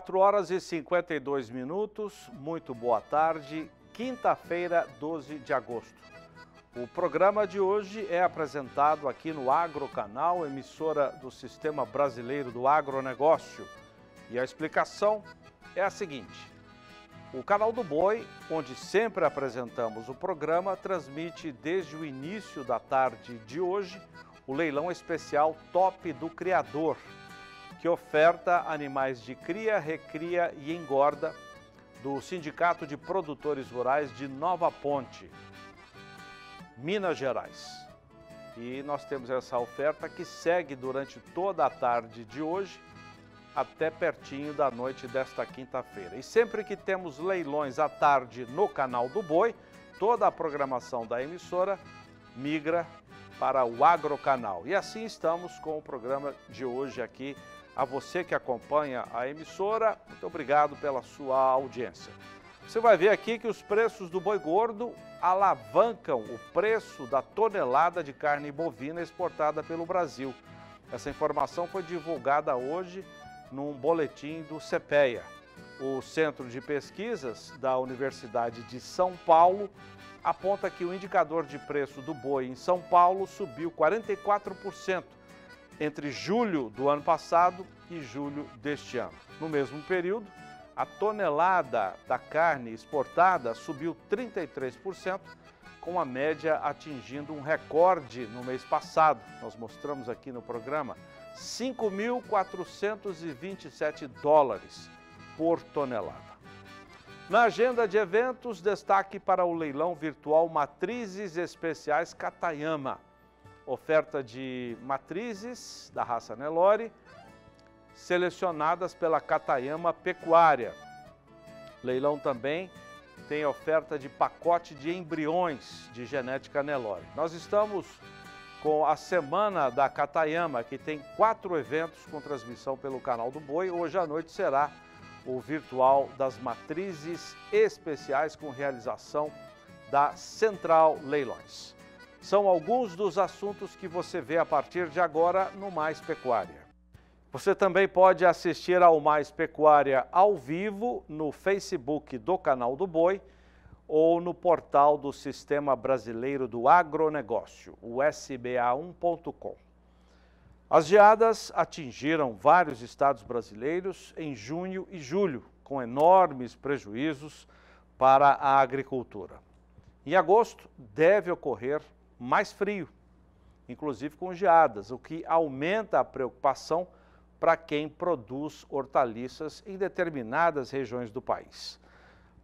4 horas e 52 minutos, muito boa tarde, quinta-feira, 12 de agosto. O programa de hoje é apresentado aqui no Agrocanal, emissora do Sistema Brasileiro do Agronegócio. E a explicação é a seguinte: o canal do Boi, onde sempre apresentamos o programa, transmite desde o início da tarde de hoje o leilão especial Top do Criador que oferta animais de cria, recria e engorda do Sindicato de Produtores Rurais de Nova Ponte, Minas Gerais. E nós temos essa oferta que segue durante toda a tarde de hoje até pertinho da noite desta quinta-feira. E sempre que temos leilões à tarde no canal do Boi, toda a programação da emissora migra para o Agrocanal. E assim estamos com o programa de hoje aqui a você que acompanha a emissora, muito obrigado pela sua audiência. Você vai ver aqui que os preços do boi gordo alavancam o preço da tonelada de carne bovina exportada pelo Brasil. Essa informação foi divulgada hoje num boletim do CPEA. O Centro de Pesquisas da Universidade de São Paulo aponta que o indicador de preço do boi em São Paulo subiu 44% entre julho do ano passado e julho deste ano. No mesmo período, a tonelada da carne exportada subiu 33%, com a média atingindo um recorde no mês passado. Nós mostramos aqui no programa 5.427 dólares por tonelada. Na agenda de eventos, destaque para o leilão virtual Matrizes Especiais Catayama oferta de matrizes da raça Nelore, selecionadas pela Catayama Pecuária. Leilão também tem oferta de pacote de embriões de genética Nelore. Nós estamos com a Semana da Catayama, que tem quatro eventos com transmissão pelo canal do Boi. Hoje à noite será o virtual das matrizes especiais com realização da Central Leilões. São alguns dos assuntos que você vê a partir de agora no Mais Pecuária. Você também pode assistir ao Mais Pecuária ao vivo no Facebook do Canal do Boi ou no portal do Sistema Brasileiro do Agronegócio, o SBA1.com. As geadas atingiram vários estados brasileiros em junho e julho, com enormes prejuízos para a agricultura. Em agosto, deve ocorrer mais frio, inclusive com geadas, o que aumenta a preocupação para quem produz hortaliças em determinadas regiões do país.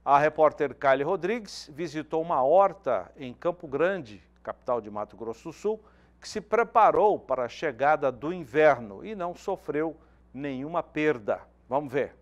A repórter Kylie Rodrigues visitou uma horta em Campo Grande, capital de Mato Grosso do Sul, que se preparou para a chegada do inverno e não sofreu nenhuma perda. Vamos ver.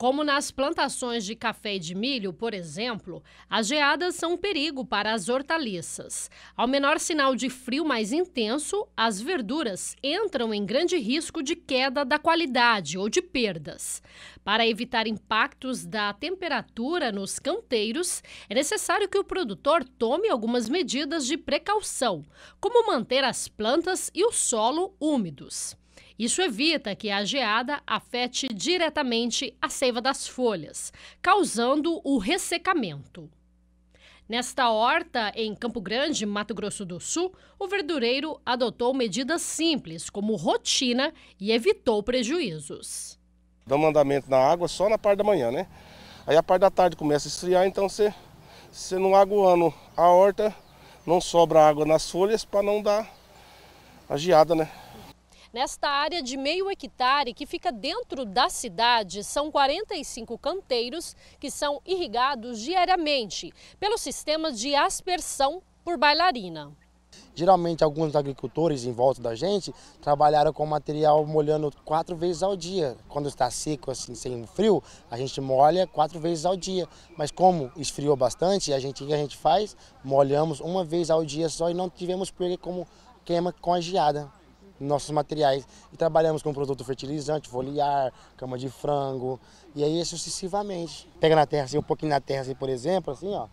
Como nas plantações de café e de milho, por exemplo, as geadas são um perigo para as hortaliças. Ao menor sinal de frio mais intenso, as verduras entram em grande risco de queda da qualidade ou de perdas. Para evitar impactos da temperatura nos canteiros, é necessário que o produtor tome algumas medidas de precaução, como manter as plantas e o solo úmidos. Isso evita que a geada afete diretamente a seiva das folhas, causando o ressecamento. Nesta horta, em Campo Grande, Mato Grosso do Sul, o verdureiro adotou medidas simples, como rotina, e evitou prejuízos. Dá um andamento na água só na parte da manhã, né? Aí a parte da tarde começa a esfriar, então você, você não aguando a horta, não sobra água nas folhas para não dar a geada, né? Nesta área de meio hectare que fica dentro da cidade, são 45 canteiros que são irrigados diariamente pelo sistema de aspersão por bailarina. Geralmente, alguns agricultores em volta da gente trabalharam com material molhando quatro vezes ao dia. Quando está seco, assim, sem frio, a gente molha quatro vezes ao dia. Mas como esfriou bastante, a gente, o que a gente faz? Molhamos uma vez ao dia só e não tivemos perda como queima com a geada nossos materiais. E trabalhamos com produto fertilizante, foliar, cama de frango, e aí sucessivamente. Pega na terra, assim, um pouquinho na terra, assim, por exemplo, assim, ó.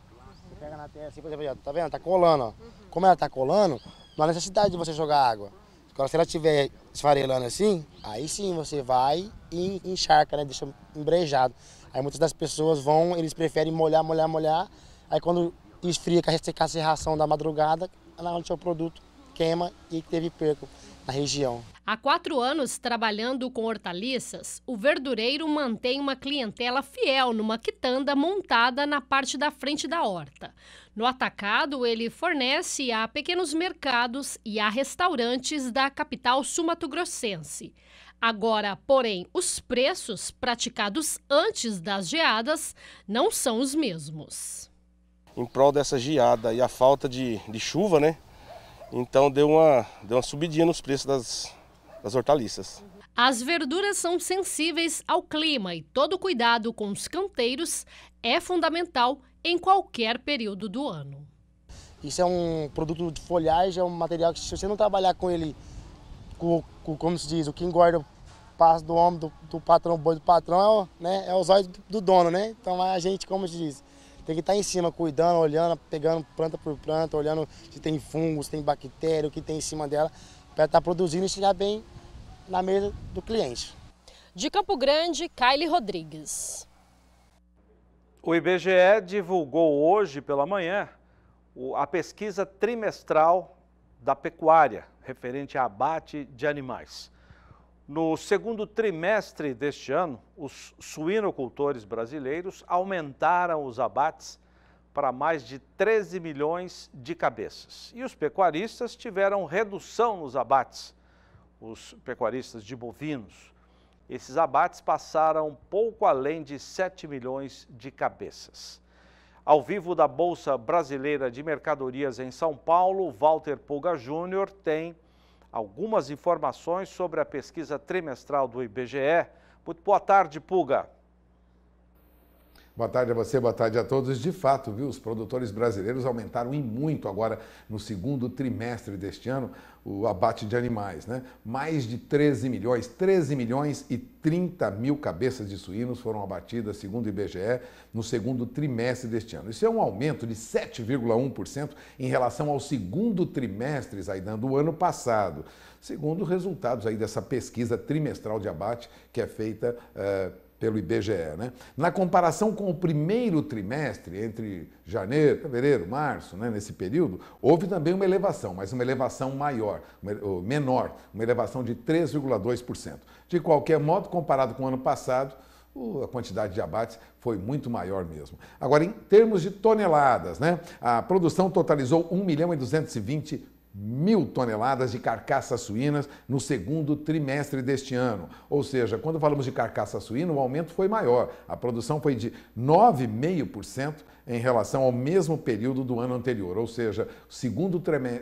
Você pega na terra, assim, por exemplo, tá vendo? Tá colando, ó. Como ela tá colando, não há necessidade de você jogar água. Agora, se ela estiver esfarelando assim, aí sim você vai e encharca, né? Deixa embrejado. Aí muitas das pessoas vão, eles preferem molhar, molhar, molhar. Aí quando esfria com a serração da madrugada, ela o seu produto, queima e teve perco. A região. Há quatro anos trabalhando com hortaliças, o verdureiro mantém uma clientela fiel numa quitanda montada na parte da frente da horta. No atacado, ele fornece a pequenos mercados e a restaurantes da capital sumatogrossense. Agora, porém, os preços praticados antes das geadas não são os mesmos. Em prol dessa geada e a falta de, de chuva, né? Então deu uma, deu uma subidinha nos preços das, das hortaliças. As verduras são sensíveis ao clima e todo cuidado com os canteiros é fundamental em qualquer período do ano. Isso é um produto de folhagem, é um material que se você não trabalhar com ele, com, com como se diz, o que engorda o passo do homem, do, do patrão, boi do patrão, é, né, é os olhos do, do dono, né? Então a gente, como se diz, tem que estar tá em cima, cuidando, olhando, pegando planta por planta, olhando se tem fungos, se tem bactéria, o que tem em cima dela, para estar tá produzindo e chegar bem na mesa do cliente. De Campo Grande, Kylie Rodrigues. O IBGE divulgou hoje pela manhã a pesquisa trimestral da pecuária, referente a abate de animais. No segundo trimestre deste ano, os suinocultores brasileiros aumentaram os abates para mais de 13 milhões de cabeças. E os pecuaristas tiveram redução nos abates, os pecuaristas de bovinos. Esses abates passaram pouco além de 7 milhões de cabeças. Ao vivo da Bolsa Brasileira de Mercadorias em São Paulo, Walter Puga Júnior tem algumas informações sobre a pesquisa trimestral do IBGE. Muito boa tarde, Puga. Boa tarde a você, boa tarde a todos. De fato, viu, os produtores brasileiros aumentaram e muito agora no segundo trimestre deste ano o abate de animais, né? Mais de 13 milhões, 13 milhões e 30 mil cabeças de suínos foram abatidas, segundo o IBGE, no segundo trimestre deste ano. Isso é um aumento de 7,1% em relação ao segundo trimestre, Zaidan, do ano passado, segundo resultados aí dessa pesquisa trimestral de abate que é feita. Uh, pelo IBGE. Né? Na comparação com o primeiro trimestre, entre janeiro, fevereiro, março, né, nesse período, houve também uma elevação, mas uma elevação maior, menor, uma elevação de 3,2%. De qualquer modo, comparado com o ano passado, a quantidade de abates foi muito maior mesmo. Agora, em termos de toneladas, né, a produção totalizou 1 milhão e 220 mil toneladas de carcaças suínas no segundo trimestre deste ano. Ou seja, quando falamos de carcaça suína, o aumento foi maior. A produção foi de 9,5% em relação ao mesmo período do ano anterior, ou seja, segundo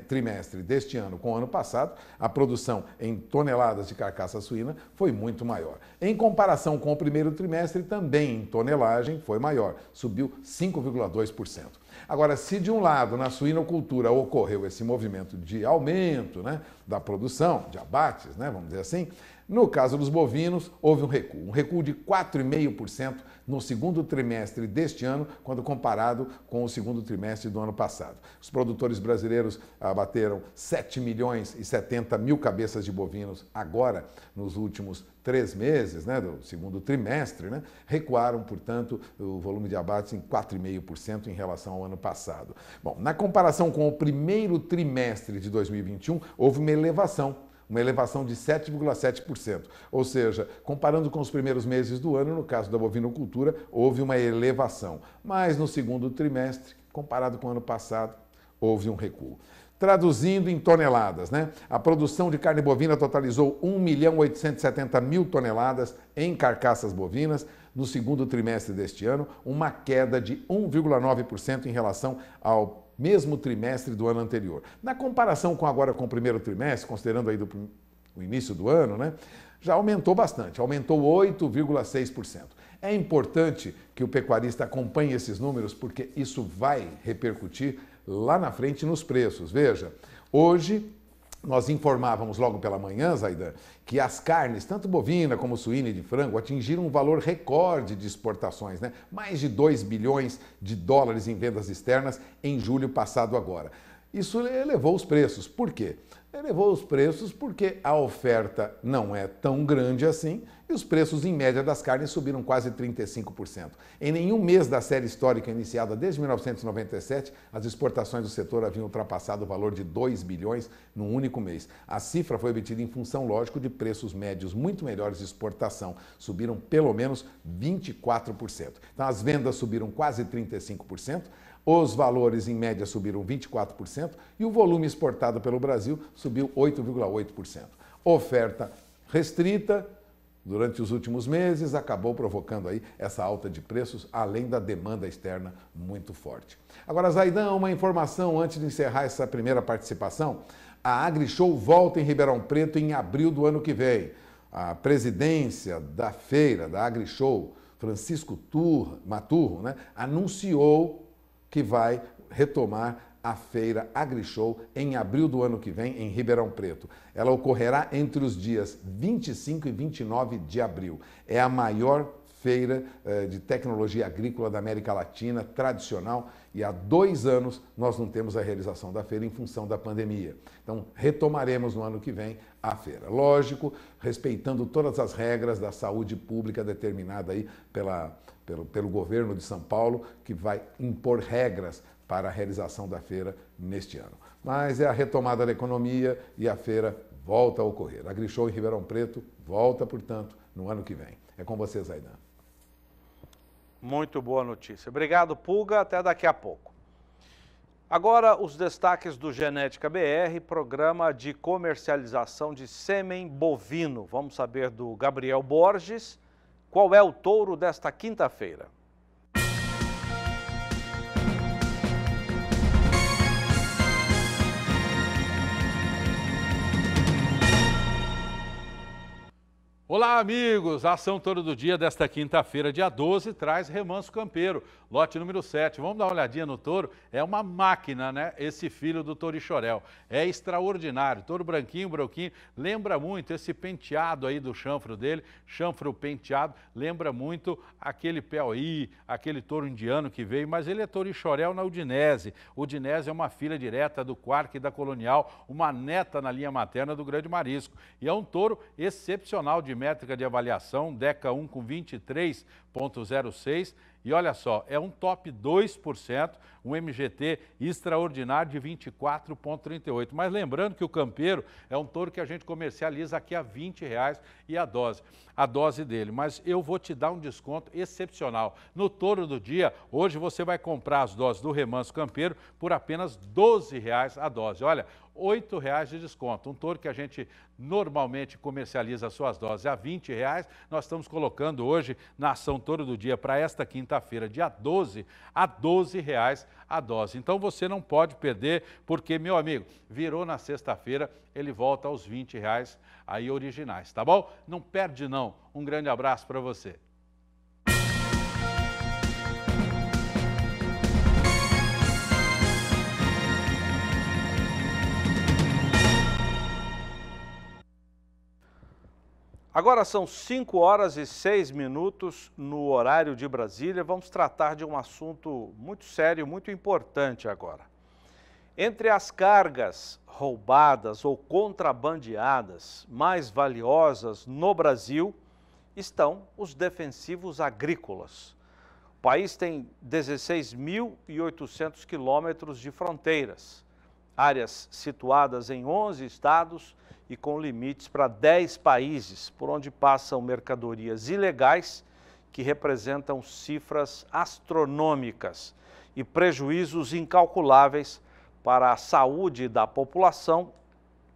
trimestre deste ano com o ano passado, a produção em toneladas de carcaça suína foi muito maior. Em comparação com o primeiro trimestre, também em tonelagem foi maior, subiu 5,2%. Agora, se de um lado na suinocultura ocorreu esse movimento de aumento né, da produção, de abates, né, vamos dizer assim, no caso dos bovinos, houve um recuo, um recuo de 4,5% no segundo trimestre deste ano, quando comparado com o segundo trimestre do ano passado. Os produtores brasileiros abateram 7 milhões e 70 mil cabeças de bovinos agora, nos últimos três meses, né, do segundo trimestre, né, recuaram, portanto, o volume de abates em 4,5% em relação ao ano passado. Bom, na comparação com o primeiro trimestre de 2021, houve uma elevação uma elevação de 7,7%. Ou seja, comparando com os primeiros meses do ano, no caso da bovinocultura, houve uma elevação. Mas no segundo trimestre, comparado com o ano passado, houve um recuo. Traduzindo em toneladas, né? A produção de carne bovina totalizou 1 milhão 870 mil toneladas em carcaças bovinas no segundo trimestre deste ano, uma queda de 1,9% em relação ao mesmo trimestre do ano anterior. Na comparação com agora com o primeiro trimestre, considerando aí do, o início do ano, né, já aumentou bastante, aumentou 8,6%. É importante que o pecuarista acompanhe esses números porque isso vai repercutir lá na frente nos preços. Veja, hoje nós informávamos logo pela manhã, Zaidan, que as carnes, tanto bovina como suína e de frango, atingiram um valor recorde de exportações, né? mais de 2 bilhões de dólares em vendas externas em julho passado agora. Isso elevou os preços. Por quê? Elevou os preços porque a oferta não é tão grande assim e os preços em média das carnes subiram quase 35%. Em nenhum mês da série histórica iniciada desde 1997, as exportações do setor haviam ultrapassado o valor de 2 bilhões num único mês. A cifra foi obtida em função, lógico, de preços médios muito melhores de exportação, subiram pelo menos 24%. Então as vendas subiram quase 35%. Os valores em média subiram 24% e o volume exportado pelo Brasil subiu 8,8%. Oferta restrita, durante os últimos meses acabou provocando aí essa alta de preços, além da demanda externa muito forte. Agora, Zaidão, uma informação antes de encerrar essa primeira participação. A AgriShow volta em Ribeirão Preto em abril do ano que vem. A presidência da feira da AgriShow, Francisco Turra, Maturro, né, anunciou que vai retomar a feira AgriShow em abril do ano que vem em Ribeirão Preto. Ela ocorrerá entre os dias 25 e 29 de abril. É a maior feira eh, de tecnologia agrícola da América Latina, tradicional, e há dois anos nós não temos a realização da feira em função da pandemia. Então, retomaremos no ano que vem a feira. Lógico, respeitando todas as regras da saúde pública determinada aí pela, pelo, pelo governo de São Paulo, que vai impor regras para a realização da feira neste ano. Mas é a retomada da economia e a feira volta a ocorrer. A Grishow em Ribeirão Preto volta, portanto, no ano que vem. É com você, Zaidan. Muito boa notícia. Obrigado, Pulga. Até daqui a pouco. Agora, os destaques do Genética BR, programa de comercialização de sêmen bovino. Vamos saber do Gabriel Borges qual é o touro desta quinta-feira. Olá, amigos! A ação todo do dia desta quinta-feira, dia 12, traz Remanso Campeiro, Lote número 7. Vamos dar uma olhadinha no touro. É uma máquina, né? Esse filho do Torixorel. É extraordinário. Touro branquinho, branquinho. Lembra muito esse penteado aí do chanfro dele. Chanfro penteado. Lembra muito aquele Piauí, aquele touro indiano que veio. Mas ele é Torixorel na Udinese. Udinese é uma filha direta do Quark e da Colonial. Uma neta na linha materna do Grande Marisco. E é um touro excepcional de métrica de avaliação. Deca 1 com 23,06 e olha só, é um top 2%, um MGT extraordinário de 24,38. Mas lembrando que o campeiro é um touro que a gente comercializa aqui a 20 reais e a dose, a dose dele. Mas eu vou te dar um desconto excepcional. No touro do dia, hoje você vai comprar as doses do remanso campeiro por apenas 12 reais a dose. Olha, R$ 8,00 de desconto. Um touro que a gente normalmente comercializa suas doses a R$ 20,00, nós estamos colocando hoje na ação Touro do Dia para esta quinta-feira, dia 12, a R$ 12,00 a dose. Então você não pode perder, porque, meu amigo, virou na sexta-feira, ele volta aos R$ 20,00 aí originais, tá bom? Não perde não. Um grande abraço para você. Agora são 5 horas e 6 minutos no horário de Brasília. Vamos tratar de um assunto muito sério, muito importante agora. Entre as cargas roubadas ou contrabandeadas mais valiosas no Brasil estão os defensivos agrícolas. O país tem 16.800 quilômetros de fronteiras, áreas situadas em 11 estados e com limites para 10 países, por onde passam mercadorias ilegais que representam cifras astronômicas e prejuízos incalculáveis para a saúde da população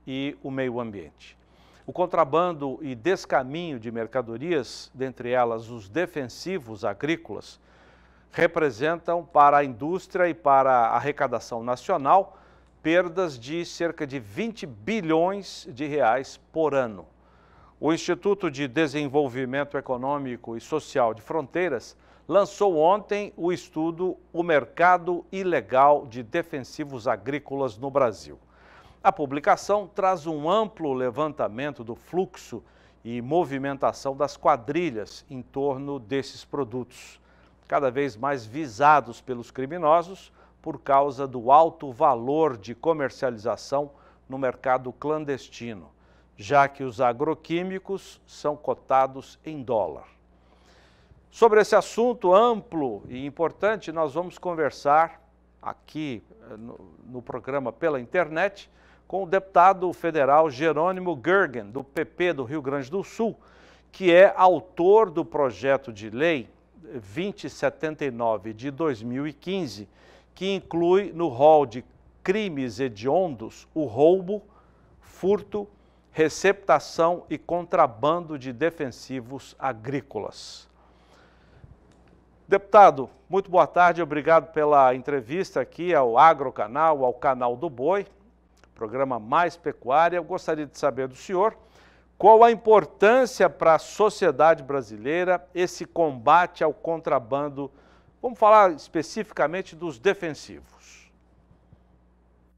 e o meio ambiente. O contrabando e descaminho de mercadorias, dentre elas os defensivos agrícolas, representam para a indústria e para a arrecadação nacional perdas de cerca de 20 bilhões de reais por ano. O Instituto de Desenvolvimento Econômico e Social de Fronteiras lançou ontem o estudo O Mercado Ilegal de Defensivos Agrícolas no Brasil. A publicação traz um amplo levantamento do fluxo e movimentação das quadrilhas em torno desses produtos. Cada vez mais visados pelos criminosos, por causa do alto valor de comercialização no mercado clandestino, já que os agroquímicos são cotados em dólar. Sobre esse assunto amplo e importante, nós vamos conversar aqui eh, no, no programa pela internet com o deputado federal Jerônimo Gergen, do PP do Rio Grande do Sul, que é autor do projeto de lei 2079 de 2015, que inclui no rol de crimes hediondos o roubo, furto, receptação e contrabando de defensivos agrícolas. Deputado, muito boa tarde, obrigado pela entrevista aqui ao Agrocanal, ao Canal do Boi, programa Mais Pecuária. Eu gostaria de saber do senhor qual a importância para a sociedade brasileira esse combate ao contrabando de Vamos falar especificamente dos defensivos.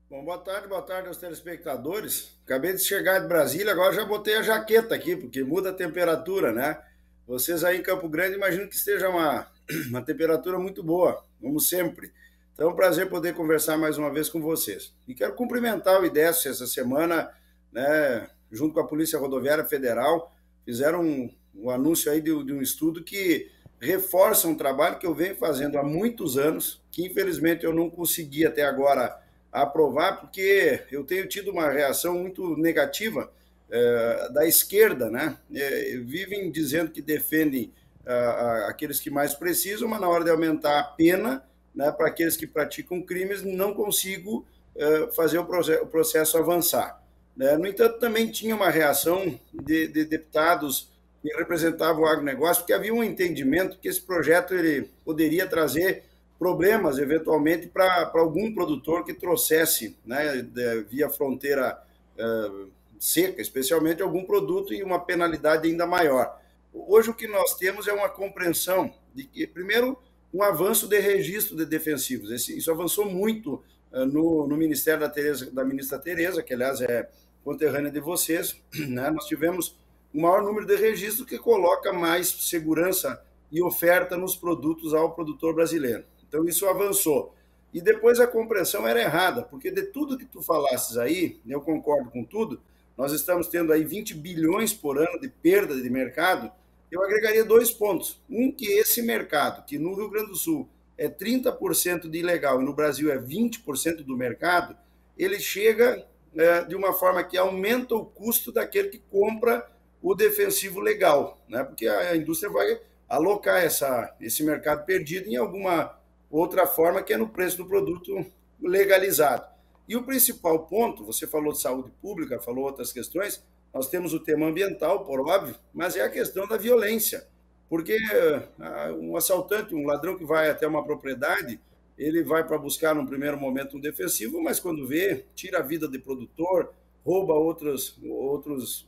Bom, boa tarde, boa tarde aos telespectadores. Acabei de chegar de Brasília, agora já botei a jaqueta aqui, porque muda a temperatura, né? Vocês aí em Campo Grande, imagino que esteja uma, uma temperatura muito boa, como sempre. Então, é um prazer poder conversar mais uma vez com vocês. E quero cumprimentar o IDESC essa semana, né, junto com a Polícia Rodoviária Federal, fizeram um, um anúncio aí de, de um estudo que reforça um trabalho que eu venho fazendo há muitos anos, que infelizmente eu não consegui até agora aprovar, porque eu tenho tido uma reação muito negativa é, da esquerda, né? É, vivem dizendo que defendem ah, ah, aqueles que mais precisam, mas na hora de aumentar a pena né, para aqueles que praticam crimes, não consigo eh, fazer o, proce o processo avançar. Né? No entanto, também tinha uma reação de, de deputados que representavam o agronegócio, porque havia um entendimento que esse projeto ele poderia trazer problemas, eventualmente, para algum produtor que trouxesse, né, via fronteira uh, seca, especialmente, algum produto e uma penalidade ainda maior. Hoje, o que nós temos é uma compreensão de que, primeiro, um avanço de registro de defensivos. Esse, isso avançou muito uh, no, no, Ministério da, Tereza, da ministra Tereza, que, aliás, é conterrânea de vocês. Né? Nós tivemos o maior número de registros que coloca mais segurança e oferta nos produtos ao produtor brasileiro. Então isso avançou. E depois a compreensão era errada, porque de tudo que tu falasses aí, né, eu concordo com tudo, nós estamos tendo aí 20 bilhões por ano de perda de mercado, eu agregaria dois pontos. Um, que esse mercado, que no Rio Grande do Sul é 30% de ilegal e no Brasil é 20% do mercado, ele chega é, de uma forma que aumenta o custo daquele que compra o defensivo legal, né? Porque a indústria vai alocar essa, esse mercado perdido em alguma outra forma que é no preço do produto legalizado. E o principal ponto, você falou de saúde pública, falou outras questões, nós temos o tema ambiental, por óbvio, mas é a questão da violência. Porque ah, um assaltante, um ladrão que vai até uma propriedade, ele vai para buscar, num primeiro momento, um defensivo, mas quando vê, tira a vida de produtor, rouba outros, outros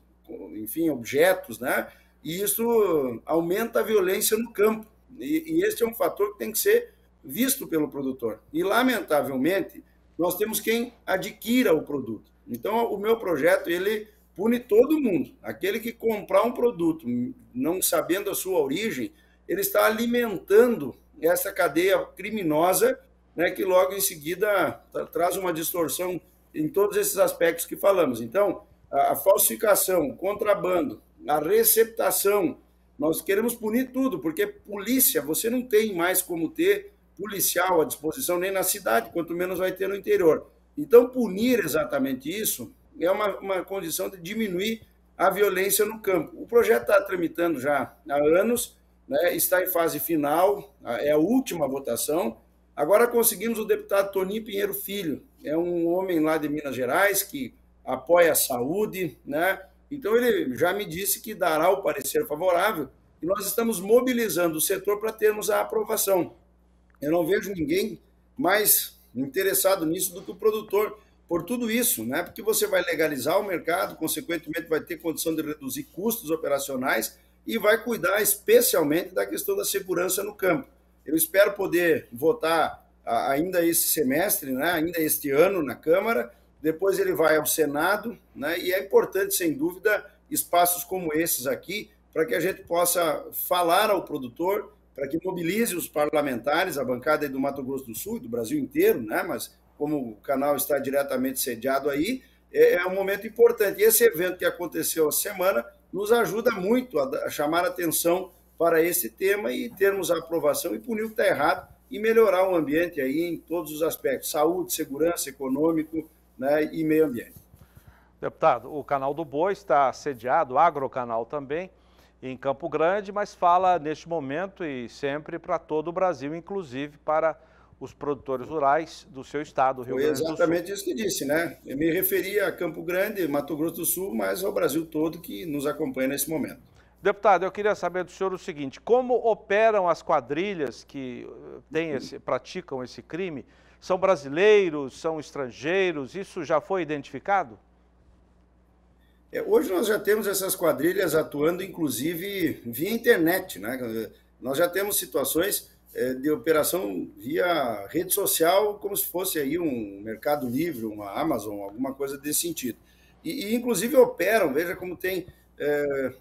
enfim, objetos, né? E isso aumenta a violência no campo. E, e esse é um fator que tem que ser visto pelo produtor. E, lamentavelmente, nós temos quem adquira o produto. Então, o meu projeto, ele pune todo mundo. Aquele que comprar um produto não sabendo a sua origem, ele está alimentando essa cadeia criminosa, né, que logo em seguida traz uma distorção em todos esses aspectos que falamos. Então, a falsificação, contrabando, a receptação. Nós queremos punir tudo, porque polícia, você não tem mais como ter policial à disposição nem na cidade, quanto menos vai ter no interior. Então, punir exatamente isso é uma, uma condição de diminuir a violência no campo. O projeto está tramitando já há anos, né, está em fase final, é a última votação. Agora conseguimos o deputado Toninho Pinheiro Filho, é um homem lá de Minas Gerais que apoia a saúde, né? Então ele já me disse que dará o parecer favorável e nós estamos mobilizando o setor para termos a aprovação. Eu não vejo ninguém mais interessado nisso do que o produtor por tudo isso, né? Porque você vai legalizar o mercado, consequentemente vai ter condição de reduzir custos operacionais e vai cuidar especialmente da questão da segurança no campo. Eu espero poder votar ainda esse semestre, né? Ainda este ano na Câmara depois ele vai ao Senado, né? e é importante, sem dúvida, espaços como esses aqui, para que a gente possa falar ao produtor, para que mobilize os parlamentares, a bancada do Mato Grosso do Sul e do Brasil inteiro, né? mas como o canal está diretamente sediado aí, é, é um momento importante. E esse evento que aconteceu a semana nos ajuda muito a, chamar atenção para esse tema e termos a aprovação e punir o que está errado e melhorar o ambiente aí em todos os aspectos, saúde, segurança, econômico, né, e meio ambiente. Deputado, o Canal do Boi está sediado, Agrocanal também, em Campo Grande, mas fala neste momento e sempre para todo o Brasil, inclusive para os produtores rurais do seu estado, Rio Grande do Sul. Exatamente isso que disse, né? Eu me referia a Campo Grande, Mato Grosso do Sul, mas ao Brasil todo que nos acompanha nesse momento. Deputado, eu queria saber do senhor o seguinte: como operam as quadrilhas que eh, têm uhum. esse, praticam esse crime são brasileiros, são estrangeiros? Isso já foi identificado? É, hoje nós já temos essas quadrilhas atuando, inclusive, via internet. Né? Nós já temos situações é, de operação via rede social, como se fosse aí um Mercado Livre, uma Amazon, alguma coisa desse sentido. E, e inclusive, operam, veja como tem, é,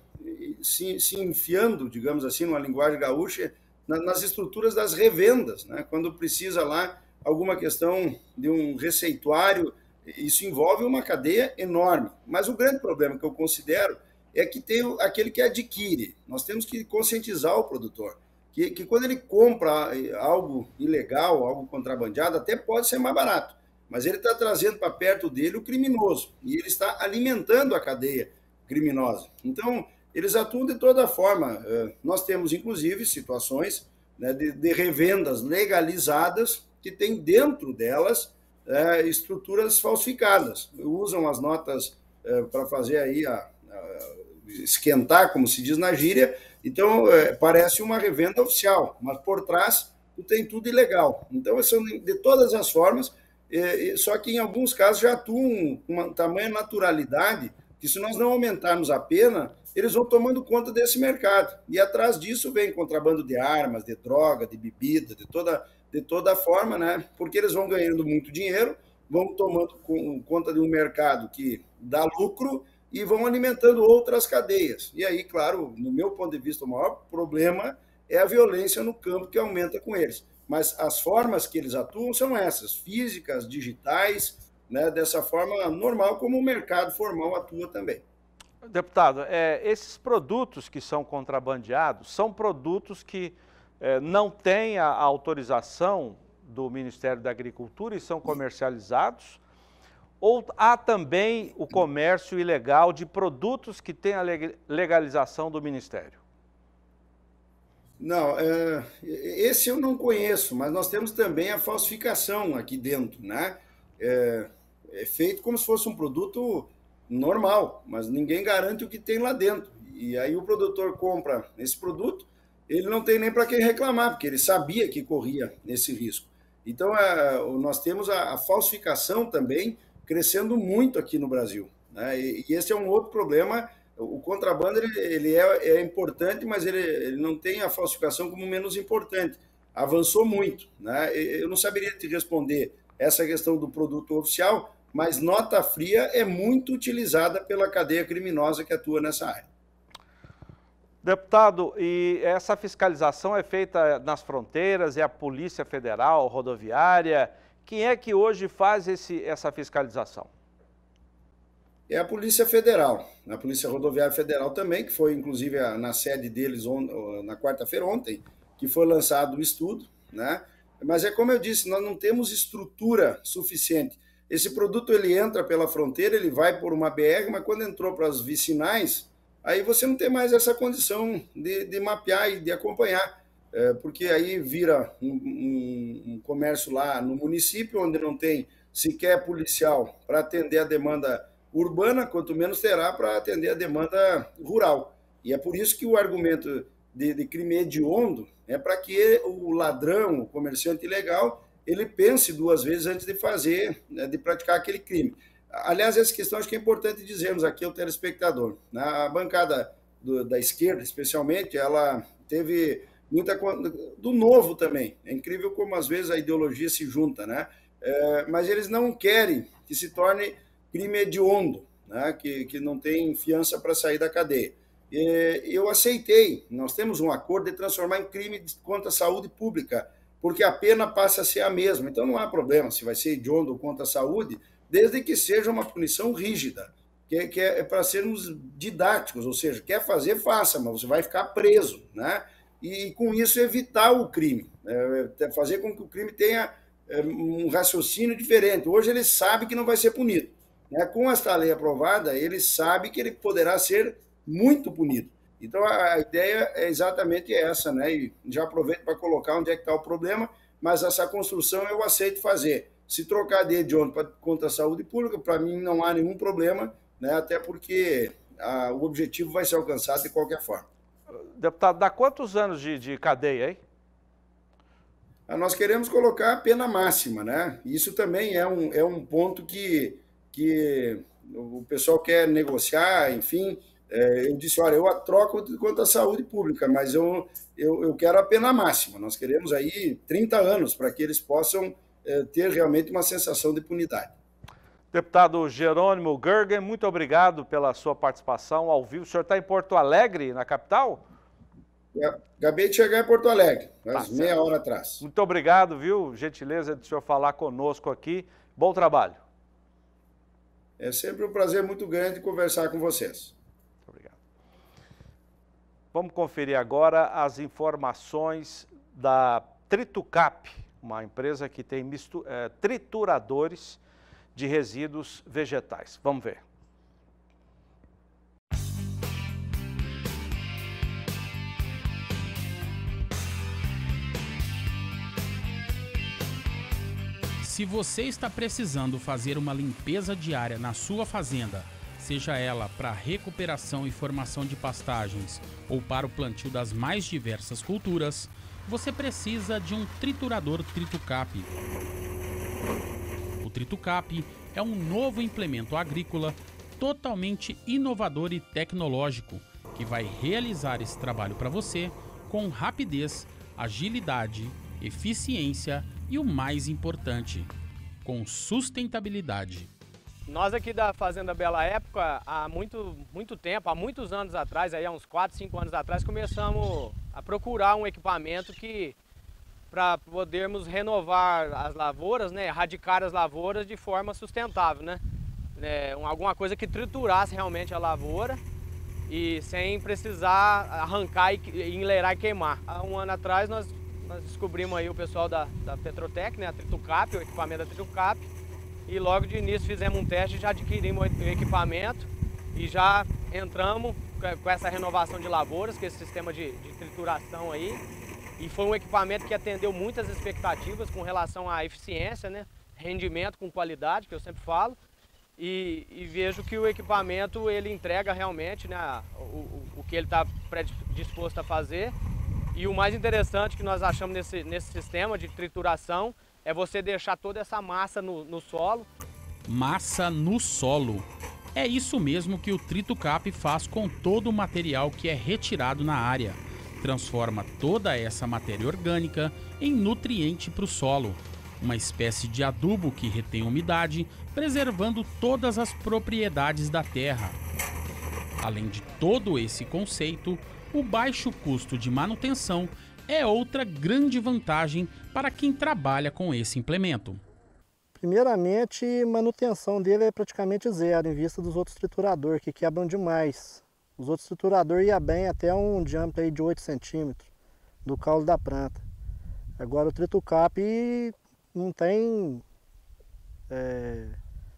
se, se, enfiando, digamos assim, numa linguagem gaúcha, na, nas estruturas das revendas, né? quando precisa lá alguma questão de um receituário, isso envolve uma cadeia enorme. Mas o grande problema que eu considero é que tem aquele que adquire. Nós temos que conscientizar o produtor. Que, que quando ele compra eh, algo ilegal, algo contrabandeado, até pode ser mais barato, mas ele está trazendo para perto dele o criminoso e ele está alimentando a cadeia criminosa. Então, eles atuam de toda forma. Eh, nós temos, inclusive, situações né, de, de revendas legalizadas que tem dentro delas é, estruturas falsificadas. Usam as notas é, para fazer aí a, a, esquentar, como se diz na gíria. Então, é, parece uma revenda oficial, mas por trás tem tudo ilegal. Então, são de todas as formas, é, só que em alguns casos já atuam com tamanha naturalidade que se nós não aumentarmos a pena, eles vão tomando conta desse mercado. E atrás disso vem contrabando de armas, de droga, de bebida, de toda de toda forma, né? Porque eles vão ganhando muito dinheiro, vão tomando conta de um mercado que dá lucro e vão alimentando outras cadeias. E aí, claro, no meu ponto de vista, o maior problema é a violência no campo que aumenta com eles. Mas as formas que eles atuam são essas, físicas, digitais, né? dessa forma normal, como o mercado formal atua também. Deputado, é, esses produtos que são contrabandeados são produtos que eh, não têm a autorização do Ministério da Agricultura e são comercializados? Ou há também o comércio ilegal de produtos que têm a legalização do Ministério? Não, eh, esse eu não conheço, mas nós temos também a falsificação aqui dentro, né? É, é feito como se fosse um produto normal, mas ninguém garante o que tem lá dentro. E aí o produtor compra esse produto, ele não tem nem para quem reclamar, porque ele sabia que corria esse risco. Então, é, nós temos a, a, falsificação também crescendo muito aqui no Brasil. Né? E, e, esse é um outro problema. O contrabando ele, ele é, é, importante, mas ele, ele, não tem a falsificação como menos importante. Avançou muito. Né? Eu não saberia te responder essa questão do produto oficial, mas nota fria é muito utilizada pela cadeia criminosa que atua nessa área. Deputado, e essa fiscalização é feita nas fronteiras, é a Polícia Federal, rodoviária. Quem é que hoje faz esse, essa fiscalização? É a Polícia Federal, a Polícia Rodoviária Federal também, que foi inclusive na sede deles on, na quarta-feira ontem, que foi lançado o estudo, né? Mas é como eu disse, nós não temos estrutura suficiente. Esse produto ele entra pela fronteira, ele vai por uma BR, mas quando entrou para as vicinais, aí você não tem mais essa condição de, de mapear e de acompanhar, é, porque aí vira um, um, um, comércio lá no município, onde não tem sequer policial para atender a demanda urbana, quanto menos terá para atender a demanda rural. E é por isso que o argumento de, de crime hediondo é para que o ladrão, o comerciante ilegal, ele pense duas vezes antes de fazer, né, de praticar aquele crime. Aliás, essa questão acho que é importante dizermos aqui ao telespectador. Né? A bancada do, da esquerda, especialmente, ela teve muita do novo também. É incrível como às vezes a ideologia se junta, né? É, mas eles não querem que se torne crime hediondo, né? que, que não tem fiança para sair da cadeia. E, eu aceitei, nós temos um acordo de transformar em crime contra a saúde pública, porque a pena passa a ser a mesma. Então não há problema se vai ser hediondo ou contra a saúde, desde que seja uma punição rígida, que, é, que é, é para sermos didáticos, ou seja, quer fazer, faça, mas você vai ficar preso, né? E, com isso evitar o crime, né? É, fazer com que o crime tenha é, um raciocínio diferente. Hoje ele sabe que não vai ser punido. Né? Com esta lei aprovada, ele sabe que ele poderá ser muito punido. Então a ideia é exatamente essa, né? E já aproveito para colocar onde é que está o problema, mas essa construção eu aceito fazer. Se trocar de hediondo contra a saúde pública, para mim não há nenhum problema, né? até porque a, o objetivo vai ser alcançado de qualquer forma. Deputado, dá quantos anos de, de cadeia, aí? Ah, nós queremos colocar a pena máxima, né? Isso também é um, é um ponto que, que o pessoal quer negociar, enfim. É, eu disse, olha, eu a troco quanto à saúde pública, mas eu, eu, eu quero a pena máxima. Nós queremos aí 30 anos para que eles possam é, ter realmente uma sensação de impunidade. Deputado Jerônimo Gergen, muito obrigado pela sua participação ao vivo. O senhor está em Porto Alegre, na capital? É, acabei de chegar em Porto Alegre, tá mas tá, meia certo. hora atrás. Muito obrigado, viu? Gentileza de senhor falar conosco aqui. Bom trabalho. É sempre um prazer muito grande conversar com vocês. Muito obrigado. Vamos conferir agora as informações da Tritucap, uma empresa que tem mistu, é, trituradores de resíduos vegetais. Vamos ver. Se você está precisando fazer uma limpeza diária na sua fazenda, seja ela para recuperação e formação de pastagens ou para o plantio das mais diversas culturas, você precisa de um triturador TrituCap. O TrituCap é um novo implemento agrícola totalmente inovador e tecnológico que vai realizar esse trabalho para você com rapidez, agilidade, eficiência e o mais importante, com sustentabilidade. Nós aqui da Fazenda Bela Época, há muito, muito tempo, há muitos anos atrás, aí há uns 4, 5 anos atrás, começamos a procurar um equipamento que para podermos renovar as lavouras, né, erradicar as lavouras de forma sustentável, né? É, alguma coisa que triturasse realmente a lavoura e sem precisar arrancar e enleirar e queimar. Há um ano atrás nós, nós descobrimos aí o pessoal da, da Petrotec, né, a Tritucap, o equipamento da Tritucap, e logo de início fizemos um teste e já adquirimos o equipamento e já entramos com essa renovação de lavouras, com esse sistema de, de trituração aí. E foi um equipamento que atendeu muitas expectativas com relação à eficiência, né? rendimento com qualidade, que eu sempre falo. E, e vejo que o equipamento ele entrega realmente né, o, o, o que ele está predisposto a fazer. E o mais interessante que nós achamos nesse, nesse sistema de trituração é você deixar toda essa massa no, no solo. Massa no solo. É isso mesmo que o cap faz com todo o material que é retirado na área. Transforma toda essa matéria orgânica em nutriente para o solo, uma espécie de adubo que retém umidade, preservando todas as propriedades da terra. Além de todo esse conceito, o baixo custo de manutenção é outra grande vantagem para quem trabalha com esse implemento. Primeiramente, manutenção dele é praticamente zero, em vista dos outros trituradores, que quebram demais. Os outros trituradores iam bem até um diâmetro de 8 centímetros do caule da planta. Agora o tritucap não tem... É,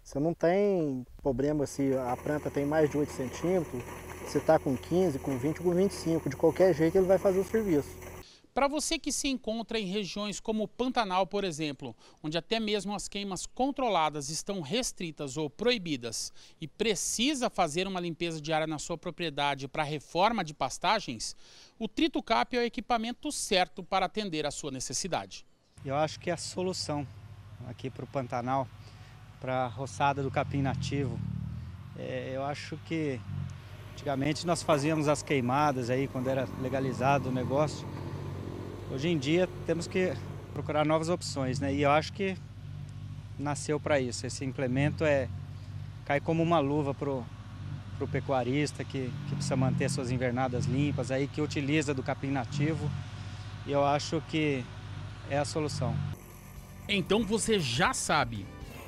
você não tem problema se a planta tem mais de 8 centímetros, se está com 15, com 20, com 25. De qualquer jeito ele vai fazer o serviço. Para você que se encontra em regiões como o Pantanal, por exemplo, onde até mesmo as queimas controladas estão restritas ou proibidas e precisa fazer uma limpeza diária na sua propriedade para reforma de pastagens, o TritoCap é o equipamento certo para atender à sua necessidade. Eu acho que é a solução aqui para o Pantanal, para a roçada do capim nativo. É, eu acho que antigamente nós fazíamos as queimadas aí quando era legalizado o negócio Hoje em dia temos que procurar novas opções, né? E eu acho que nasceu para isso. Esse implemento é cai como uma luva pro pro pecuarista que, que precisa manter suas invernadas limpas, aí que utiliza do capim nativo. E eu acho que é a solução. Então você já sabe,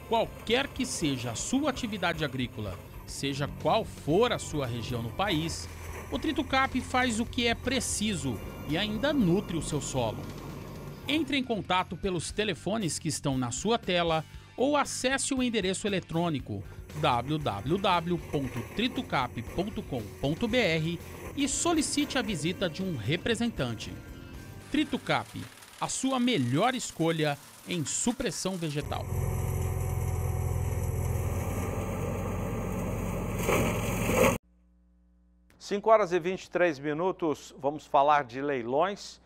qualquer que seja a sua atividade agrícola, seja qual for a sua região no país, o Tritucap faz o que é preciso e ainda nutre o seu solo. Entre em contato pelos telefones que estão na sua tela ou acesse o endereço eletrônico www.tritucap.com.br e solicite a visita de um representante. Tritucap, a sua melhor escolha em supressão vegetal. 5 horas e 23 minutos, vamos falar de leilões.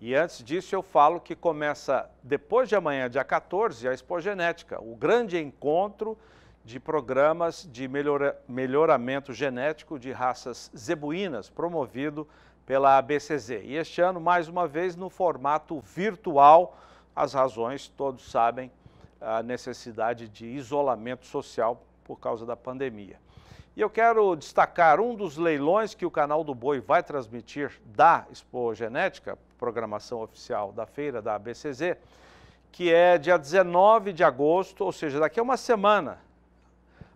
E antes disso, eu falo que começa depois de amanhã, dia 14, a Expo Genética, o grande encontro de programas de melhora, melhoramento genético de raças zebuínas, promovido pela ABCZ. E este ano, mais uma vez, no formato virtual, as razões, todos sabem, a necessidade de isolamento social por causa da pandemia. E eu quero destacar um dos leilões que o canal do Boi vai transmitir da Expo Genética, programação oficial da feira da ABCZ, que é dia 19 de agosto, ou seja, daqui a uma semana,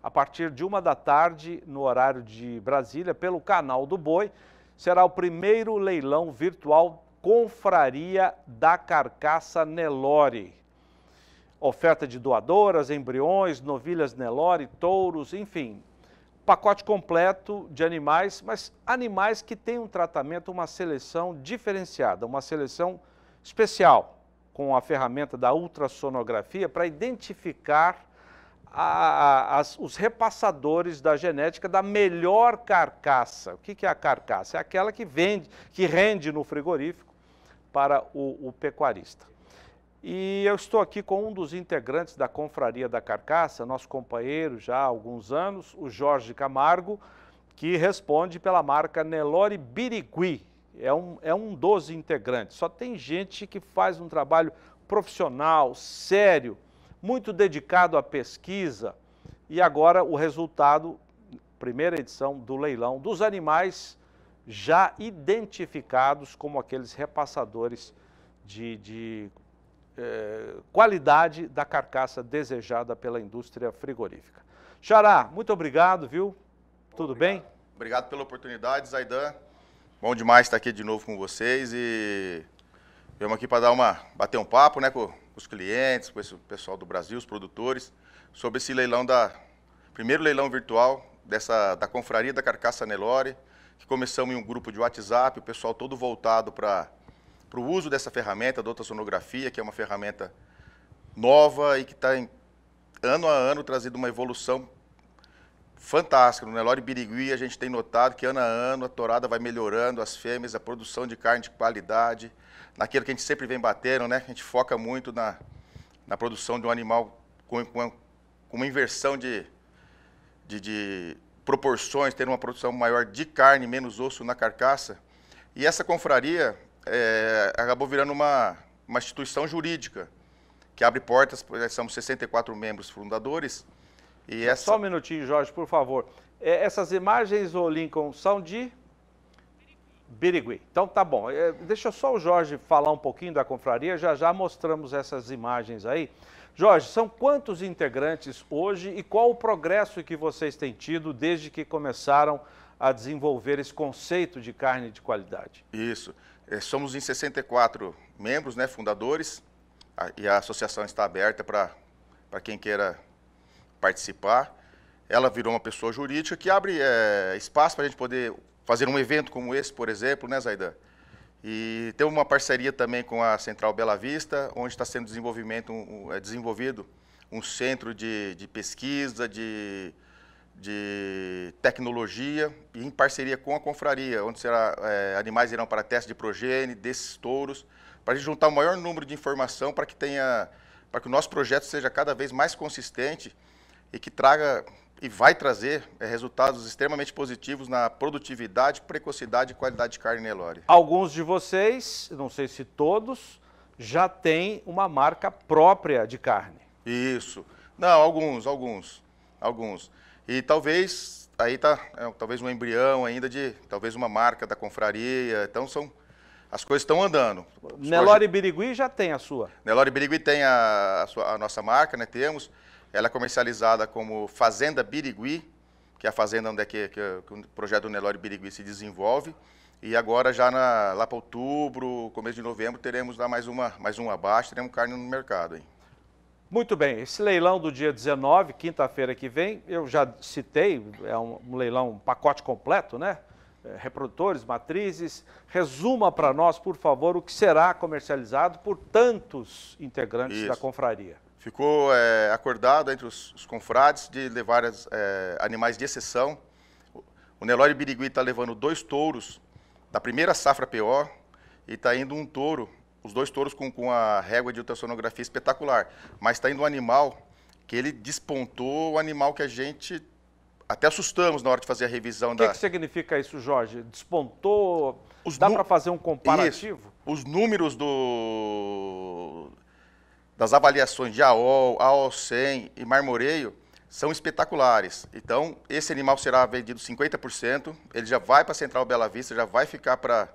a partir de uma da tarde, no horário de Brasília, pelo canal do Boi, será o primeiro leilão virtual Confraria da Carcaça Nelore. Oferta de doadoras, embriões, novilhas Nelore, touros, enfim, pacote completo de animais, mas animais que têm um tratamento, uma seleção diferenciada, uma seleção especial, com a ferramenta da ultrassonografia para identificar a, a, as, os repassadores da genética da melhor carcaça. O que, que é a carcaça? É aquela que vende, que rende no frigorífico para o, o pecuarista. E eu estou aqui com um dos integrantes da Confraria da Carcaça, nosso companheiro já há alguns anos, o Jorge Camargo, que responde pela marca Nelore Birigui. É um, é um dos integrantes. Só tem gente que faz um trabalho profissional, sério, muito dedicado à pesquisa. E agora o resultado, primeira edição do leilão dos animais já identificados como aqueles repassadores de, de eh, qualidade da carcaça desejada pela indústria frigorífica. Xará, muito obrigado, viu? Tudo obrigado. bem? Obrigado pela oportunidade, Zaidan. Bom demais estar aqui de novo com vocês e viemos aqui para dar uma bater um papo, né, com os clientes, com esse pessoal do Brasil, os produtores, sobre esse leilão da primeiro leilão virtual dessa da confraria da carcaça Nelore, que começamos em um grupo de WhatsApp, o pessoal todo voltado para para o uso dessa ferramenta, da ultrassonografia, que é uma ferramenta nova e que está, ano a ano, trazendo uma evolução fantástica. No Nelore Birigui, a gente tem notado que, ano a ano, a torada vai melhorando, as fêmeas, a produção de carne de qualidade, naquilo que a gente sempre vem batendo, né? A gente foca muito na, na produção de um animal com, com uma inversão de, de, de proporções, ter uma produção maior de carne, menos osso na carcaça. E essa confraria, é, acabou virando uma, uma instituição jurídica que abre portas, somos 64 membros fundadores. E essa... Só um minutinho, Jorge, por favor. É, essas imagens, ô Lincoln, são de Birigui. Então tá bom. É, deixa só o Jorge falar um pouquinho da confraria, já já mostramos essas imagens aí. Jorge, são quantos integrantes hoje e qual o progresso que vocês têm tido desde que começaram a desenvolver esse conceito de carne de qualidade? Isso. Eh, somos em 64 membros, né, fundadores, a, e a associação está aberta para quem queira participar. Ela virou uma pessoa jurídica que abre é, espaço para a gente poder fazer um evento como esse, por exemplo, né, Zaidan? E temos uma parceria também com a Central Bela Vista, onde está sendo desenvolvimento, um, um, é desenvolvido um centro de, de pesquisa, de de tecnologia e em parceria com a confraria, onde será, é, animais irão para teste de progênie, desses touros, para a gente juntar o maior número de informação para que tenha, para que o nosso projeto seja cada vez mais consistente e que traga e vai trazer é, resultados extremamente positivos na produtividade, precocidade e qualidade de carne Nelore. Né, alguns de vocês, não sei se todos, já têm uma marca própria de carne. Isso. Não, alguns, alguns, alguns. E talvez, aí tá, é, talvez um embrião ainda de, talvez uma marca da confraria. Então, são, as coisas estão andando. Nelore Birigui já tem a sua. Nelore Birigui tem a, a, sua, a nossa marca, né? Temos. Ela é comercializada como Fazenda Birigui, que é a fazenda onde é que, que, que o projeto do Nelore Birigui se desenvolve. E agora, já na, lá para outubro, começo de novembro, teremos lá mais, uma, mais um abaixo, teremos carne no mercado. Hein? Muito bem, esse leilão do dia 19, quinta-feira que vem, eu já citei, é um, um leilão, um pacote completo, né? É, reprodutores, matrizes. Resuma para nós, por favor, o que será comercializado por tantos integrantes Isso. da confraria. Ficou é, acordado entre os, os, confrades de levar as, é, animais de exceção. O Nelório Birigui está levando dois touros da primeira safra PO e está indo um touro os dois touros com, com a régua de ultrassonografia espetacular, mas está indo um animal que ele despontou o um animal que a gente até assustamos na hora de fazer a revisão o que da. O que significa isso, Jorge? Despontou? Os Dá nu... para fazer um comparativo? Isso. Os números do das avaliações de AOL, AOL100 e Marmoreio são espetaculares. Então, esse animal será vendido 50%, ele já vai para a Central Bela Vista, já vai ficar para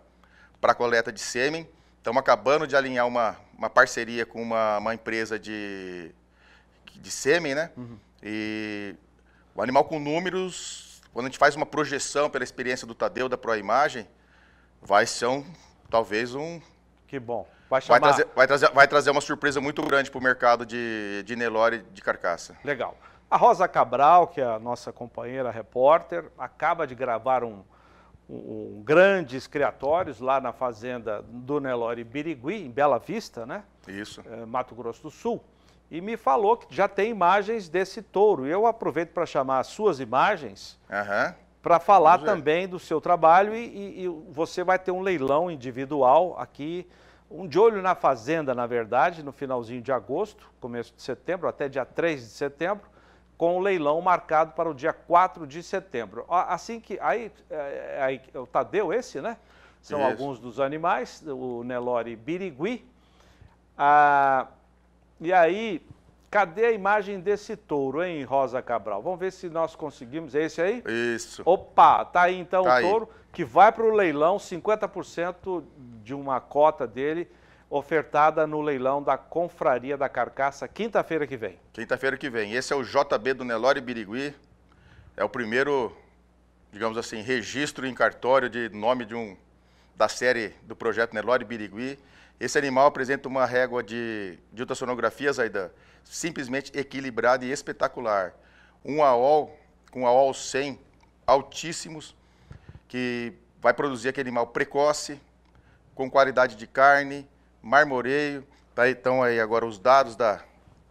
para coleta de sêmen Estamos acabando de alinhar uma, uma parceria com uma, uma empresa de, de sêmen, né? Uhum. E o animal com números, quando a gente faz uma projeção pela experiência do Tadeu, da Proimagem, vai ser um, talvez um... Que bom. Vai, vai, trazer, vai, trazer, vai trazer uma surpresa muito grande para o mercado de, de Nelore de carcaça. Legal. A Rosa Cabral, que é a nossa companheira repórter, acaba de gravar um, um, grandes criatórios lá na fazenda do Nelore Birigui, em Bela Vista, né? Isso. É, Mato Grosso do Sul. E me falou que já tem imagens desse touro. E eu aproveito para chamar as suas imagens uhum. para falar também do seu trabalho. E, e, e você vai ter um leilão individual aqui, um de olho na fazenda, na verdade, no finalzinho de agosto, começo de setembro, até dia 3 de setembro com o leilão marcado para o dia 4 de setembro. Assim que. Aí, é, é, aí é o Tadeu, esse, né? São Isso. alguns dos animais, o Nelore Birigui. Ah, e aí, cadê a imagem desse touro, hein, Rosa Cabral? Vamos ver se nós conseguimos. É esse aí? Isso. Opa, tá aí então tá o touro aí. que vai para o leilão, 50% de uma cota dele ofertada no leilão da Confraria da Carcaça, quinta-feira que vem. Quinta-feira que vem. Esse é o JB do Nelore Birigui. É o primeiro, digamos assim, registro em cartório de nome de um da série do projeto Nelore Birigui. Esse animal apresenta uma régua de, de ultrassonografia, Zaidan, simplesmente equilibrada e espetacular. Um AOL com AOL 100 altíssimos, que vai produzir aquele animal precoce, com qualidade de carne, marmoreio. Tá, então aí agora os dados da,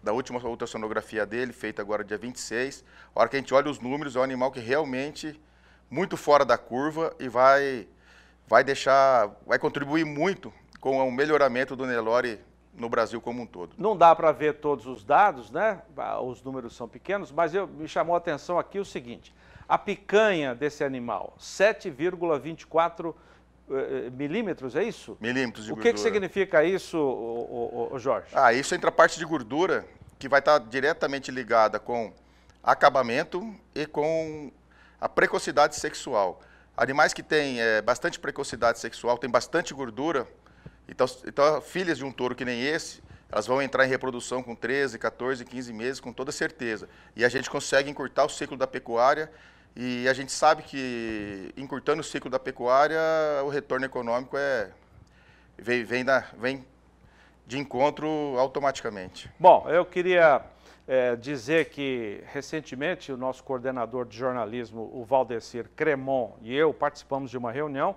da última ultrassonografia dele, feita agora dia 26. A hora que a gente olha os números, é um animal que realmente muito fora da curva e vai, vai deixar, vai contribuir muito com o melhoramento do Nelore no Brasil como um todo. Não dá para ver todos os dados, né? Os números são pequenos, mas eu, me chamou a atenção aqui o seguinte: a picanha desse animal, 7,24 eh, eh, milímetros, é isso? Milímetros de o que gordura. O que significa isso, o, o, o, Jorge? Ah, isso entra a parte de gordura, que vai estar diretamente ligada com acabamento e com a precocidade sexual. Animais que têm é, bastante precocidade sexual, têm bastante gordura, então, então filhas de um touro que nem esse, elas vão entrar em reprodução com 13, 14, 15 meses, com toda certeza. E a gente consegue encurtar o ciclo da pecuária e a gente sabe que encurtando o ciclo da pecuária, o retorno econômico é vem, vem, da, vem de encontro automaticamente. Bom, eu queria é, dizer que recentemente o nosso coordenador de jornalismo, o Valdecir Cremon, e eu participamos de uma reunião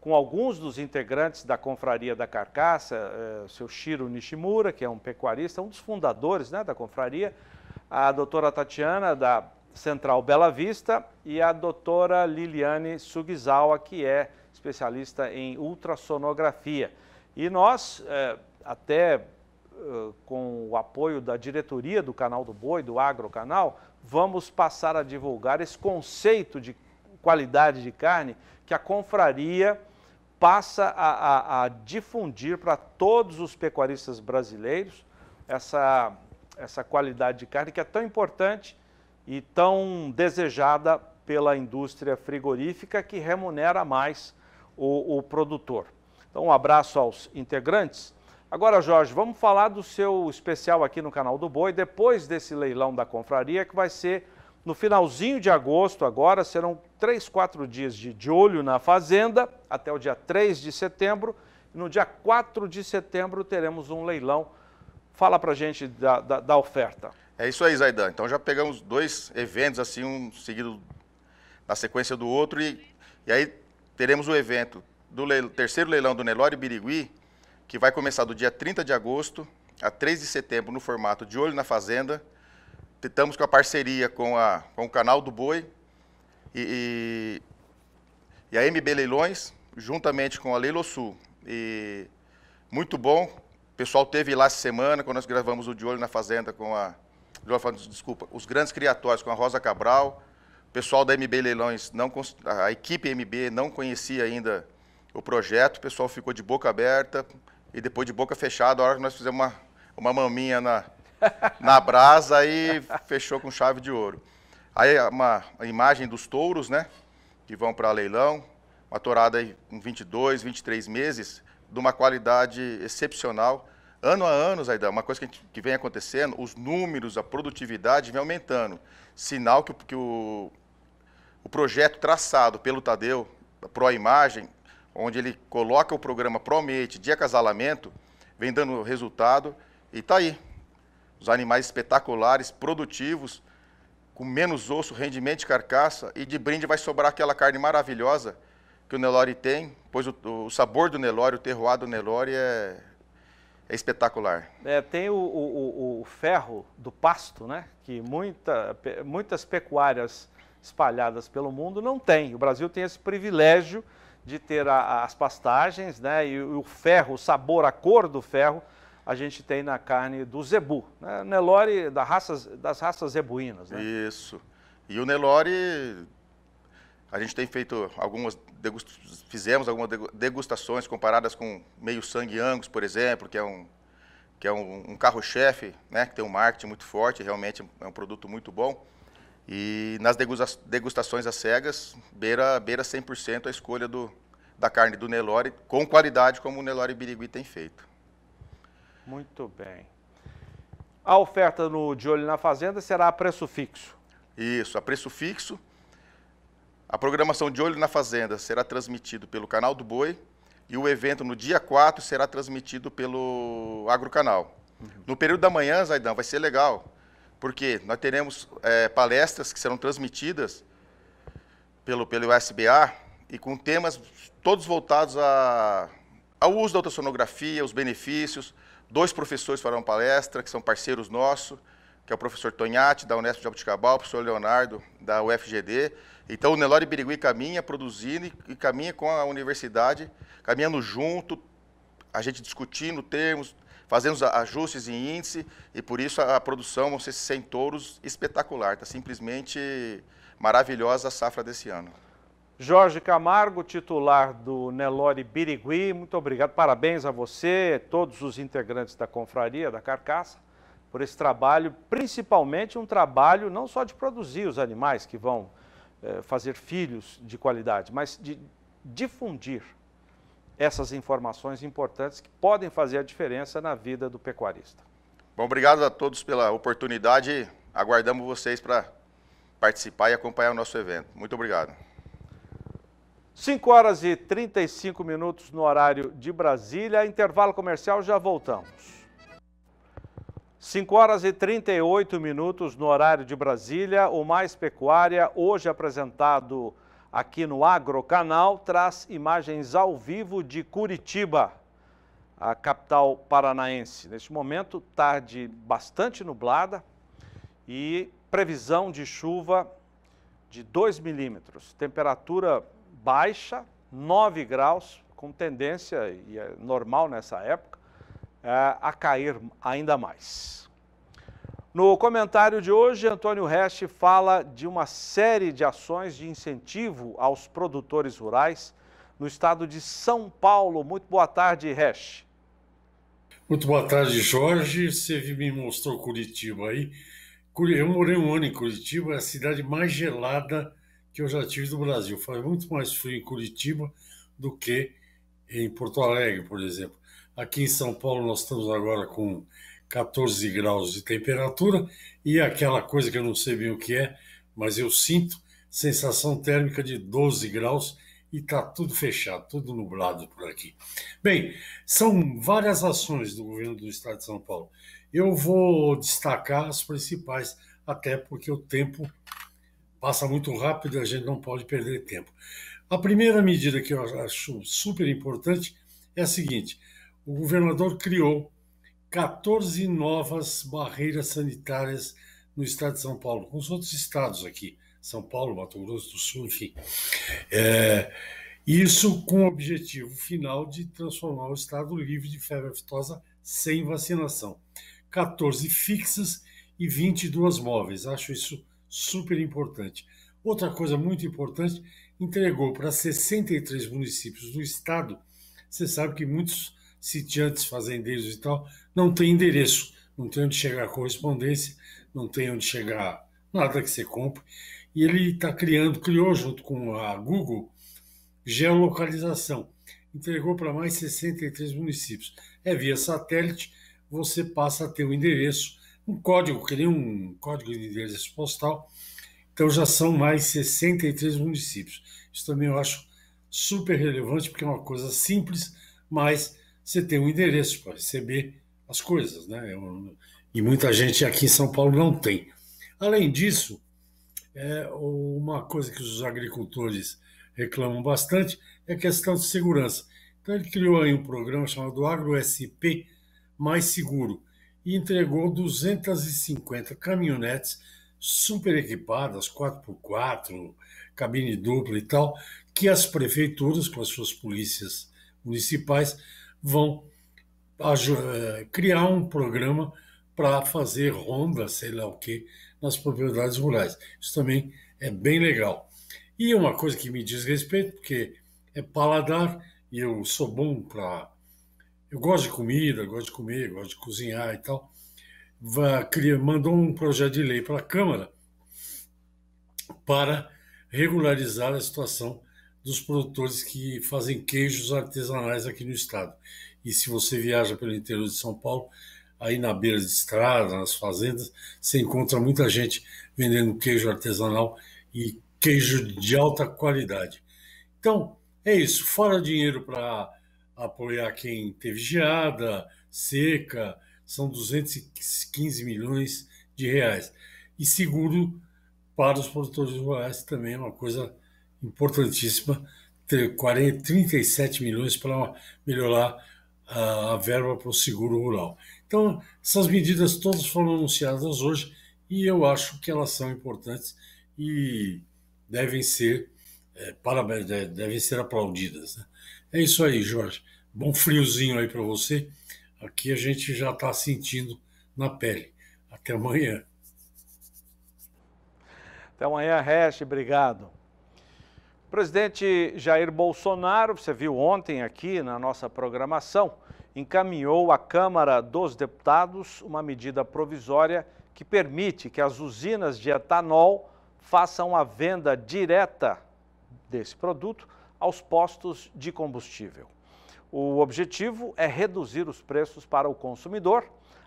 com alguns dos integrantes da Confraria da Carcaça, é, o seu Shiro Nishimura, que é um pecuarista, um dos fundadores né, da Confraria, a doutora Tatiana, da Central Bela Vista, e a doutora Liliane Sugizawa, que é especialista em ultrassonografia. E nós, eh, até eh, com o apoio da diretoria do Canal do Boi, do Agrocanal, vamos passar a divulgar esse conceito de qualidade de carne que a confraria passa a, a, a difundir para todos os pecuaristas brasileiros essa, essa qualidade de carne que é tão importante e tão desejada pela indústria frigorífica que remunera mais o, o produtor. Então, um abraço aos integrantes. Agora, Jorge, vamos falar do seu especial aqui no canal do Boi, depois desse leilão da confraria, que vai ser no finalzinho de agosto, agora serão três, quatro dias de, de olho na fazenda, até o dia 3 de setembro. No dia 4 de setembro teremos um leilão. Fala a gente da, da, da oferta. É isso aí, Zaidan. Então já pegamos dois eventos, assim, um seguido na sequência do outro, e, e aí teremos o evento do terceiro leilão do Nelore Birigui, que vai começar do dia 30 de agosto a 3 de setembro no formato de Olho na Fazenda. Estamos com a parceria com, a, com o Canal do Boi e, e, e a MB Leilões, juntamente com a Leilo Sul. E muito bom. O pessoal teve lá essa semana, quando nós gravamos o De Olho na Fazenda com a melhor falando, desculpa, os grandes criatórios com a Rosa Cabral, o pessoal da MB Leilões, não, a equipe MB não conhecia ainda o projeto, o pessoal ficou de boca aberta e depois de boca fechada, a hora que nós fizemos uma, uma maminha na, na brasa aí fechou com chave de ouro. Aí uma a imagem dos touros, né, que vão para leilão, uma tourada com 22, 23 meses, de uma qualidade excepcional, Ano a ano, Zaidan, uma coisa que, gente, que, vem acontecendo, os números, a produtividade vem aumentando. Sinal que, que o, o projeto traçado pelo Tadeu, Pro Imagem, onde ele coloca o programa Promete de acasalamento, vem dando resultado e está aí. Os animais espetaculares, produtivos, com menos osso, rendimento de carcaça e de brinde vai sobrar aquela carne maravilhosa que o Nelore tem, pois o, o sabor do Nelore, o terroir do Nelore é é espetacular. É, tem o, o, o, ferro do pasto, né? Que muita, muitas pecuárias espalhadas pelo mundo não têm. O Brasil tem esse privilégio de ter a, as pastagens, né? E, o ferro, o sabor, a cor do ferro, a gente tem na carne do zebu, né? Nelore da das raças zebuínas, né? Isso. E o Nelore a gente tem feito algumas fizemos algumas degustações comparadas com meio sangue Angus, por exemplo, que é um que é um, um carro-chefe, né, que tem um marketing muito forte, realmente é um produto muito bom. E nas degustações às cegas, beira, beira 100% a escolha do, da carne do Nelore, com qualidade como o Nelore Birigui tem feito. Muito bem. A oferta no De Olho na Fazenda será a preço fixo? Isso, a preço fixo a programação de Olho na Fazenda será transmitido pelo Canal do Boi e o evento no dia 4 será transmitido pelo Agrocanal. Canal. Uhum. No período da manhã, Zaidan, vai ser legal, porque nós teremos é, palestras que serão transmitidas pelo, pelo SBA e com temas todos voltados a, ao uso da ultrassonografia, os benefícios. Dois professores farão palestra, que são parceiros nossos que é o professor Tonhati, da Unesp Abuticabal, o professor Leonardo, da UFGD. Então, o Nelore Birigui caminha produzindo e, e caminha com a universidade, caminhando junto, a gente discutindo termos, fazendo ajustes em índice, e por isso a, a produção, vão ser 100 touros, espetacular. Está simplesmente maravilhosa a safra desse ano. Jorge Camargo, titular do Nelore Birigui, muito obrigado, parabéns a você, todos os integrantes da confraria, da carcaça por esse trabalho, principalmente um trabalho não só de produzir os animais que vão eh, fazer filhos de qualidade, mas de difundir essas informações importantes que podem fazer a diferença na vida do pecuarista. Bom, obrigado a todos pela oportunidade. Aguardamos vocês para participar e acompanhar o nosso evento. Muito obrigado. 5 horas e 35 minutos no horário de Brasília. Intervalo comercial, já voltamos. 5 horas e 38 minutos no horário de Brasília. O Mais Pecuária, hoje apresentado aqui no Agrocanal, traz imagens ao vivo de Curitiba, a capital paranaense. Neste momento, tarde bastante nublada e previsão de chuva de 2 milímetros. Temperatura baixa, 9 graus, com tendência, e é normal nessa época, é, a cair ainda mais. No comentário de hoje, Antônio Reste fala de uma série de ações de incentivo aos produtores rurais no estado de São Paulo. Muito boa tarde, Reste. Muito boa tarde, Jorge. Você me mostrou Curitiba aí. Eu morei um ano em Curitiba, é a cidade mais gelada que eu já tive no Brasil. Faz muito mais frio em Curitiba do que em Porto Alegre, por exemplo. Aqui em São Paulo nós estamos agora com 14 graus de temperatura e aquela coisa que eu não sei bem o que é, mas eu sinto sensação térmica de 12 graus e está tudo fechado, tudo nublado por aqui. Bem, são várias ações do governo do estado de São Paulo. Eu vou destacar as principais, até porque o tempo passa muito rápido e a gente não pode perder tempo. A primeira medida que eu acho super importante é a seguinte: o governador criou 14 novas barreiras sanitárias no estado de São Paulo, com os outros estados aqui, São Paulo, Mato Grosso do Sul, enfim. É, isso com o objetivo final de transformar o estado livre de febre aftosa sem vacinação. 14 fixas e 22 móveis. Acho isso super importante. Outra coisa muito importante, entregou para 63 municípios do estado. Você sabe que muitos sitiantes, fazendeiros e tal, não tem endereço, não tem onde chegar a correspondência, não tem onde chegar nada que você compre. E ele está criando, criou junto com a Google, geolocalização. Entregou para mais 63 municípios. É via satélite, você passa a ter um endereço, um código, queria um código de endereço postal. Então já são mais 63 municípios. Isso também eu acho super relevante, porque é uma coisa simples, mas você tem um endereço para receber as coisas, né? Eu, é e muita gente aqui em São Paulo não tem. Além disso, é uma coisa que os agricultores reclamam bastante é a questão de segurança. Então ele criou aí um programa chamado AgroSP Mais Seguro e entregou 250 caminhonetes super equipadas, 4x4, cabine dupla e tal, que as prefeituras, com as suas polícias municipais, vão eh, criar um programa para fazer ronda, sei lá o que, nas propriedades rurais. Isso também é bem legal. E uma coisa que me diz respeito, porque é paladar, e eu sou bom para. Eu gosto de comida, gosto de comer, gosto de cozinhar e tal. Vai, mandou um projeto de lei para a Câmara para regularizar a situação dos produtores que fazem queijos artesanais aqui no estado. E se você viaja pelo interior de São Paulo, aí na beira de estrada, nas fazendas, você encontra muita gente vendendo queijo artesanal e queijo de alta qualidade. Então, é isso. Fora dinheiro para apoiar quem teve geada, seca, são 215 milhões de reais. E seguro para os produtores rurais também é uma coisa importantíssima, 40, 37 milhões para melhorar a, a verba para o seguro rural. Então, essas medidas todas foram anunciadas hoje e eu acho que elas são importantes e devem ser, é, devem ser aplaudidas. Né? É isso aí, Jorge. Bom friozinho aí para você. Aqui a gente já está sentindo na pele. Até amanhã. Até amanhã, Hash. Obrigado. Presidente Jair Bolsonaro, você viu ontem aqui na nossa programação, encaminhou à Câmara dos Deputados uma medida provisória que permite que as usinas de etanol façam a venda direta desse produto aos postos de combustível. O objetivo é reduzir os preços para o consumidor,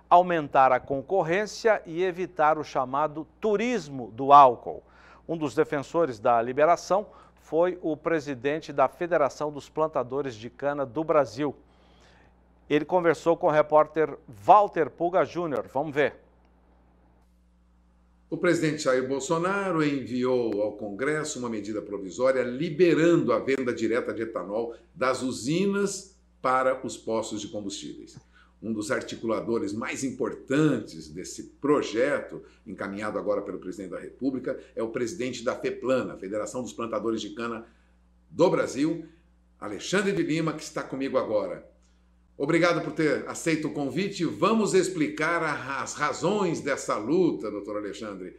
aumentar a concorrência e evitar o chamado turismo do álcool. Um dos defensores da liberação foi o presidente da Federação dos Plantadores de Cana do Brasil. Ele conversou com o repórter Walter Puga Júnior. Vamos ver. O presidente Jair Bolsonaro enviou ao Congresso uma medida provisória liberando a venda direta de etanol das usinas para os postos de combustíveis um dos articuladores mais importantes desse projeto, encaminhado agora pelo presidente da República, é o presidente da FEPLANA, Federação dos Plantadores de Cana do Brasil, Alexandre de Lima, que está comigo agora. Obrigado por ter aceito o convite. Vamos explicar as razões dessa luta, doutor Alexandre.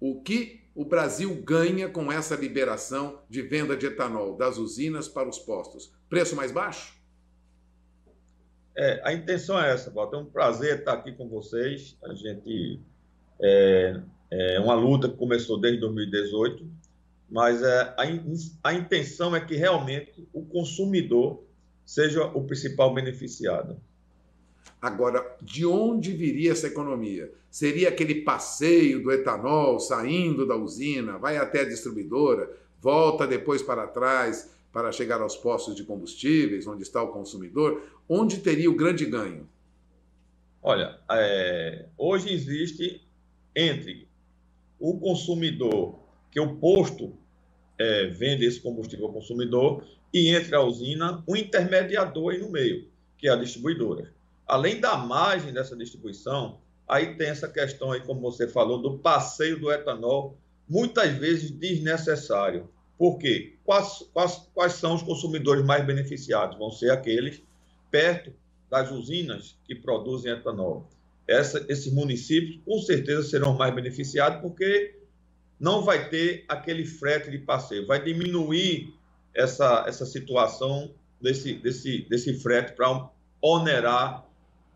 O que o Brasil ganha com essa liberação de venda de etanol das usinas para os postos? Preço mais baixo? É, a intenção é essa, Walter. É um prazer estar aqui com vocês. A gente. É, é uma luta que começou desde 2018, mas é, a, in, a intenção é que realmente o consumidor seja o principal beneficiado. Agora, de onde viria essa economia? Seria aquele passeio do etanol saindo da usina, vai até a distribuidora, volta depois para trás, para chegar aos postos de combustíveis, onde está o consumidor, onde teria o grande ganho? Olha, é, hoje existe entre o consumidor, que o posto é, vende esse combustível ao consumidor, e entre a usina, o intermediador aí no meio, que é a distribuidora. Além da margem dessa distribuição, aí tem essa questão aí, como você falou, do passeio do etanol, muitas vezes desnecessário. Por quê? Quais, quais, quais são os consumidores mais beneficiados? Vão ser aqueles perto das usinas que produzem etanol. Essa, esses municípios, com certeza, serão mais beneficiados, porque não vai ter aquele frete de passeio, vai diminuir essa, essa situação desse, desse, desse frete para onerar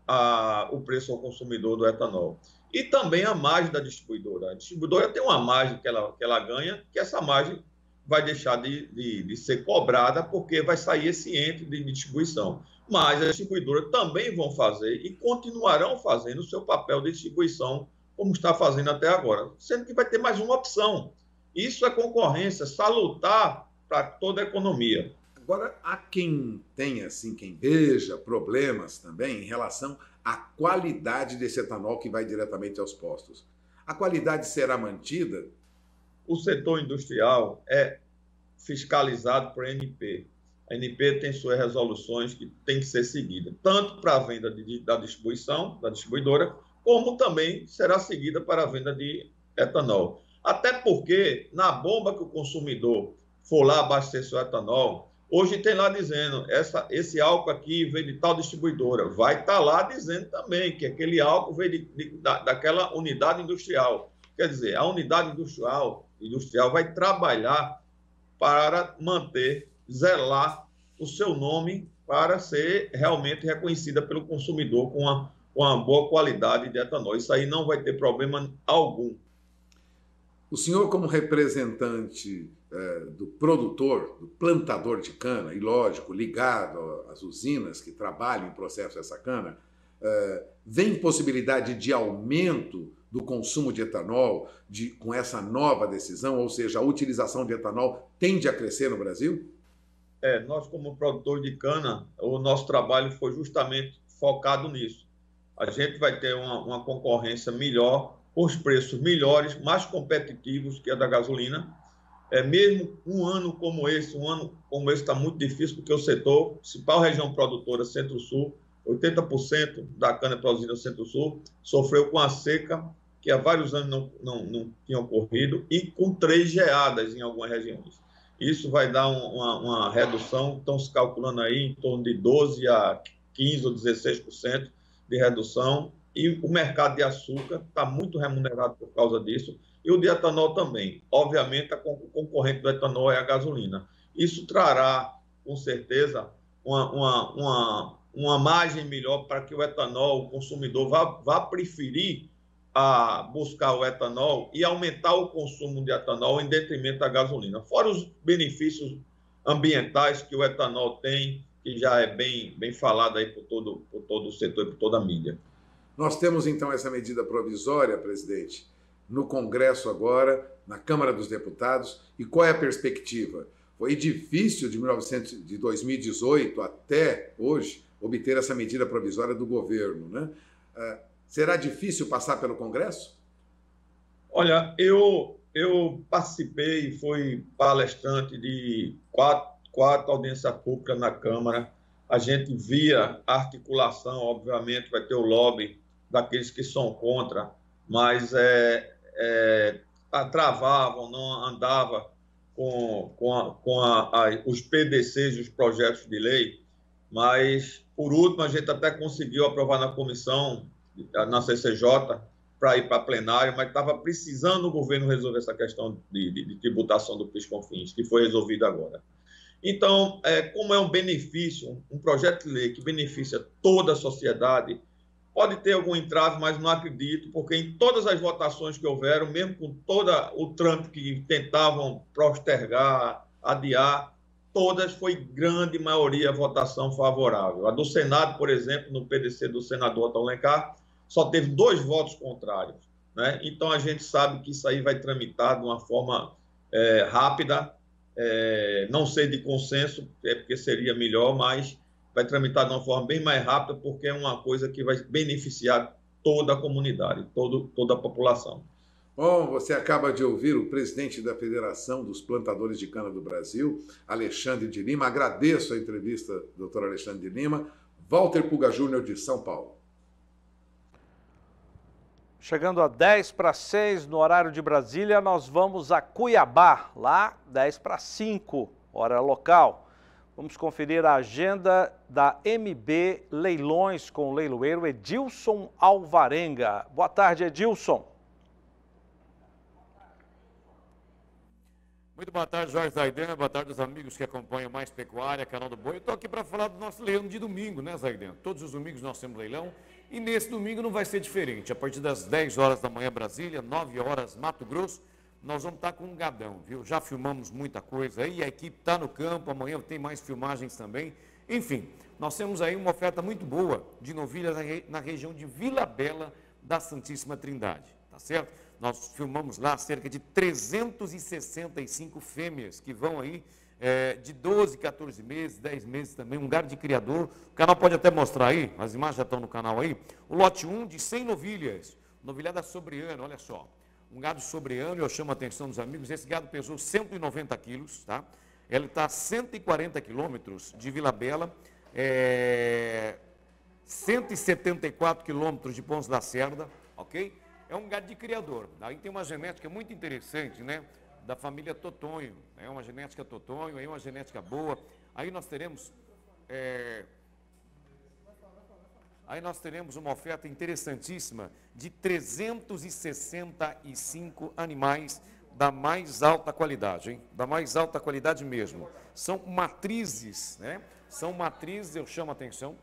a, o preço ao consumidor do etanol. E também a margem da distribuidora. A distribuidora tem uma margem que ela, que ela ganha, que essa margem vai deixar de, de, de ser cobrada porque vai sair esse ente de distribuição. Mas as distribuidoras também vão fazer e continuarão fazendo o seu papel de distribuição, como está fazendo até agora, sendo que vai ter mais uma opção. Isso é concorrência salutar para toda a economia. Agora, há quem tenha, assim, quem veja problemas também em relação à qualidade desse etanol que vai diretamente aos postos. A qualidade será mantida? O setor industrial é fiscalizado por NP. A NP tem suas resoluções que têm que ser seguidas, tanto para a venda de, da distribuição, da distribuidora, como também será seguida para a venda de etanol. Até porque, na bomba que o consumidor for lá abastecer o etanol, hoje tem lá dizendo, essa, esse álcool aqui veio de tal distribuidora. Vai estar tá lá dizendo também que aquele álcool veio de, de, da, daquela unidade industrial. Quer dizer, a unidade industrial industrial vai trabalhar para manter, zelar o seu nome para ser realmente reconhecida pelo consumidor com uma, com uma boa qualidade de etanol. Isso aí não vai ter problema algum. O senhor, como representante é, do produtor, do plantador de cana, e lógico, ligado às usinas que trabalham em processo dessa cana, é, vem possibilidade de aumento do consumo de etanol de, com essa nova decisão, ou seja, a utilização de etanol tende a crescer no Brasil? É, nós como produtores de cana, o nosso trabalho foi justamente focado nisso. A gente vai ter uma, uma concorrência melhor, com os preços melhores, mais competitivos que a da gasolina. É mesmo um ano como esse, um ano como esse está muito difícil porque o setor, principal região produtora Centro-Sul, 80% da cana produzida no Centro-Sul sofreu com a seca que há vários anos não, não, não tinha ocorrido, e com três geadas em algumas regiões. Isso vai dar uma, uma redução, estão se calculando aí em torno de 12% a 15% ou 16% de redução, e o mercado de açúcar está muito remunerado por causa disso, e o de etanol também. Obviamente, a concorrente do etanol é a gasolina. Isso trará, com certeza, uma, uma, uma, uma margem melhor para que o etanol, o consumidor, vá, vá preferir a buscar o etanol e aumentar o consumo de etanol em detrimento da gasolina. Fora os benefícios ambientais que o etanol tem, que já é bem, bem falado aí por todo, por todo o setor e por toda a mídia. Nós temos então essa medida provisória, presidente, no Congresso agora, na Câmara dos Deputados, e qual é a perspectiva? Foi difícil de, 1900, de 2018 até hoje obter essa medida provisória do governo, né? Ah, Será difícil passar pelo Congresso? Olha, eu, eu participei e fui palestrante de quatro, quatro audiências públicas na Câmara. A gente via a articulação, obviamente, vai ter o lobby daqueles que são contra, mas é, é, travavam, não andava com, com, a, com a, a, os PDCs, os projetos de lei, mas, por último, a gente até conseguiu aprovar na comissão na CCJ para ir para plenário, mas estava precisando o governo resolver essa questão de, de, de tributação do PIS-COFINS, que foi resolvida agora. Então, é, como é um benefício, um projeto de lei que beneficia toda a sociedade, pode ter algum entrave, mas não acredito, porque em todas as votações que houveram, mesmo com todo o trampo que tentavam postergar, adiar, todas foi grande maioria votação favorável. A do Senado, por exemplo, no PDC do senador Otto Alencar, só teve dois votos contrários. Né? Então a gente sabe que isso aí vai tramitar de uma forma é, rápida, é, não sei de consenso, é porque seria melhor, mas vai tramitar de uma forma bem mais rápida, porque é uma coisa que vai beneficiar toda a comunidade, todo, toda a população. Bom, você acaba de ouvir o presidente da Federação dos Plantadores de Cana do Brasil, Alexandre de Lima. Agradeço a entrevista, doutor Alexandre de Lima. Walter Puga Júnior, de São Paulo. Chegando a 10 para 6 no horário de Brasília, nós vamos a Cuiabá, lá 10 para 5, hora local. Vamos conferir a agenda da MB Leilões com o leiloeiro Edilson Alvarenga. Boa tarde, Edilson. Muito boa tarde, Jorge Zaiden. Boa tarde aos amigos que acompanham Mais Pecuária, Canal do Boi. Eu estou aqui para falar do nosso leilão de domingo, né, Zaiden? Todos os domingos nós temos leilão. E nesse domingo não vai ser diferente. A partir das 10 horas da manhã, Brasília, 9 horas, Mato Grosso, nós vamos estar tá com um gadão, viu? Já filmamos muita coisa aí, a equipe está no campo, amanhã tem mais filmagens também. Enfim, nós temos aí uma oferta muito boa de novilhas na região de Vila Bela da Santíssima Trindade, tá certo? Nós filmamos lá cerca de 365 fêmeas que vão aí é, de 12, 14 meses, 10 meses também, um gado de criador. O canal pode até mostrar aí, as imagens já estão no canal aí. O lote 1 de 100 novilhas, novilhada sobreano, olha só. Um gado sobreano, eu chamo a atenção dos amigos, esse gado pesou 190 quilos, tá? Ele está a 140 quilômetros de Vila Bela, é, 174 quilômetros de Pons da Cerda, ok? É um gado de criador. Aí tem uma genética muito interessante, né? da família Totonho. É uma genética Totonho, é uma genética boa. Aí nós teremos. É... Aí nós teremos uma oferta interessantíssima de 365 animais da mais alta qualidade, hein? Da mais alta qualidade mesmo. São matrizes, né? São matrizes, eu chamo a atenção,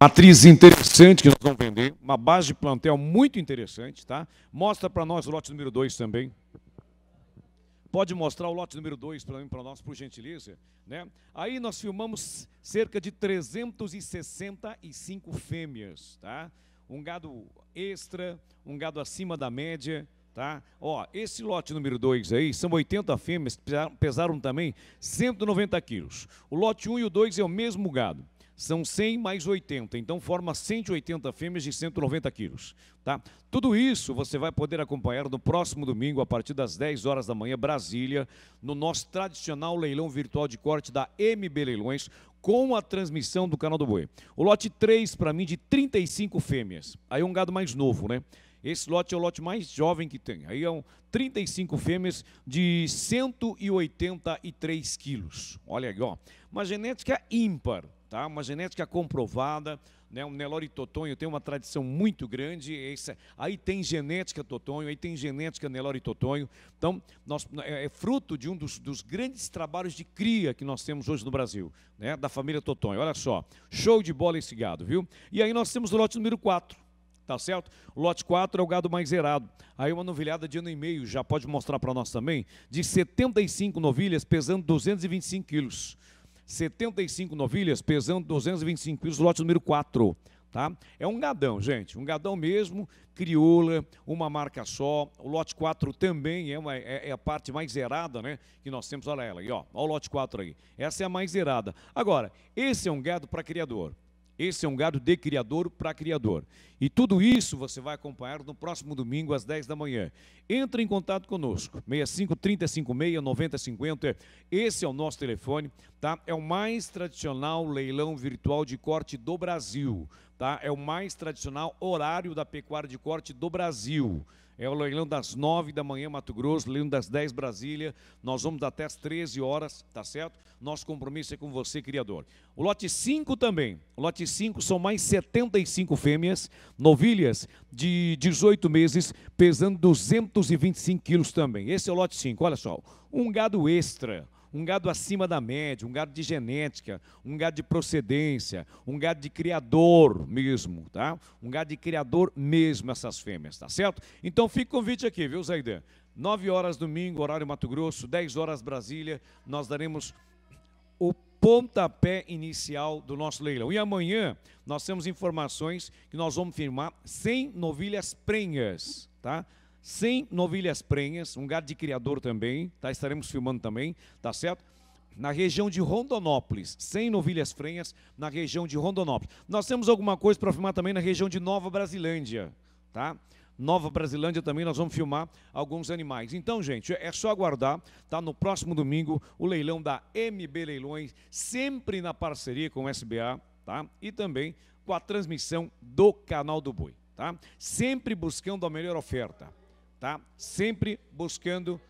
Matriz interessante que nós vamos vender, uma base de plantel muito interessante, tá? Mostra para nós o lote número 2 também. Pode mostrar o lote número 2 para nós, por gentileza. Né? Aí nós filmamos cerca de 365 fêmeas, tá? Um gado extra, um gado acima da média, tá? Ó, esse lote número 2 aí, são 80 fêmeas, pesaram, pesaram também 190 quilos. O lote 1 um e o 2 é o mesmo gado. São 100 mais 80, então forma 180 fêmeas de 190 quilos. Tá? Tudo isso você vai poder acompanhar no próximo domingo, a partir das 10 horas da manhã, Brasília, no nosso tradicional leilão virtual de corte da MB Leilões, com a transmissão do canal do Boi. O lote 3, para mim, de 35 fêmeas. Aí é um gado mais novo, né? Esse lote é o lote mais jovem que tem. Aí são é 35 fêmeas de 183 quilos. Olha aí, ó. Uma genética ímpar tá? Uma genética comprovada, né? O Nelore Totonho tem uma tradição muito grande. Esse, aí tem genética Totonho, aí tem genética Nelore Totonho. Então, nós, é, é, fruto de um dos, dos, grandes trabalhos de cria que nós temos hoje no Brasil, né? Da família Totonho. Olha só, show de bola esse gado, viu? E aí nós temos o lote número 4 tá certo? O lote 4 é o gado mais zerado. Aí uma novilhada de ano e meio, já pode mostrar para nós também, de 75 novilhas pesando 225 quilos. 75 novilhas, pesando 225 quilos, lote número 4. Tá? É um gadão, gente, um gadão mesmo, crioula, uma marca só. O lote 4 também é, uma, é, é a parte mais zerada, né? Que nós temos, olha ela aí, ó, olha o lote 4 aí. Essa é a mais zerada. Agora, esse é um gado para criador. Esse é um gado de criador para criador. E tudo isso você vai acompanhar no próximo domingo às 10 da manhã. Entre em contato conosco, 65 356 9050. Esse é o nosso telefone, tá? É o mais tradicional leilão virtual de corte do Brasil, tá? É o mais tradicional horário da pecuária de corte do Brasil. É o leilão das 9 da manhã, Mato Grosso, leilão das 10, Brasília. Nós vamos até as 13 horas, tá certo? Nosso compromisso é com você, criador. O lote 5 também. O lote 5 são mais 75 fêmeas, novilhas de 18 meses, pesando 225 quilos também. Esse é o lote 5, olha só. Um gado extra um gado acima da média, um gado de genética, um gado de procedência, um gado de criador mesmo, tá? Um gado de criador mesmo essas fêmeas, tá certo? Então fica o convite aqui, viu, Zaidan? 9 horas domingo, horário Mato Grosso, 10 horas Brasília, nós daremos o pontapé inicial do nosso leilão. E amanhã nós temos informações que nós vamos firmar 100 novilhas prenhas, tá? sem novilhas prenhas, um gado de criador também, tá? Estaremos filmando também, tá certo? Na região de Rondonópolis, sem novilhas prenhas, na região de Rondonópolis. Nós temos alguma coisa para filmar também na região de Nova Brasilândia, tá? Nova Brasilândia também nós vamos filmar alguns animais. Então, gente, é só aguardar, tá? No próximo domingo, o leilão da MB Leilões, sempre na parceria com o SBA, tá? E também com a transmissão do canal do Boi, tá? Sempre buscando a melhor oferta tá? Sempre buscando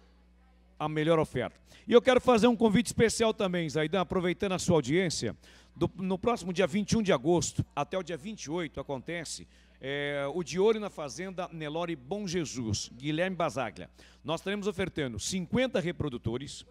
a melhor oferta. E eu quero fazer um convite especial também, Zaidan, aproveitando a sua audiência. Do, no próximo dia 21 de agosto até o dia 28 acontece é, o De Olho na Fazenda Nelore Bom Jesus, Guilherme Basaglia. Nós estaremos ofertando 50 reprodutores,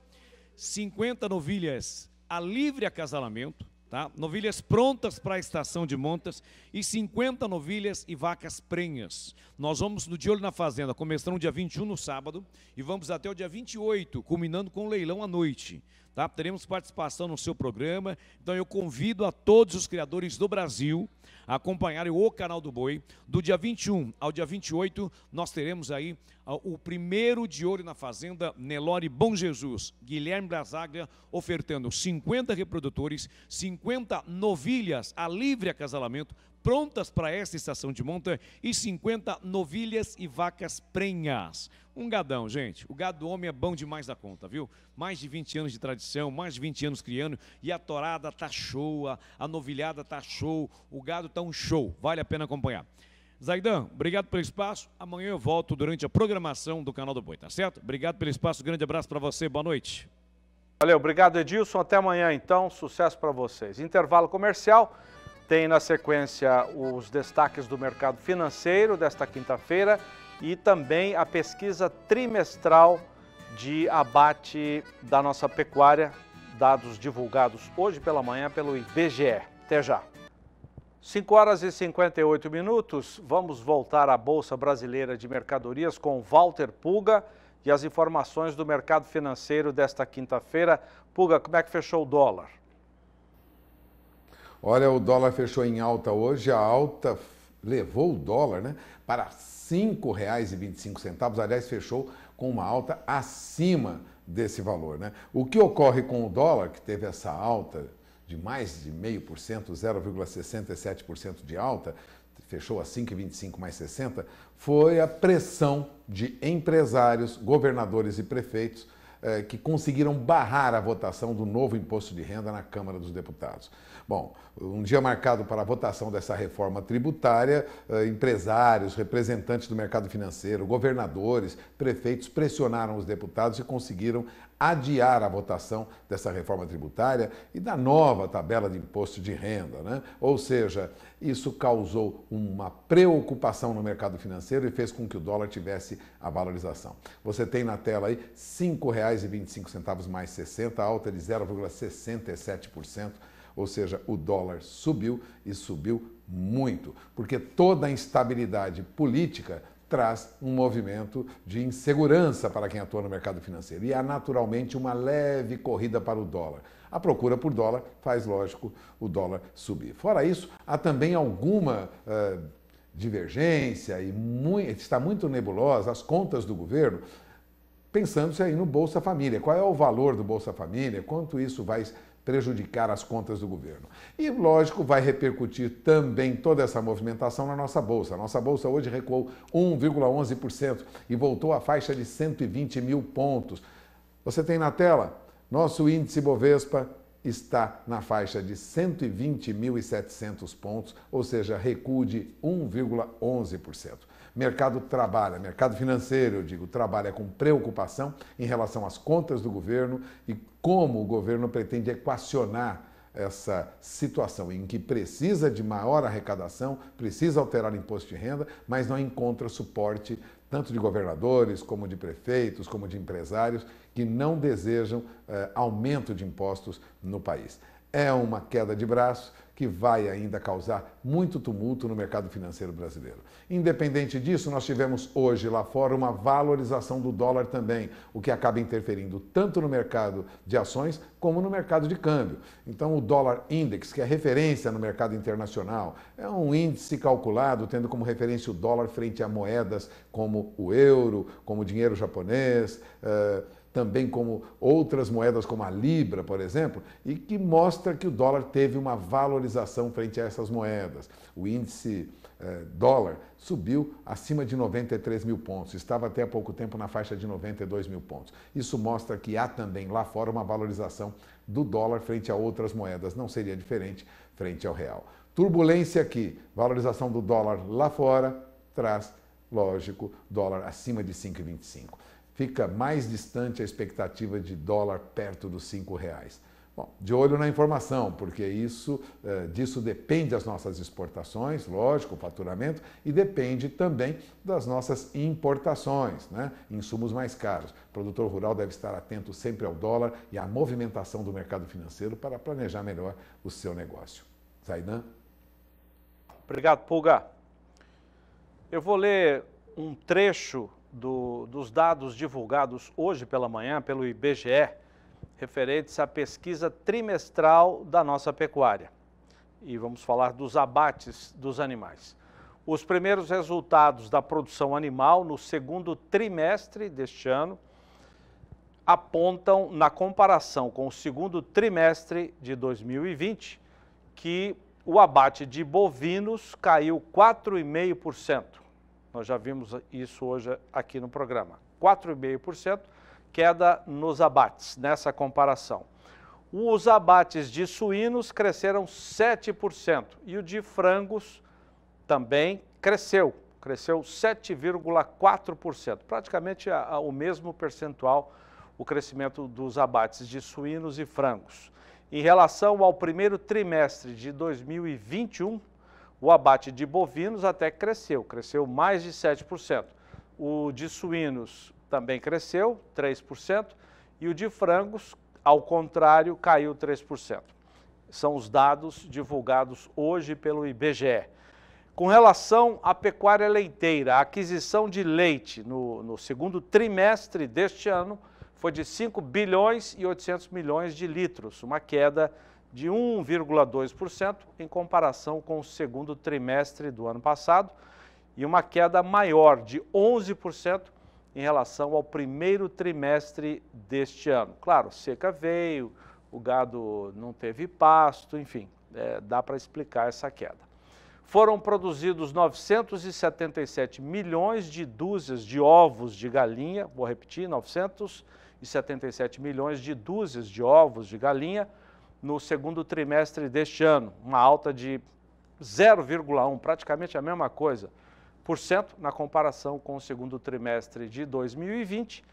50 novilhas a livre acasalamento, Tá? Novilhas prontas para a estação de montas e 50 novilhas e vacas prenhas. Nós vamos no De Olho na Fazenda, começando no dia 21 no sábado e vamos até o dia 28, culminando com o leilão à noite. Tá? Teremos participação no seu programa. Então eu convido a todos os criadores do Brasil a acompanharem o canal do Boi. Do dia 21 ao dia 28, nós teremos aí o primeiro de ouro na fazenda Nelore Bom Jesus, Guilherme Brasaglia, ofertando 50 reprodutores, 50 novilhas a livre acasalamento, prontas para esta estação de monta, e 50 novilhas e vacas prenhas. Um gadão, gente. O gado do homem é bom demais da conta, viu? Mais de 20 anos de tradição, mais de 20 anos criando, e a torada tá show, a novilhada tá show, o gado tá um show, vale a pena acompanhar. Zaidan, obrigado pelo espaço. Amanhã eu volto durante a programação do Canal do Boi, tá certo? Obrigado pelo espaço, grande abraço para você, boa noite. Valeu, obrigado Edilson, até amanhã então, sucesso para vocês. Intervalo comercial, tem na sequência os destaques do mercado financeiro desta quinta-feira e também a pesquisa trimestral de abate da nossa pecuária, dados divulgados hoje pela manhã pelo IBGE. Até já! 5 horas e 58 minutos, vamos voltar à Bolsa Brasileira de Mercadorias com Walter Puga e as informações do mercado financeiro desta quinta-feira. Puga, como é que fechou o dólar? Olha, o dólar fechou em alta hoje, a alta levou o dólar né, para R$ 5,25, aliás, fechou com uma alta acima desse valor. Né? O que ocorre com o dólar, que teve essa alta de mais de 0,5%, 0,67% de alta, fechou a 5,25 mais 60, foi a pressão de empresários, governadores e prefeitos eh, que conseguiram barrar a votação do novo imposto de renda na Câmara dos Deputados. Bom, um dia marcado para a votação dessa reforma tributária, eh, empresários, representantes do mercado financeiro, governadores, prefeitos pressionaram os deputados e conseguiram adiar a votação dessa reforma tributária e da nova tabela de imposto de renda. Né? Ou seja, isso causou uma preocupação no mercado financeiro e fez com que o dólar tivesse a valorização. Você tem na tela aí R$ 5,25 mais 60, alta de 0,67%, ou seja, o dólar subiu e subiu muito, porque toda a instabilidade política traz um movimento de insegurança para quem atua no mercado financeiro. E há naturalmente uma leve corrida para o dólar. A procura por dólar faz, lógico, o dólar subir. Fora isso, há também alguma uh, divergência e muito, está muito nebulosa as contas do governo, pensando-se aí no Bolsa Família. Qual é o valor do Bolsa Família? Quanto isso vai prejudicar as contas do governo. E, lógico, vai repercutir também toda essa movimentação na nossa bolsa. nossa bolsa hoje recuou 1,11% e voltou à faixa de 120 mil pontos. Você tem na tela? Nosso índice Bovespa está na faixa de 120.700 pontos, ou seja, recuo de 1,11% mercado trabalha, mercado financeiro, eu digo, trabalha com preocupação em relação às contas do governo e como o governo pretende equacionar essa situação em que precisa de maior arrecadação, precisa alterar o imposto de renda, mas não encontra suporte tanto de governadores, como de prefeitos, como de empresários que não desejam eh, aumento de impostos no país. É uma queda de braço que vai ainda causar muito tumulto no mercado financeiro brasileiro. Independente disso, nós tivemos hoje lá fora uma valorização do dólar também, o que acaba interferindo tanto no mercado de ações como no mercado de câmbio. Então, o dólar index, que é referência no mercado internacional, é um índice calculado tendo como referência o dólar frente a moedas como o euro, como o dinheiro japonês. Uh, também como outras moedas, como a Libra, por exemplo, e que mostra que o dólar teve uma valorização frente a essas moedas. O índice eh, dólar subiu acima de 93 mil pontos, estava até há pouco tempo na faixa de 92 mil pontos. Isso mostra que há também lá fora uma valorização do dólar frente a outras moedas, não seria diferente frente ao real. Turbulência aqui, valorização do dólar lá fora traz, lógico, dólar acima de 5,25 fica mais distante a expectativa de dólar perto dos cinco reais. Bom, de olho na informação, porque isso eh, disso depende as nossas exportações, lógico, o faturamento, e depende também das nossas importações, né? insumos mais caros. O produtor rural deve estar atento sempre ao dólar e à movimentação do mercado financeiro para planejar melhor o seu negócio. Zaidan? Obrigado, Pulga. Eu vou ler um trecho do, dos dados divulgados hoje pela manhã pelo IBGE, referentes à pesquisa trimestral da nossa pecuária. E vamos falar dos abates dos animais. Os primeiros resultados da produção animal no segundo trimestre deste ano apontam, na comparação com o segundo trimestre de 2020, que o abate de bovinos caiu 4,5% nós já vimos isso hoje aqui no programa. 4,5% queda nos abates, nessa comparação. Os abates de suínos cresceram 7% e o de frangos também cresceu, cresceu 7,4%, praticamente a, a, o mesmo percentual o crescimento dos abates de suínos e frangos. Em relação ao primeiro trimestre de 2021, o abate de bovinos até cresceu, cresceu mais de 7%. O de suínos também cresceu, 3%, e o de frangos, ao contrário, caiu 3%. São os dados divulgados hoje pelo IBGE. Com relação à pecuária leiteira, a aquisição de leite no, no segundo trimestre deste ano foi de 5 bilhões e 800 milhões de litros, uma queda de de 1,2% em comparação com o segundo trimestre do ano passado e uma queda maior de 11% em relação ao primeiro trimestre deste ano. Claro, seca veio, o gado não teve pasto, enfim, é, dá para explicar essa queda. Foram produzidos 977 milhões de dúzias de ovos de galinha, vou repetir, 977 milhões de dúzias de ovos de galinha, no segundo trimestre deste ano, uma alta de 0,1, praticamente a mesma coisa, por cento na comparação com o segundo trimestre de 2020,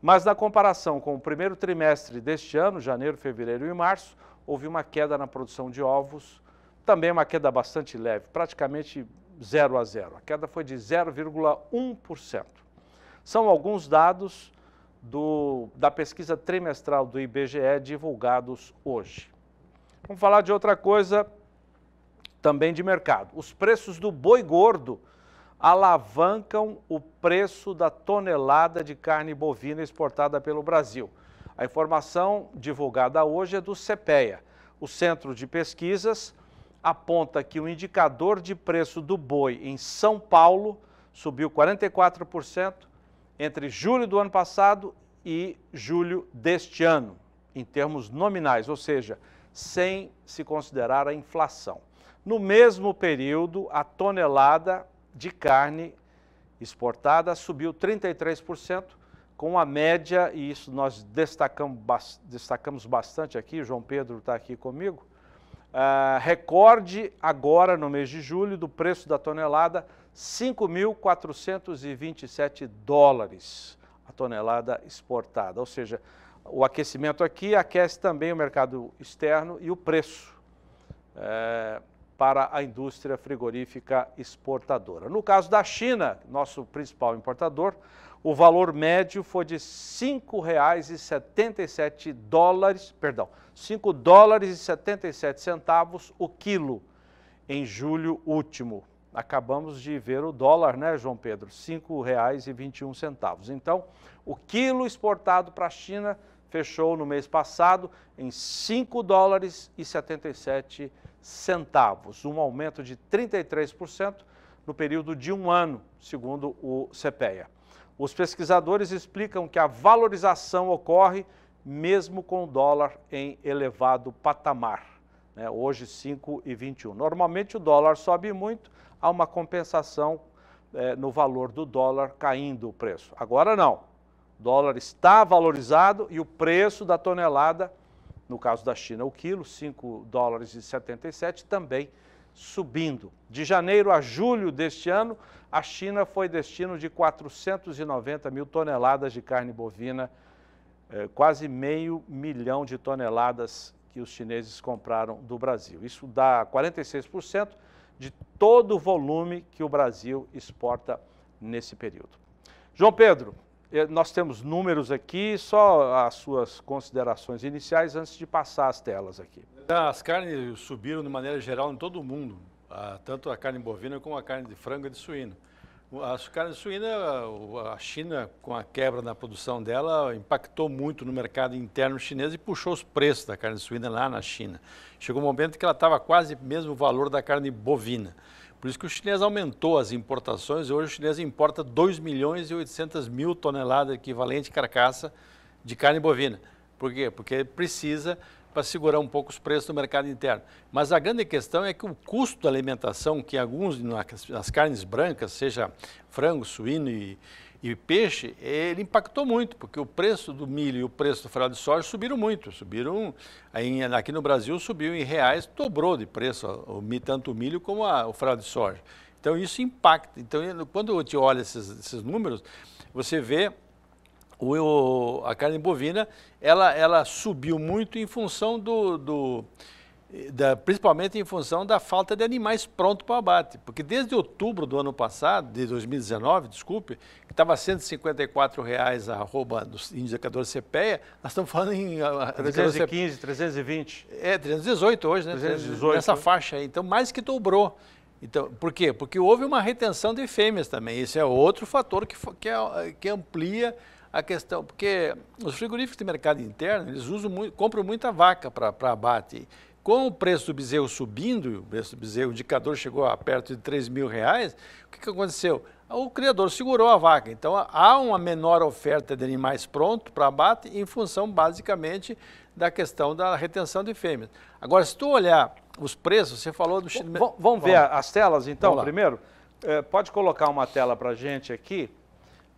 mas na comparação com o primeiro trimestre deste ano, janeiro, fevereiro e março, houve uma queda na produção de ovos, também uma queda bastante leve, praticamente 0 a 0. A queda foi de 0,1%. São alguns dados do, da pesquisa trimestral do IBGE divulgados hoje. Vamos falar de outra coisa também de mercado. Os preços do boi gordo alavancam o preço da tonelada de carne bovina exportada pelo Brasil. A informação divulgada hoje é do CPEA. O Centro de Pesquisas aponta que o indicador de preço do boi em São Paulo subiu 44% entre julho do ano passado e julho deste ano, em termos nominais, ou seja, sem se considerar a inflação. No mesmo período, a tonelada de carne exportada subiu 33%, com a média, e isso nós destacamos, destacamos bastante aqui, João Pedro está aqui comigo, uh, recorde agora no mês de julho do preço da tonelada 5.427 dólares a tonelada exportada. Ou seja, o aquecimento aqui aquece também o mercado externo e o preço é, para a indústria frigorífica exportadora. No caso da China, nosso principal importador, o valor médio foi de R$ 5,77 dólares, perdão, 5 dólares e 77 centavos o quilo em julho último acabamos de ver o dólar, né, João Pedro? R$ 5,21. Então, o quilo exportado para a China fechou no mês passado em 5 dólares e 77 centavos, um aumento de 33% no período de um ano, segundo o CPEA. Os pesquisadores explicam que a valorização ocorre mesmo com o dólar em elevado patamar né, hoje 5,21. Normalmente o dólar sobe muito, há uma compensação é, no valor do dólar caindo o preço. Agora não, o dólar está valorizado e o preço da tonelada, no caso da China, o quilo, 5 dólares e 77, também subindo. De janeiro a julho deste ano, a China foi destino de 490 mil toneladas de carne bovina, é, quase meio milhão de toneladas que os chineses compraram do Brasil. Isso dá 46% de todo o volume que o Brasil exporta nesse período. João Pedro, eh, nós temos números aqui, só as suas considerações iniciais antes de passar as telas aqui. As carnes subiram de maneira geral em todo o mundo, ah, tanto a carne bovina como a carne de frango e de suíno. A carne suína, a China, com a quebra na produção dela, impactou muito no mercado interno chinês e puxou os preços da carne suína lá na China. Chegou um momento que ela estava quase mesmo o valor da carne bovina. Por isso que o chinês aumentou as importações e hoje o chinês importa 2 milhões e 800 mil toneladas equivalente carcaça de carne bovina. Por quê? Porque precisa para segurar um pouco os preços do mercado interno. Mas a grande questão é que o custo da alimentação, que alguns nas carnes brancas, seja frango, suíno e, e peixe, ele impactou muito, porque o preço do milho e o preço do farelo de soja subiram muito. Subiram, aí, aqui no Brasil subiu em reais, dobrou de preço tanto o milho como a, o farelo de soja. Então isso impacta. Então quando a gente olha esses, esses números, você vê o, a carne bovina ela, ela subiu muito em função do, do da, principalmente em função da falta de animais prontos para abate, porque desde outubro do ano passado, de 2019, desculpe, que estava R$ 154 reais a arroba do indicador CPEA, nós estamos falando em... 315, 320. É, 318 hoje, né? 318. Nessa faixa aí, então mais que dobrou. Então, por quê? Porque houve uma retenção de fêmeas também, esse é outro fator que, que, é, que amplia a questão, porque os frigoríficos de mercado interno, eles usam muito, compram muita vaca para abate. Com o preço do bezerro subindo, o preço do bezerro, o indicador chegou a perto de 3 mil reais, o que, que aconteceu? O criador segurou a vaca. Então, há uma menor oferta de animais prontos para abate em função, basicamente, da questão da retenção de fêmeas. Agora, se tu olhar os preços, você falou do... Vamos, vamos ver vamos. as telas, então, primeiro? É, pode colocar uma tela para a gente aqui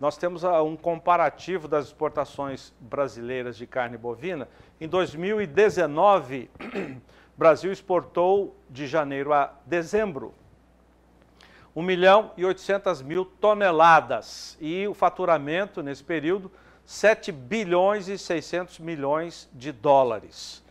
nós temos ah, um comparativo das exportações brasileiras de carne bovina. Em 2019, o Brasil exportou de janeiro a dezembro 1 milhão e 800 mil toneladas e o faturamento nesse período 7 bilhões e 600 milhões de dólares.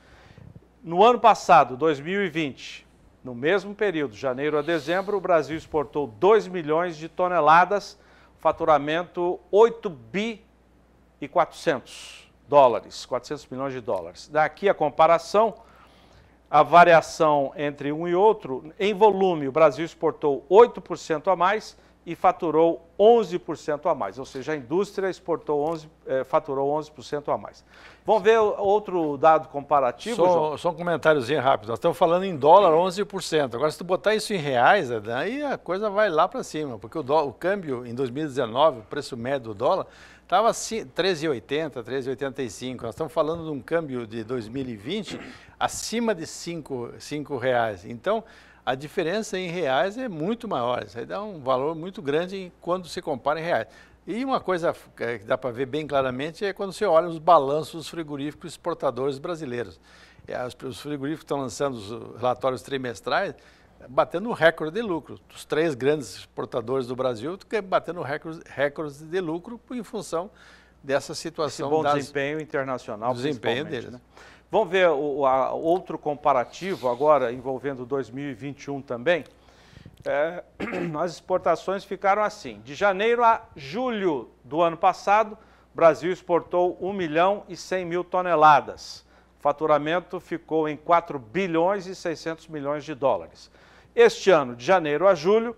No ano passado, 2020, no mesmo período, janeiro a dezembro, o Brasil exportou 2 milhões de toneladas faturamento 8 bi e 400 dólares, 400 milhões de dólares. Daqui a comparação, a variação entre um e outro, em volume, o Brasil exportou 8% a mais e faturou 11% a mais, ou seja, a indústria exportou 11, eh, faturou 11% a mais. Vamos ver outro dado comparativo, só, João? Só um comentáriozinho rápido. Nós estamos falando em dólar 11%. Agora, se tu botar isso em reais, né, aí a coisa vai lá para cima, porque o, o câmbio em 2019, o preço médio do dólar, estava 13,80, 13,85. Nós estamos falando de um câmbio de 2020 acima de 5 reais. Então, a diferença em reais é muito maior. Isso aí dá um valor muito grande quando se compara em reais. E uma coisa é, que dá para ver bem claramente é quando você olha os balanços frigoríficos exportadores brasileiros. É, os frigoríficos estão lançando os relatórios trimestrais, batendo recorde de lucro. Os três grandes exportadores do Brasil batendo recordes recorde de lucro em função dessa situação. Esse bom das, desempenho internacional, desempenho deles. Né? Vamos ver o, a, outro comparativo agora, envolvendo 2021 também. É, as exportações ficaram assim. De janeiro a julho do ano passado, Brasil exportou 1 milhão e 100 mil toneladas. O faturamento ficou em 4 bilhões e 600 milhões de dólares. Este ano, de janeiro a julho,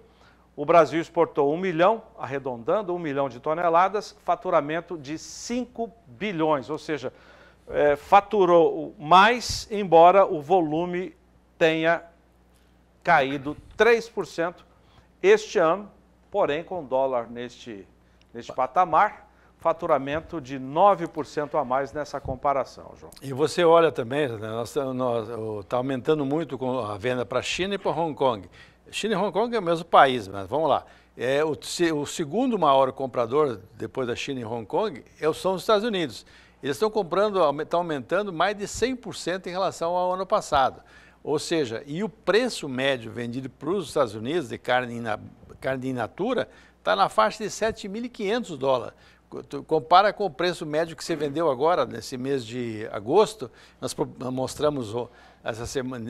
o Brasil exportou 1 milhão, arredondando 1 milhão de toneladas, faturamento de 5 bilhões, ou seja, é, faturou mais, embora o volume tenha caído 3% este ano, porém com dólar neste, neste patamar, faturamento de 9% a mais nessa comparação, João. E você olha também, está né, aumentando muito a venda para a China e para Hong Kong. China e Hong Kong é o mesmo país, mas vamos lá. É, o, o segundo maior comprador, depois da China e Hong Kong, é são os Estados Unidos. Eles estão comprando, estão aumentando mais de 100% em relação ao ano passado. Ou seja, e o preço médio vendido para os Estados Unidos de carne in, carne in natura está na faixa de 7.500 dólares. compara com o preço médio que você vendeu agora, nesse mês de agosto, nós mostramos essa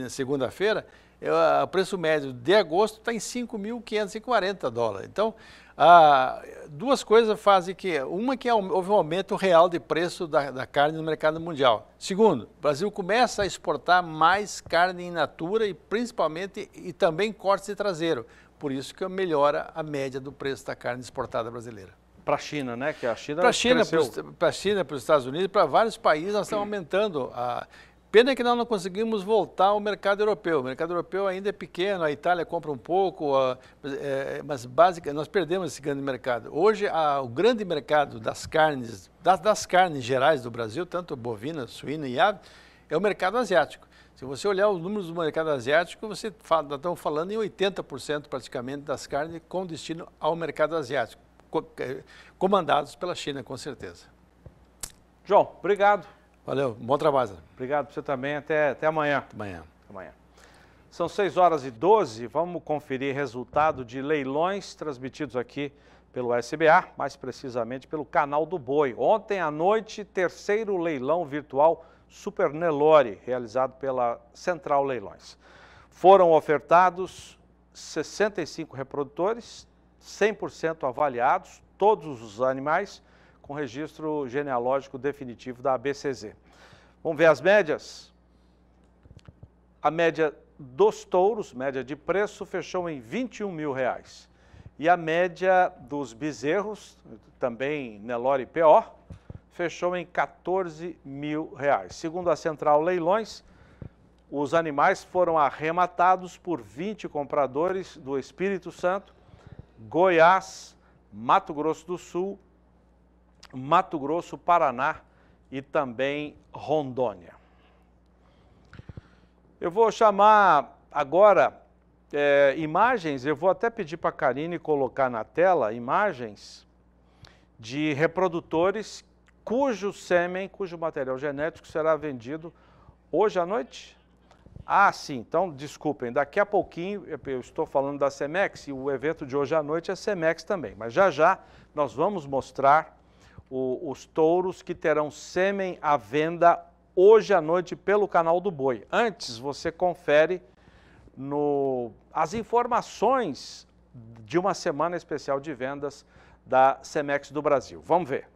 segunda-feira, ah, o preço médio de agosto está em 5.540 dólares. Então, ah, duas coisas fazem que. Uma que é houve um aumento real de preço da, da, carne no mercado mundial. Segundo, o Brasil começa a exportar mais carne in natura e principalmente e também cortes de traseiro. Por isso que melhora a média do preço da carne exportada brasileira. Para a China, né? Que a China Para a China, para os Estados Unidos, para vários países, nós estamos aumentando. A, Pena que nós não conseguimos voltar ao mercado europeu. O mercado europeu ainda é pequeno, a Itália compra um pouco, é, mas basicamente nós perdemos esse grande mercado. Hoje, a, o grande mercado das carnes, das, das, carnes gerais do Brasil, tanto bovina, suína e ave, é o mercado asiático. Se você olhar os números do mercado asiático, você fala, estão falando em 80% praticamente das carnes com destino ao mercado asiático, é, comandados pela China, com certeza. João, obrigado. Valeu, bom trabalho. Obrigado para você também, até, até amanhã. Até amanhã. Até amanhã. São 6 horas e 12, vamos conferir resultado de leilões transmitidos aqui pelo SBA, mais precisamente pelo Canal do Boi. Ontem à noite, terceiro leilão virtual Super Nelore, realizado pela Central Leilões. Foram ofertados 65 reprodutores, 100% avaliados, todos os animais, com registro genealógico definitivo da ABCZ. Vamos ver as médias? A média dos touros, média de preço, fechou em 21 mil reais. E a média dos bezerros, também Nelore e PO, fechou em 14 mil reais. Segundo a Central Leilões, os animais foram arrematados por 20 compradores do Espírito Santo, Goiás, Mato Grosso do Sul, Mato Grosso, Paraná e também Rondônia. Eu vou chamar agora é, imagens, eu vou até pedir para a Karine colocar na tela imagens de reprodutores cujo sêmen, cujo material genético será vendido hoje à noite? Ah, sim, então desculpem, daqui a pouquinho eu estou falando da Semex e o evento de hoje à noite é Semex também, mas já já nós vamos mostrar o, os touros que terão sêmen à venda hoje à noite pelo canal do Boi. Antes, você confere no, as informações de uma semana especial de vendas da Semex do Brasil. Vamos ver.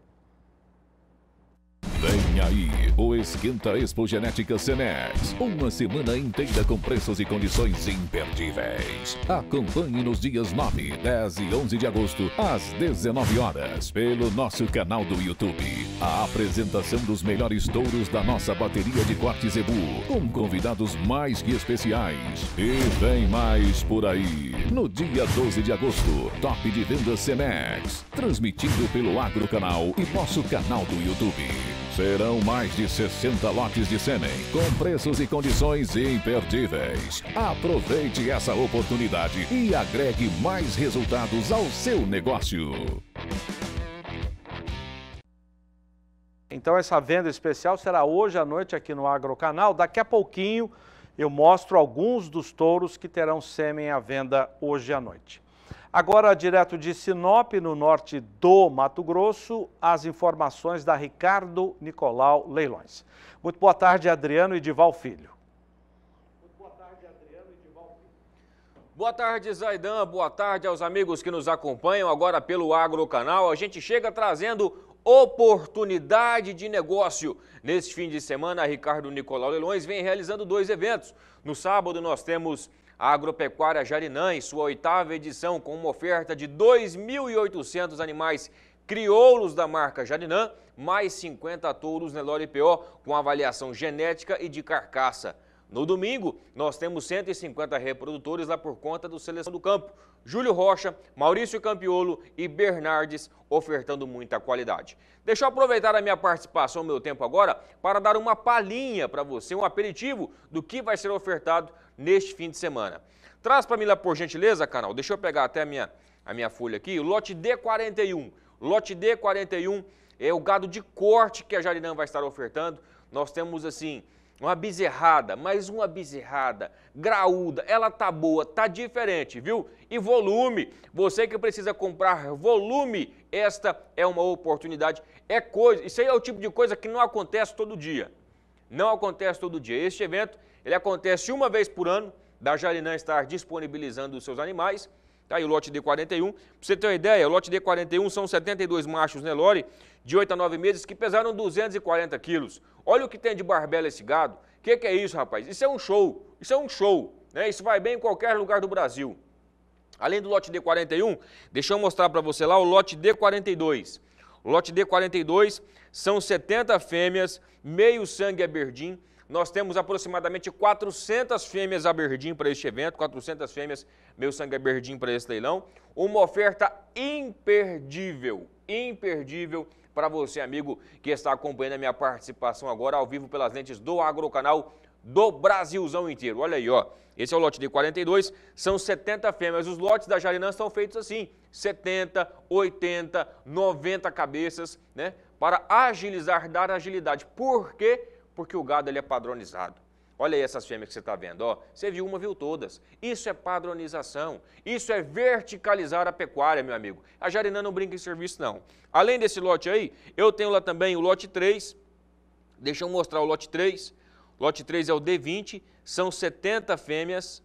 Vem aí o Esquenta Expo Genética Senex. Uma semana inteira com preços e condições imperdíveis. Acompanhe nos dias 9, 10 e 11 de agosto, às 19 horas, pelo nosso canal do YouTube. A apresentação dos melhores touros da nossa bateria de corte Zebu, com convidados mais que especiais. E vem mais por aí. No dia 12 de agosto, Top de Vendas Senex. Transmitido pelo Agro Canal e nosso canal do YouTube. Será Serão mais de 60 lotes de sêmen, com preços e condições imperdíveis. Aproveite essa oportunidade e agregue mais resultados ao seu negócio. Então essa venda especial será hoje à noite aqui no Agrocanal. Daqui a pouquinho eu mostro alguns dos touros que terão sêmen à venda hoje à noite. Agora, direto de Sinop, no norte do Mato Grosso, as informações da Ricardo Nicolau Leilões. Muito boa tarde, Adriano e Dival Filho. Boa tarde, Zaidan. Boa tarde aos amigos que nos acompanham agora pelo Agro Canal. A gente chega trazendo oportunidade de negócio. Neste fim de semana, a Ricardo Nicolau Leilões vem realizando dois eventos. No sábado, nós temos a agropecuária Jarinã, em sua oitava edição, com uma oferta de 2.800 animais crioulos da marca Jarinã, mais 50 touros Nelore PO, com avaliação genética e de carcaça. No domingo, nós temos 150 reprodutores lá por conta do Seleção do Campo. Júlio Rocha, Maurício Campiolo e Bernardes ofertando muita qualidade. Deixa eu aproveitar a minha participação, o meu tempo agora, para dar uma palhinha para você, um aperitivo do que vai ser ofertado neste fim de semana. Traz para mim lá, por gentileza, canal. Deixa eu pegar até a minha, a minha folha aqui. O lote D41. Lote D41 é o gado de corte que a Jarinã vai estar ofertando. Nós temos, assim, uma bezerrada, mais uma bezerrada, graúda, ela tá boa, tá diferente, viu? E volume, você que precisa comprar volume, esta é uma oportunidade, é coisa, isso aí é o tipo de coisa que não acontece todo dia. Não acontece todo dia. Este evento ele acontece uma vez por ano, da Jarinã estar disponibilizando os seus animais. Tá aí o lote D41. Para você ter uma ideia, o lote D41 são 72 machos Nelore, de 8 a 9 meses, que pesaram 240 quilos. Olha o que tem de barbela esse gado. O que, que, é isso, rapaz? Isso é um show. Isso é um show. Né? Isso vai bem em qualquer lugar do Brasil. Além do lote D41, deixa eu mostrar para você lá o lote D42. O lote D42 são 70 fêmeas, meio sangue aberdeen, nós temos aproximadamente 400 fêmeas Aberdeen para este evento, 400 fêmeas Meu Sangue Aberdeen é para esse leilão. Uma oferta imperdível, imperdível para você, amigo, que está acompanhando a minha participação agora ao vivo pelas lentes do Agrocanal do Brasilzão inteiro. Olha aí, ó. Esse é o lote de 42, são 70 fêmeas. Os lotes da Jarinã são feitos assim, 70, 80, 90 cabeças, né? Para agilizar, dar agilidade. Por quê? porque o gado ele é padronizado. Olha aí essas fêmeas que você está vendo, ó. Você viu uma, viu todas. Isso é padronização. Isso é verticalizar a pecuária, meu amigo. A Jarinã não brinca em serviço, não. Além desse lote aí, eu tenho lá também o lote 3. Deixa eu mostrar o lote 3. Lote 3 é o D20, são 70 fêmeas,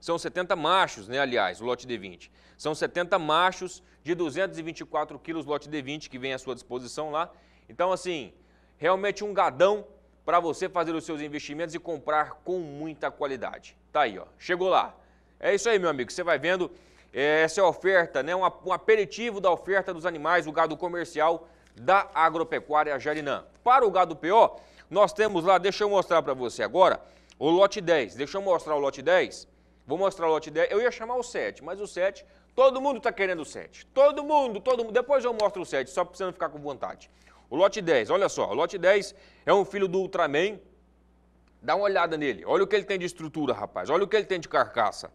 são 70 machos, né, aliás, o lote D20. São 70 machos de 224 quilos, lote D20, que vem à sua disposição lá. Então, assim, realmente um gadão para você fazer os seus investimentos e comprar com muita qualidade. Tá aí, ó. Chegou lá. É isso aí, meu amigo. Você vai vendo é, essa é oferta, né? Um, um aperitivo da oferta dos animais, o gado comercial da agropecuária Jarinã. Para o gado PO, nós temos lá, deixa eu mostrar para você agora, o lote 10. Deixa eu mostrar o lote 10. Vou mostrar o lote 10. Eu ia chamar o 7, mas o 7, todo mundo está querendo o 7. Todo mundo, todo mundo. Depois eu mostro o 7, só para você não ficar com vontade. O lote 10, olha só, o lote 10 é um filho do Ultraman. Dá uma olhada nele. Olha o que ele tem de estrutura, rapaz. Olha o que ele tem de carcaça.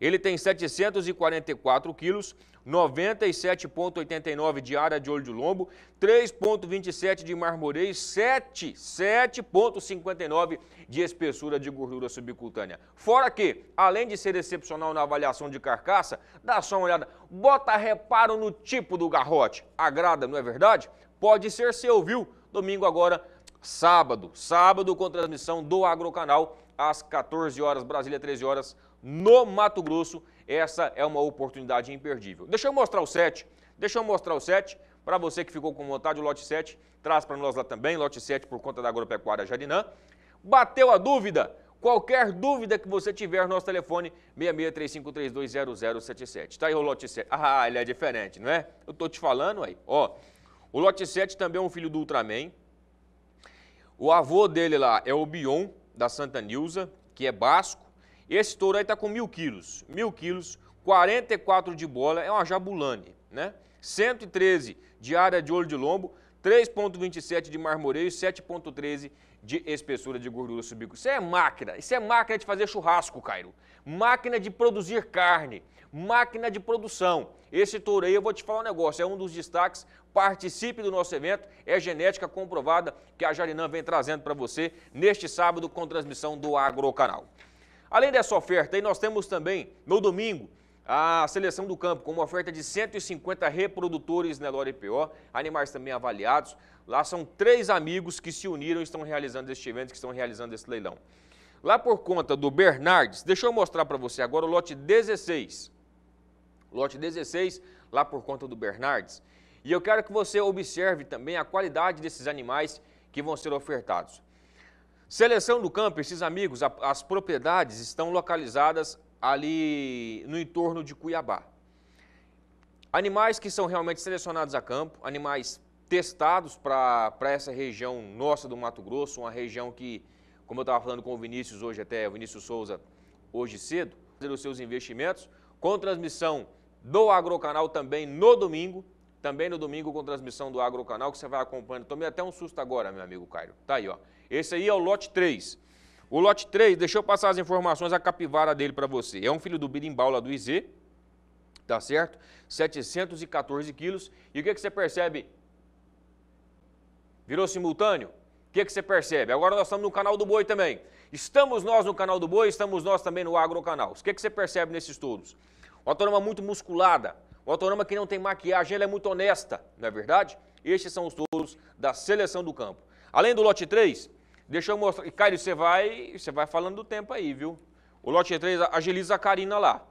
Ele tem 744 quilos, 97,89 de área de olho de lombo, 3,27 de marmoreio, e 7,59 de espessura de gordura subcutânea. Fora que, além de ser excepcional na avaliação de carcaça, dá só uma olhada, bota reparo no tipo do garrote. Agrada, não é verdade? Pode ser seu, viu? Domingo agora sábado. Sábado com transmissão do Agrocanal às 14 horas, Brasília 13 horas, no Mato Grosso. Essa é uma oportunidade imperdível. Deixa eu mostrar o set. Deixa eu mostrar o set. Para você que ficou com vontade, o lote 7 traz para nós lá também, lote 7 por conta da Agropecuária Jarinã. Bateu a dúvida? Qualquer dúvida que você tiver, nosso telefone 6635320077. Tá aí o lote 7. Ah, ele é diferente, não é? Eu tô te falando aí. Ó, o lote 7 também é um filho do Ultraman, o avô dele lá é o Bion, da Santa Nilza, que é basco. Esse touro aí tá com mil quilos. Mil quilos, 44 de bola, é uma jabulane, né? 113 de área de olho de lombo, 3,27 de marmoreio e 7,13 de espessura de gordura subícuo. Isso é máquina. Isso é máquina de fazer churrasco, Cairo. Máquina de produzir carne máquina de produção. Esse touro aí, eu vou te falar um negócio, é um dos destaques. Participe do nosso evento, é genética comprovada que a Jarinã vem trazendo para você neste sábado com transmissão do Agrocanal. Além dessa oferta, aí nós temos também, no domingo, a seleção do campo com uma oferta de 150 reprodutores Nelore PO, animais também avaliados. Lá são três amigos que se uniram e estão realizando este evento, que estão realizando esse leilão. Lá por conta do Bernardes, deixa eu mostrar para você agora o lote 16 lote 16, lá por conta do Bernardes. E eu quero que você observe também a qualidade desses animais que vão ser ofertados. Seleção do campo, esses amigos, as propriedades estão localizadas ali no entorno de Cuiabá. Animais que são realmente selecionados a campo, animais testados para essa região nossa do Mato Grosso, uma região que, como eu estava falando com o Vinícius hoje até, o Vinícius Souza, hoje cedo, fazer os seus investimentos, com transmissão do Agrocanal também no domingo. Também no domingo com transmissão do Agrocanal, que você vai acompanhando. Tomei até um susto agora, meu amigo Cairo. Tá aí, ó. Esse aí é o lote 3. O lote 3, deixa eu passar as informações, a capivara dele para você. É um filho do birimbau do IZ, tá certo? 714 quilos. E o que, que você percebe? Virou simultâneo? O que, que você percebe? Agora nós estamos no canal do boi também. Estamos nós no canal do boi, estamos nós também no agrocanal. O que, que você percebe nesses todos? Uma torama muito musculada, uma torama que não tem maquiagem, ela é muito honesta, não é verdade? Estes são os touros da seleção do campo. Além do lote 3, deixa eu mostrar. Caio, você vai, você vai falando do tempo aí, viu? O lote 3 agiliza a Karina lá.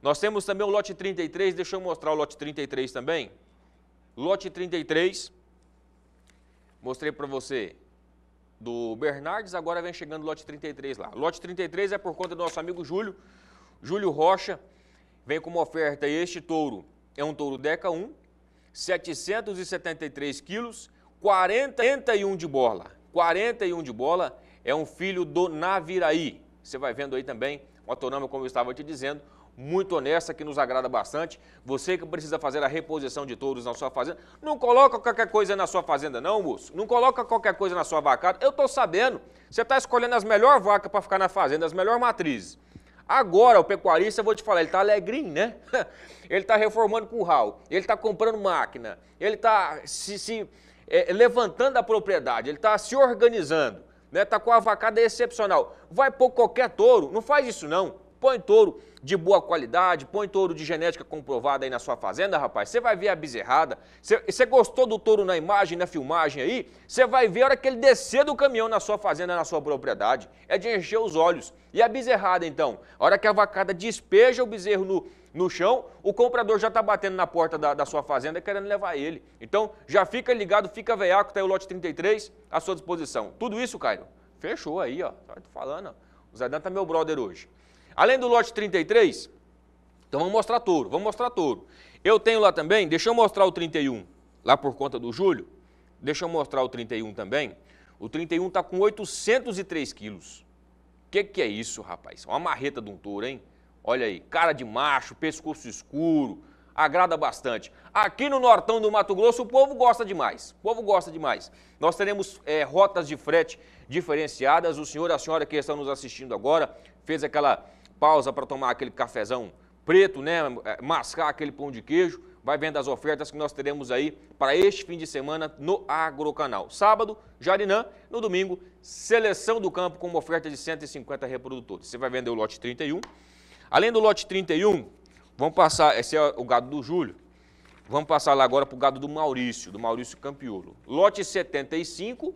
Nós temos também o lote 33, deixa eu mostrar o lote 33 também. Lote 33, mostrei para você do Bernardes, agora vem chegando o lote 33 lá. Lote 33 é por conta do nosso amigo Júlio, Júlio Rocha, vem como oferta este touro. É um touro Deca 1, 773 quilos, 41 de bola. 41 de bola é um filho do Naviraí. Você vai vendo aí também uma autonômica, como eu estava te dizendo, muito honesta, que nos agrada bastante. Você que precisa fazer a reposição de touros na sua fazenda, não coloca qualquer coisa na sua fazenda não, moço. Não coloca qualquer coisa na sua vacada. Eu estou sabendo, você está escolhendo as melhores vacas para ficar na fazenda, as melhores matrizes. Agora, o pecuarista, eu vou te falar, ele está alegrinho, né? Ele está reformando curral, ele está comprando máquina, ele está se, se é, levantando a propriedade, ele está se organizando, né? Está com a vacada excepcional. Vai pôr qualquer touro, não faz isso não, põe touro de boa qualidade, põe touro de genética comprovada aí na sua fazenda, rapaz. Você vai ver a bezerrada. Você gostou do touro na imagem, na filmagem aí? Você vai ver a hora que ele descer do caminhão na sua fazenda, na sua propriedade. É de encher os olhos. E a bezerrada, então? A hora que a vacada despeja o bezerro no, no chão, o comprador já está batendo na porta da, da, sua fazenda querendo levar ele. Então, já fica ligado, fica veiaco, tá aí o lote 33 à sua disposição. Tudo isso, Cairo? Fechou aí, ó. Tô tá falando, ó. O Zaidan tá meu brother hoje. Além do lote 33, então vamos mostrar touro, vamos mostrar touro. Eu tenho lá também, deixa eu mostrar o 31, lá por conta do Júlio. Deixa eu mostrar o 31 também. O 31 está com 803 quilos. O que, que é isso, rapaz? Uma marreta de um touro, hein? Olha aí, cara de macho, pescoço escuro, agrada bastante. Aqui no Nortão do Mato Grosso, o povo gosta demais. O povo gosta demais. Nós teremos é, rotas de frete diferenciadas. O senhor e a senhora que estão nos assistindo agora fez aquela pausa para tomar aquele cafezão preto, né? É, mascar aquele pão de queijo. Vai vendo as ofertas que nós teremos aí para este fim de semana no Agrocanal. Sábado, Jarinã. No domingo, Seleção do Campo com uma oferta de 150 reprodutores. Você vai vender o lote 31. Além do lote 31, vamos passar. Esse é o gado do Júlio. Vamos passar lá agora para o gado do Maurício, do Maurício Campiolo. Lote 75.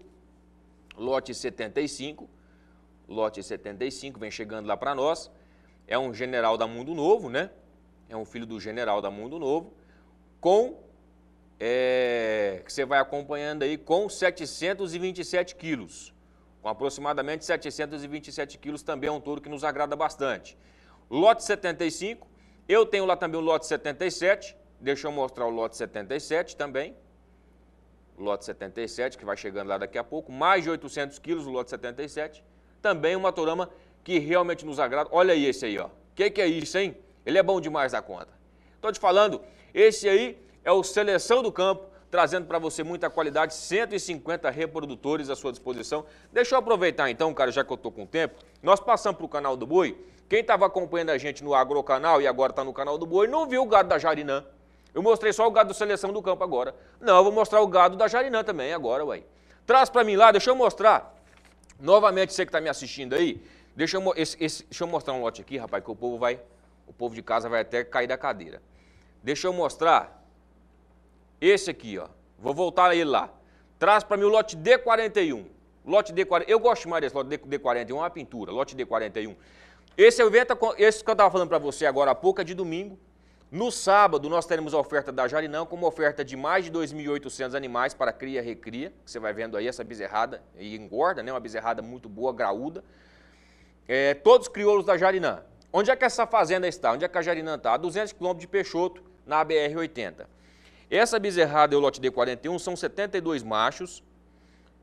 Lote 75. Lote 75 vem chegando lá para nós é um general da Mundo Novo, né? É um filho do general da Mundo Novo, com é, que você vai acompanhando aí com 727 quilos. Com aproximadamente 727 quilos também é um touro que nos agrada bastante. Lote 75, eu tenho lá também o lote 77, deixa eu mostrar o lote 77 também. Lote 77, que vai chegando lá daqui a pouco, mais de 800 quilos o lote 77. Também uma torama que realmente nos agrada. Olha aí esse aí, ó. O que, que é isso, hein? Ele é bom demais da conta. Estou te falando, esse aí é o Seleção do Campo, trazendo para você muita qualidade, 150 reprodutores à sua disposição. Deixa eu aproveitar então, cara, já que eu estou com tempo, nós passamos para o canal do Boi, quem estava acompanhando a gente no Agrocanal e agora está no canal do Boi, não viu o gado da Jarinã. Eu mostrei só o gado do Seleção do Campo agora. Não, eu vou mostrar o gado da Jarinã também agora, uai. Traz para mim lá, deixa eu mostrar, novamente você que está me assistindo aí, Deixa eu, esse, esse, deixa eu mostrar um lote aqui, rapaz, que o povo vai. O povo de casa vai até cair da cadeira. Deixa eu mostrar esse aqui, ó. Vou voltar ele lá. Traz para mim o lote D41. Lote D41. Eu gosto mais desse lote D41, é uma pintura. Lote D41. Esse evento, esse que eu estava falando para você agora há pouco, é de domingo. No sábado, nós teremos a oferta da Jarinão com uma oferta de mais de 2.800 animais para cria e recria. Você vai vendo aí essa bezerrada, e engorda, né? Uma bezerrada muito boa, graúda é, todos crioulos da Jarinã. Onde é que essa fazenda está? Onde é que a Jarinã está? A 200 quilômetros de Peixoto, na BR-80. Essa bezerrada e o lote D41 são 72 machos,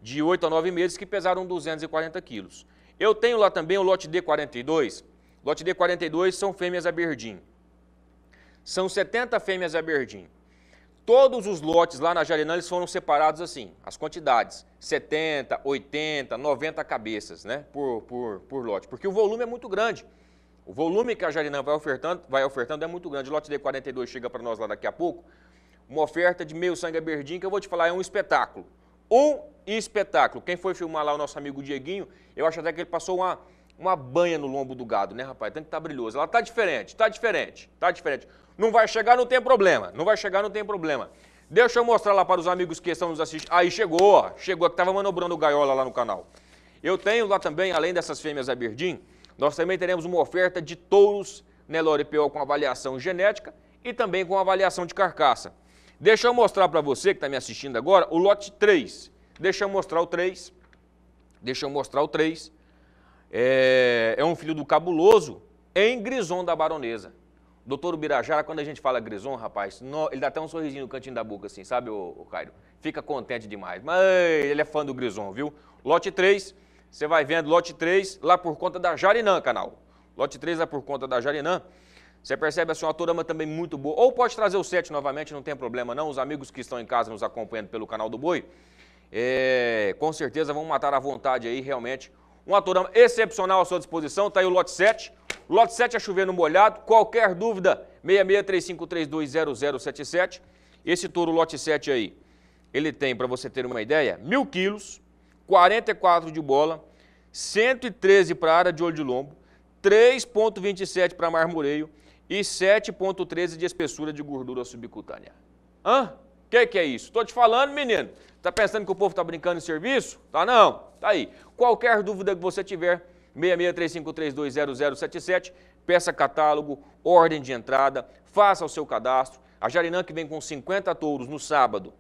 de 8 a 9 meses, que pesaram 240 quilos. Eu tenho lá também o lote D42. Lote D42 são fêmeas Aberdeen. São 70 fêmeas Aberdeen. Todos os lotes lá na Jarinã, eles foram separados assim, as quantidades, 70, 80, 90 cabeças, né, por, por, por lote, porque o volume é muito grande. O volume que a Jarinã vai ofertando, vai ofertando é muito grande. O lote D42 chega para nós lá daqui a pouco. Uma oferta de meio sangue aberdinho que eu vou te falar, é um espetáculo. Um espetáculo. Quem foi filmar lá o nosso amigo Dieguinho, eu acho até que ele passou uma, uma banha no lombo do gado, né, rapaz? Tanto que tá brilhoso. Ela tá diferente, tá diferente, tá diferente. Não vai chegar, não tem problema. Não vai chegar, não tem problema. Deixa eu mostrar lá para os amigos que estão nos assistindo. Aí chegou, ó. Chegou, que estava manobrando gaiola lá no canal. Eu tenho lá também, além dessas fêmeas Aberdeen, nós também teremos uma oferta de touros Nelore PO com avaliação genética e também com avaliação de carcaça. Deixa eu mostrar para você que está me assistindo agora o lote 3. Deixa eu mostrar o 3. Deixa eu mostrar o 3. É, é um filho do cabuloso em Grison da Baronesa. Doutor Ubirajara, quando a gente fala Grison, rapaz, no, ele dá até um sorrisinho no cantinho da boca, assim, sabe, o, Cairo? Fica contente demais. Mas ele é fã do Grison, viu? Lote 3, você vai vendo lote 3 lá por conta da Jarinã, canal. Lote 3 lá por conta da Jarinã. Você percebe assim, uma turma também muito boa. Ou pode trazer o 7 novamente, não tem problema não. Os amigos que estão em casa nos acompanhando pelo canal do Boi, é, com certeza vão matar à vontade aí, realmente. Uma turma excepcional à sua disposição. Tá aí o lote 7. Lote 7 a é chover no molhado. Qualquer dúvida, 6635320077. Esse touro lote 7 aí, ele tem, para você ter uma ideia, mil quilos, 44 de bola, 113 para área de olho de lombo, 3,27 para marmoreio e 7,13 de espessura de gordura subcutânea. Hã? O que, que é isso? Tô te falando, menino. Tá pensando que o povo tá brincando em serviço? Tá não. Tá aí. Qualquer dúvida que você tiver, 6635320077, peça catálogo, ordem de entrada, faça o seu cadastro. A Jarinã que vem com 50 touros no sábado,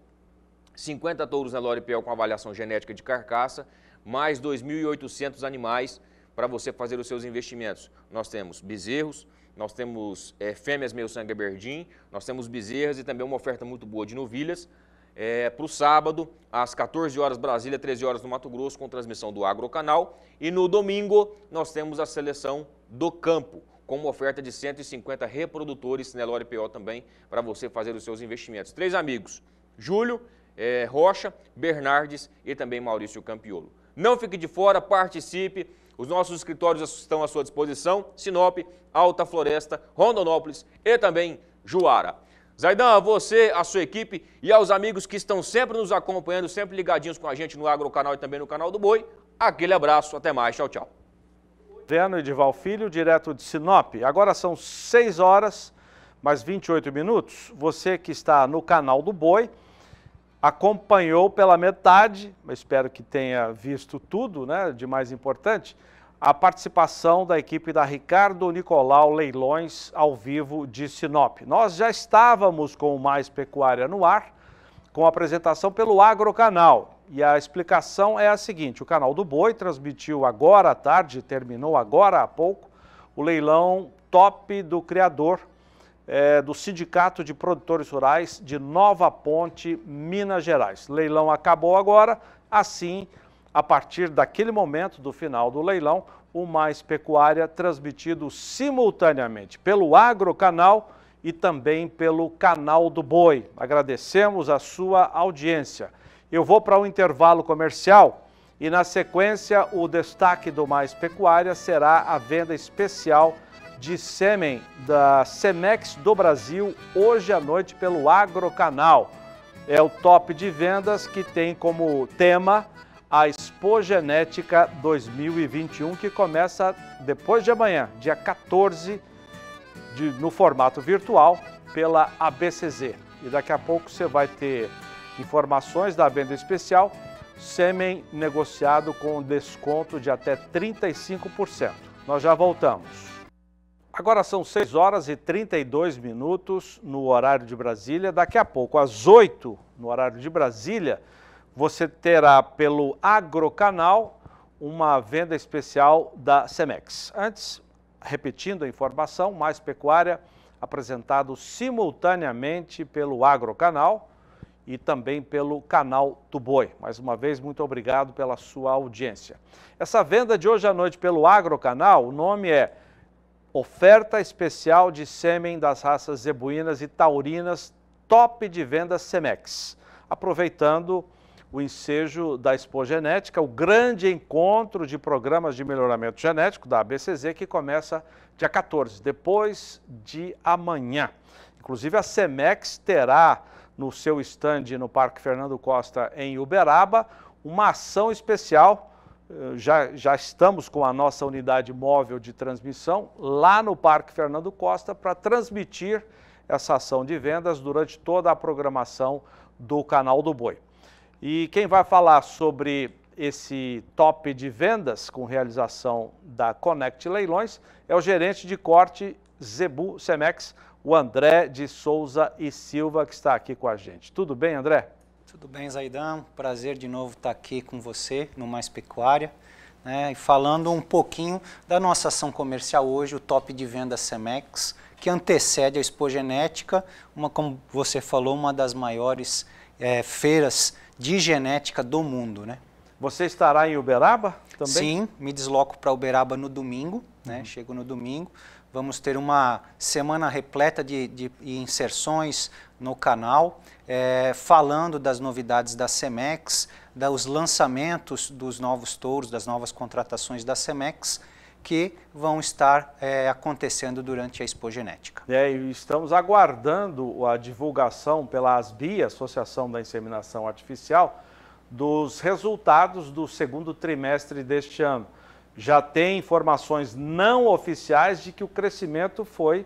50 touros na Loripel com avaliação genética de carcaça, mais 2.800 animais para você fazer os seus investimentos. Nós temos bezerros, nós temos é, fêmeas meio sangue berdim, nós temos bezerras e também uma oferta muito boa de novilhas é, para o sábado, às 14 horas Brasília, 13 horas no Mato Grosso, com transmissão do Agrocanal. E no domingo nós temos a seleção do campo, com uma oferta de 150 reprodutores, Nelore PO também, para você fazer os seus investimentos. Três amigos, Júlio, é, Rocha, Bernardes e também Maurício Campiolo. Não fique de fora, participe. Os nossos escritórios estão à sua disposição: Sinop, Alta Floresta, Rondonópolis e também Juara. Zaidan, a você, a sua equipe e aos amigos que estão sempre nos acompanhando, sempre ligadinhos com a gente no Agro Canal e também no Canal do Boi, aquele abraço, até mais, tchau, tchau. Adriano Edival Filho, direto de Sinop. Agora são 6 horas mais 28 minutos. Você que está no Canal do Boi, acompanhou pela metade, espero que tenha visto tudo, né, de mais importante, a participação da equipe da Ricardo Nicolau Leilões ao vivo de Sinop. Nós já estávamos com o Mais Pecuária no ar, com a apresentação pelo Agrocanal. E a explicação é a seguinte: o canal do Boi transmitiu agora à tarde, terminou agora há pouco, o leilão top do criador é, do Sindicato de Produtores Rurais de Nova Ponte, Minas Gerais. Leilão acabou agora, assim a partir daquele momento do final do leilão, o Mais Pecuária transmitido simultaneamente pelo Agrocanal e também pelo Canal do Boi. Agradecemos a sua audiência. Eu vou para o um intervalo comercial e, na sequência, o destaque do Mais Pecuária será a venda especial de sêmen da Semex do Brasil hoje à noite pelo Agrocanal. É o top de vendas que tem como tema a Expo Genética 2021, que começa depois de amanhã, dia 14, de, no formato virtual, pela ABCZ. E daqui a pouco você vai ter informações da venda especial, sêmen negociado com desconto de até 35%. Nós já voltamos. Agora são 6 horas e 32 minutos no horário de Brasília. Daqui a pouco, às 8 no horário de Brasília, você terá pelo Agrocanal uma venda especial da Semex. Antes, repetindo a informação, Mais Pecuária apresentado simultaneamente pelo Agrocanal e também pelo canal do Boi. Mais uma vez, muito obrigado pela sua audiência. Essa venda de hoje à noite pelo Agrocanal, o nome é Oferta Especial de Sêmen das Raças Zebuínas e Taurinas, top de venda Semex. Aproveitando o ensejo da Expo Genética, o grande encontro de programas de melhoramento genético da ABCZ, que começa dia 14, depois de amanhã. Inclusive, a CEMEX terá no seu estande no Parque Fernando Costa, em Uberaba, uma ação especial. Eh, já, já estamos com a nossa unidade móvel de transmissão lá no Parque Fernando Costa para transmitir essa ação de vendas durante toda a programação do canal do Boi. E quem vai falar sobre esse top de vendas com realização da Connect Leilões é o gerente de corte Zebu Semex, o André de Souza e Silva, que está aqui com a gente. Tudo bem, André? Tudo bem, Zaidan. Prazer de novo estar aqui com você no Mais Pecuária. Né? E falando um pouquinho da nossa ação comercial hoje, o top de venda Semex, que antecede a Expo Genética, uma, como você falou, uma das maiores é, feiras de genética do mundo, né? Você estará em Uberaba também? Sim, me desloco para Uberaba no domingo, né? Uhum. Chego no domingo. Vamos ter uma semana repleta de, de inserções no canal, é, falando das novidades da CEMEX, dos lançamentos dos novos touros, das novas contratações da CEMEX que vão estar é, acontecendo durante a Expo Genética. É, e estamos aguardando a divulgação pela ASBI, Associação da Inseminação Artificial, dos resultados do segundo trimestre deste ano. Já tem informações não oficiais de que o crescimento foi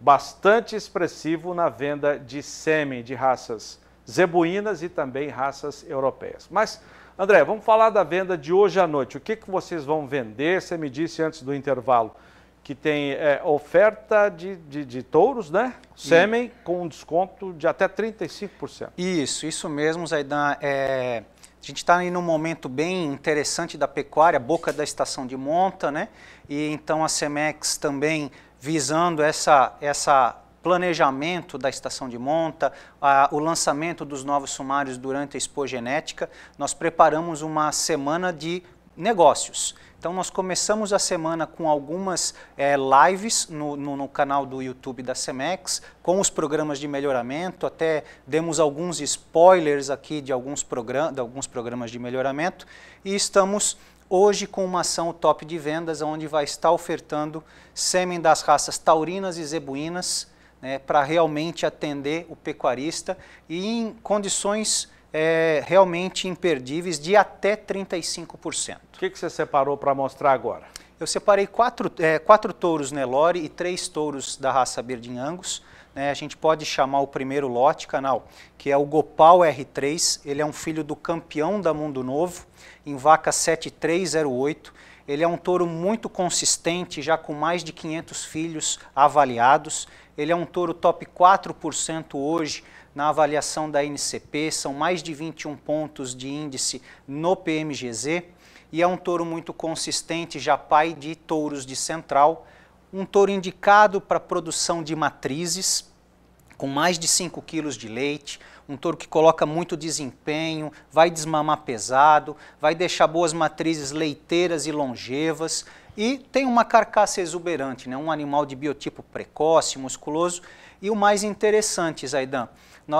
bastante expressivo na venda de sêmen de raças zebuínas e também raças europeias. Mas André, vamos falar da venda de hoje à noite. O que, que vocês vão vender? Você me disse antes do intervalo que tem é, oferta de, de, de, touros, né? Sêmen com um desconto de até 35%. Isso, isso mesmo, Zaidan. É, a gente está aí num momento bem interessante da pecuária, boca da estação de monta, né? E então a Semex também visando essa, essa planejamento da estação de monta, a, o lançamento dos novos sumários durante a Expo Genética, nós preparamos uma semana de negócios. Então nós começamos a semana com algumas é, lives no, no, no, canal do YouTube da Semex, com os programas de melhoramento, até demos alguns spoilers aqui de alguns, program de alguns programas de melhoramento, e estamos hoje com uma ação top de vendas, onde vai estar ofertando sêmen das raças taurinas e zebuínas, né, para realmente atender o pecuarista e em condições é, realmente imperdíveis de até 35%. O que, que você separou para mostrar agora? Eu separei quatro, é, quatro touros Nelore e três touros da raça Berdin Angus. Né, a gente pode chamar o primeiro lote, canal, que é o Gopal R3. Ele é um filho do campeão da Mundo Novo, em vaca 7308. Ele é um touro muito consistente, já com mais de 500 filhos avaliados. Ele é um touro top 4% hoje na avaliação da NCP, são mais de 21 pontos de índice no PMGZ e é um touro muito consistente, já pai de touros de central, um touro indicado para produção de matrizes com mais de 5 quilos de leite, um touro que coloca muito desempenho, vai desmamar pesado, vai deixar boas matrizes leiteiras e longevas, e tem uma carcaça exuberante, né? um animal de biotipo precoce, musculoso. E o mais interessante, Zaidan,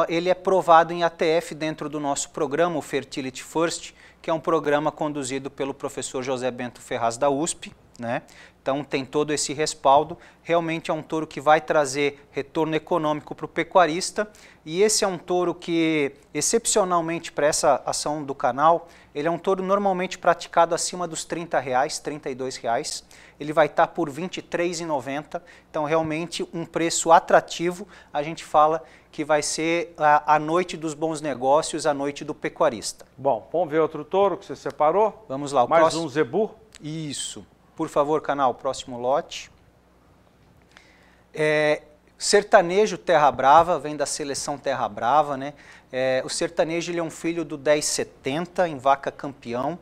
ele é provado em ATF dentro do nosso programa, o Fertility First, que é um programa conduzido pelo professor José Bento Ferraz da USP, né? Então tem todo esse respaldo. Realmente é um touro que vai trazer retorno econômico para o pecuarista. E esse é um touro que, excepcionalmente para essa ação do canal, ele é um touro normalmente praticado acima dos 30 reais, 32 reais. Ele vai estar tá por 23,90. Então realmente um preço atrativo. A gente fala que vai ser a, a noite dos bons negócios, a noite do pecuarista. Bom, vamos ver outro touro que você separou. Vamos lá. O Mais próximo... um zebu. Isso. Por favor, canal, próximo lote. É, sertanejo Terra Brava, vem da seleção Terra Brava, né? É, o sertanejo ele é um filho do 1070, em vaca campeão.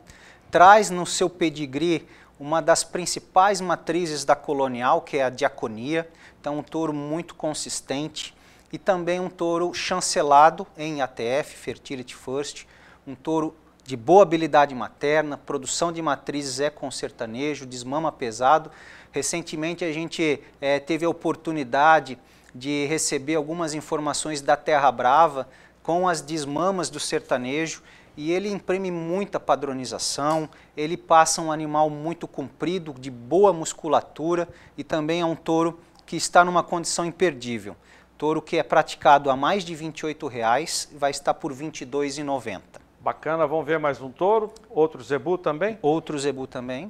Traz no seu pedigree uma das principais matrizes da colonial, que é a diaconia. Então, um touro muito consistente e também um touro chancelado em ATF, Fertility First, um touro de boa habilidade materna, produção de matrizes é com sertanejo, desmama pesado. Recentemente a gente é, teve a oportunidade de receber algumas informações da Terra Brava com as desmamas do sertanejo e ele imprime muita padronização, ele passa um animal muito comprido, de boa musculatura e também é um touro que está numa condição imperdível. Touro que é praticado a mais de R$ 28,00 vai estar por R$ 22,90. Bacana, vamos ver mais um touro, outro zebu também? Outro zebu também.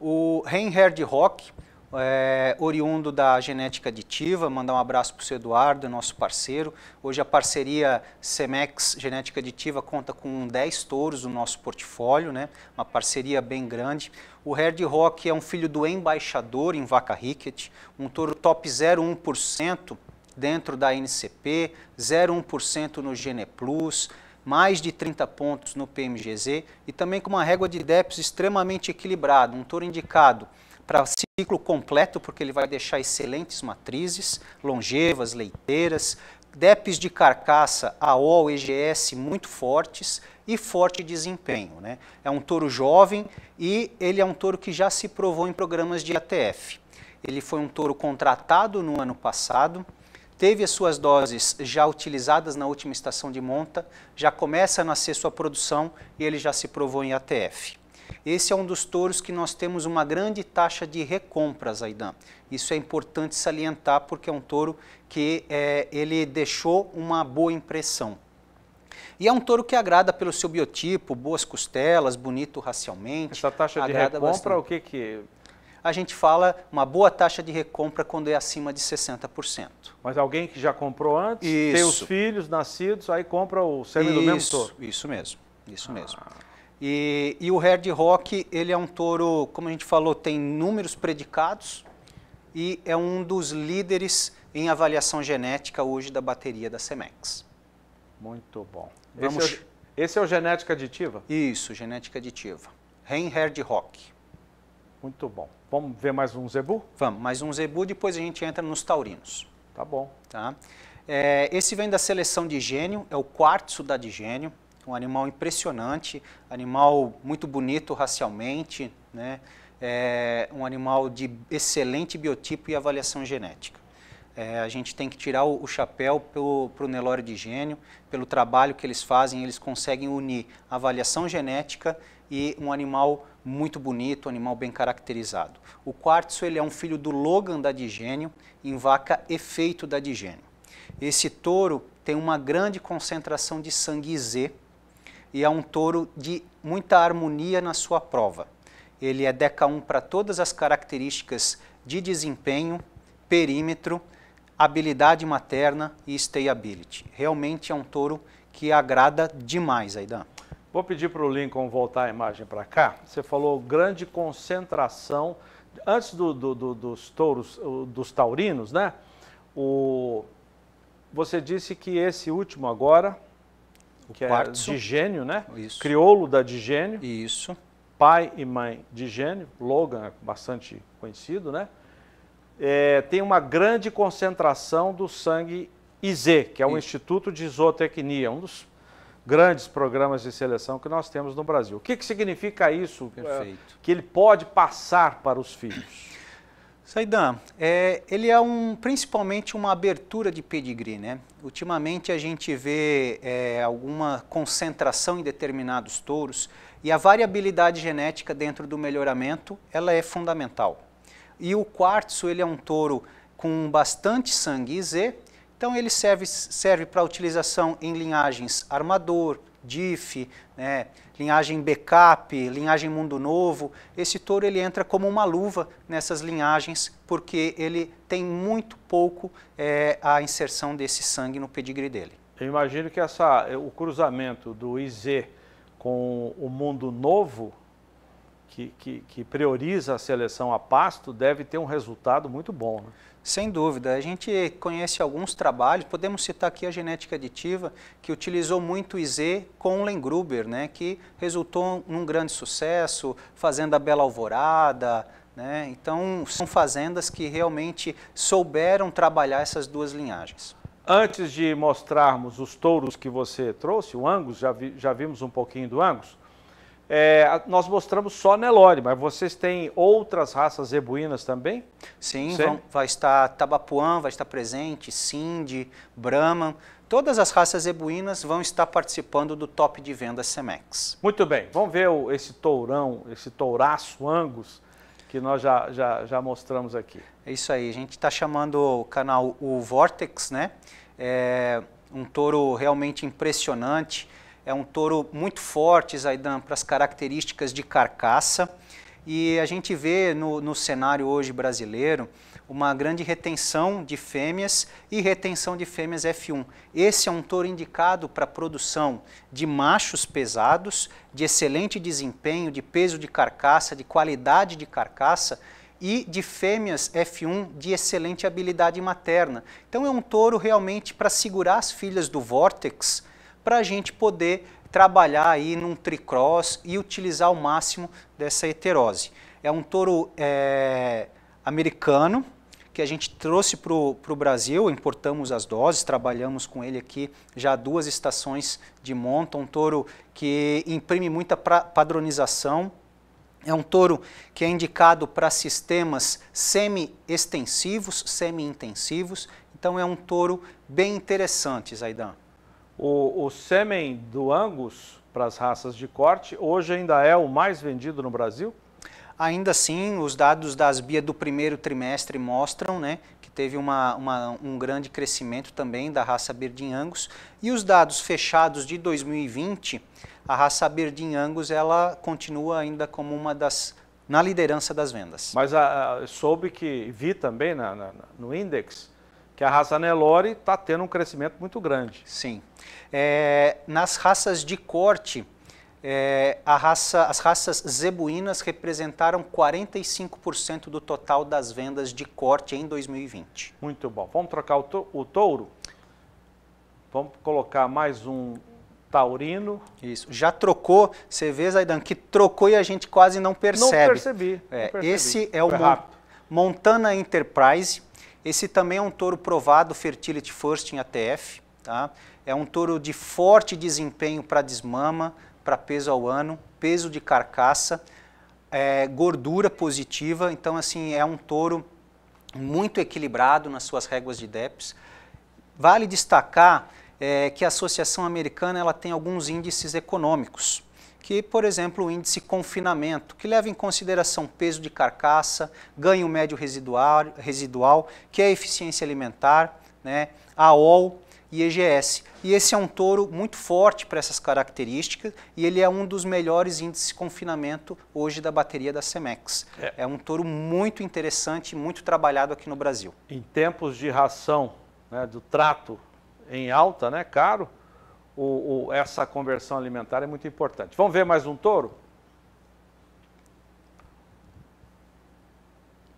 O Reinhard Rock, é, oriundo da genética aditiva, mandar um abraço para o seu Eduardo, nosso parceiro. Hoje a parceria Semex Genética Aditiva conta com 10 touros no nosso portfólio, né? uma parceria bem grande. O Herd Rock é um filho do embaixador em vaca Ricket, um touro top 0,1% dentro da NCP, 0,1% no GenePlus, mais de 30 pontos no PMGZ e também com uma régua de DEPS extremamente equilibrada, um touro indicado para ciclo completo, porque ele vai deixar excelentes matrizes, longevas, leiteiras, DEPs de carcaça, AOL, EGS muito fortes e forte desempenho. Né? É um touro jovem e ele é um touro que já se provou em programas de ATF. Ele foi um touro contratado no ano passado, teve as suas doses já utilizadas na última estação de monta, já começa a nascer sua produção e ele já se provou em ATF. Esse é um dos touros que nós temos uma grande taxa de recompras, Aidan. Isso é importante salientar porque é um touro que é, ele deixou uma boa impressão. E é um touro que agrada pelo seu biotipo, boas costelas, bonito racialmente. Essa taxa de recompra, bastante. o que que a gente fala uma boa taxa de recompra quando é acima de 60%. Mas alguém que já comprou antes, isso. tem os filhos nascidos, aí compra o semi do mesmo touro. Isso mesmo, isso ah. mesmo. E, e o Herd Rock, ele é um touro, como a gente falou, tem números predicados e é um dos líderes em avaliação genética hoje da bateria da Semex. Muito bom. Vamos... Esse, é o, esse é o genética aditiva? Isso, genética aditiva. Herd Rock. Muito bom. Vamos ver mais um zebu? Vamos, mais um zebu, depois a gente entra nos taurinos. Tá bom. Tá? É, esse vem da seleção de gênio, é o quartzo da de gênio, um animal impressionante, animal muito bonito racialmente, né? É um animal de excelente biotipo e avaliação genética. É, a gente tem que tirar o, o chapéu para o Nelório de Gênio, pelo trabalho que eles fazem, eles conseguem unir avaliação genética e um animal muito bonito, animal bem caracterizado. O quartzo ele é um filho do Logan da Digênio, em vaca efeito da Digênio. Esse touro tem uma grande concentração de sangue Z e é um touro de muita harmonia na sua prova. Ele é DECA 1 para todas as características de desempenho, perímetro, habilidade materna e stayability. Realmente é um touro que agrada demais, Aidan. Vou pedir para o Lincoln voltar a imagem para cá. Você falou grande concentração. Antes do, do, do, dos touros, dos taurinos, né? O, você disse que esse último agora, o que é é Digênio, né? Isso. Crioulo da Digênio. Isso. Pai e mãe de Gênio, Logan, é bastante conhecido, né? É, tem uma grande concentração do sangue IZ, que é o Isso. Instituto de Isotecnia, um dos grandes programas de seleção que nós temos no Brasil. O que, que significa isso é, Perfeito. que ele pode passar para os filhos? Saidan, é, ele é um, principalmente uma abertura de pedigree, né? Ultimamente a gente vê é, alguma concentração em determinados touros e a variabilidade genética dentro do melhoramento, ela é fundamental. E o quartzo, ele é um touro com bastante sangue Z, então ele serve, serve para utilização em linhagens armador, DIF, né, linhagem backup, linhagem mundo novo. Esse touro ele entra como uma luva nessas linhagens porque ele tem muito pouco é, a inserção desse sangue no pedigree dele. Eu imagino que essa, é, o cruzamento do IZ com o mundo novo, que, que, que prioriza a seleção a pasto, deve ter um resultado muito bom. Né? Sem dúvida. A gente conhece alguns trabalhos, podemos citar aqui a genética aditiva, que utilizou muito IZ com Lengruber, né, que resultou num grande sucesso, Fazenda Bela Alvorada. Né? Então, são fazendas que realmente souberam trabalhar essas duas linhagens. Antes de mostrarmos os touros que você trouxe, o Angus, já, vi, já vimos um pouquinho do Angus, é, nós mostramos só Nelore, mas vocês têm outras raças zebuínas também? Sim, vão, vai estar Tabapuã, vai estar presente, Sindhi, Brahman. Todas as raças zebuínas vão estar participando do top de venda Semex. Muito bem, vamos ver o, esse tourão, esse touraço Angus que nós já, já, já mostramos aqui. É isso aí, a gente está chamando o canal o Vortex, né? É um touro realmente impressionante. É um touro muito forte, Zaidan, para as características de carcaça. E a gente vê no, no, cenário hoje brasileiro uma grande retenção de fêmeas e retenção de fêmeas F1. Esse é um touro indicado para produção de machos pesados, de excelente desempenho, de peso de carcaça, de qualidade de carcaça e de fêmeas F1 de excelente habilidade materna. Então é um touro realmente para segurar as filhas do Vortex para a gente poder trabalhar aí num tricross e utilizar o máximo dessa heterose. É um touro é, americano que a gente trouxe para o Brasil, importamos as doses, trabalhamos com ele aqui já duas estações de monta, um touro que imprime muita pra, padronização, é um touro que é indicado para sistemas semi-extensivos, semi-intensivos, então é um touro bem interessante, Zaidan. O, o sêmen do Angus para as raças de corte hoje ainda é o mais vendido no Brasil? Ainda assim, os dados da Asbia do primeiro trimestre mostram né, que teve uma, uma, um grande crescimento também da raça Berdin Angus. E os dados fechados de 2020, a raça Berdin Angus ela continua ainda como uma das na liderança das vendas. Mas a, ah, a, ah, soube que vi também na, na, no index que a raça Nelore está tendo um crescimento muito grande. Sim. É, nas raças de corte, é, raça, as raças zebuínas representaram 45% do total das vendas de corte em 2020. Muito bom. Vamos trocar o touro? Vamos colocar mais um, taurino. Isso. Já trocou, você vê, Zaidan, que trocou e a gente quase não percebe. Não percebi. É, não percebi. Esse é o Mon Montana Enterprise. Esse também é um touro provado Fertility First em ATF. Tá? É um touro de forte desempenho para desmama, para peso ao ano, peso de carcaça, é, gordura positiva. Então, assim, é um touro muito equilibrado nas suas réguas de DEPS. Vale destacar é, que a Associação Americana ela tem alguns índices econômicos, que, por exemplo, o índice confinamento, que leva em consideração peso de carcaça, ganho médio residual, residual que é a eficiência alimentar, né, OL, e EGS. E esse é um touro muito forte para essas características e ele é um dos melhores índices de confinamento hoje da bateria da Semex. É, é um touro muito interessante, muito trabalhado aqui no Brasil. Em tempos de ração, né, do trato em alta, né, caro, o, o, essa conversão alimentar é muito importante. Vamos ver mais um touro?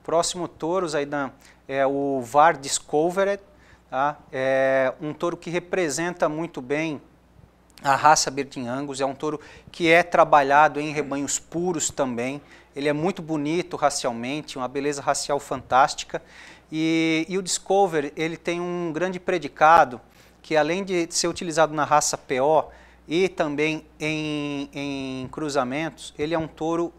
Próximo touros, Zaidan, é o VAR Discovered Tá? É um touro que representa muito bem a raça Bertin Angus, é um touro que é trabalhado em rebanhos puros também. Ele é muito bonito racialmente, uma beleza racial fantástica. E, e o Discover ele tem um grande predicado que, além de ser utilizado na raça PO e também em, em cruzamentos, ele é um touro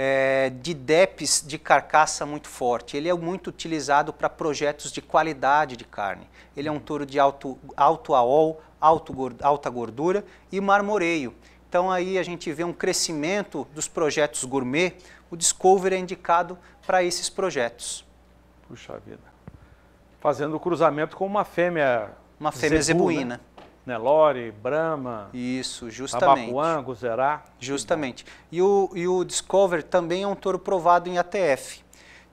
é, de DEPs de carcaça muito forte. Ele é muito utilizado para projetos de qualidade de carne. Ele é um touro de alto, alto aol, alto, alta gordura e marmoreio. Então aí a gente vê um crescimento dos projetos gourmet. O Discover é indicado para esses projetos. Puxa vida. Fazendo o cruzamento com uma fêmea. Uma fêmea zebu, zebuína. Nelore, Brahma. Isso, justamente. Abapuã, Guzerá. Justamente. E o, e o Discover também é um touro provado em ATF.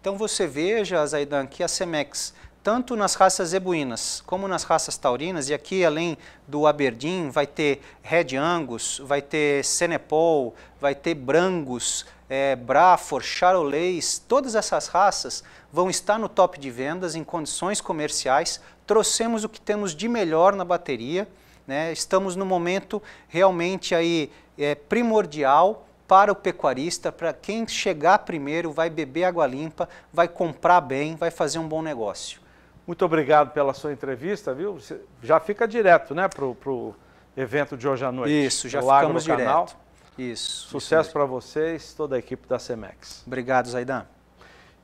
Então você veja, Zaidan, que a Semex, tanto nas raças ebuínas como nas raças taurinas, e aqui além do Aberdeen vai ter Red Angus, vai ter Senepol, vai ter Brangus, é, Brafor, Charolais, todas essas raças vão estar no top de vendas em condições comerciais. Trouxemos o que temos de melhor na bateria né? Estamos no momento realmente aí é, primordial para o pecuarista, para quem chegar primeiro vai beber água limpa, vai comprar bem, vai fazer um bom negócio. Muito obrigado pela sua entrevista, viu? já fica direto, né, pro, pro evento de hoje à noite. Isso, já Lago ficamos direto. Canal. Isso. Sucesso para vocês, toda a equipe da Semex. Obrigado, Zaidan.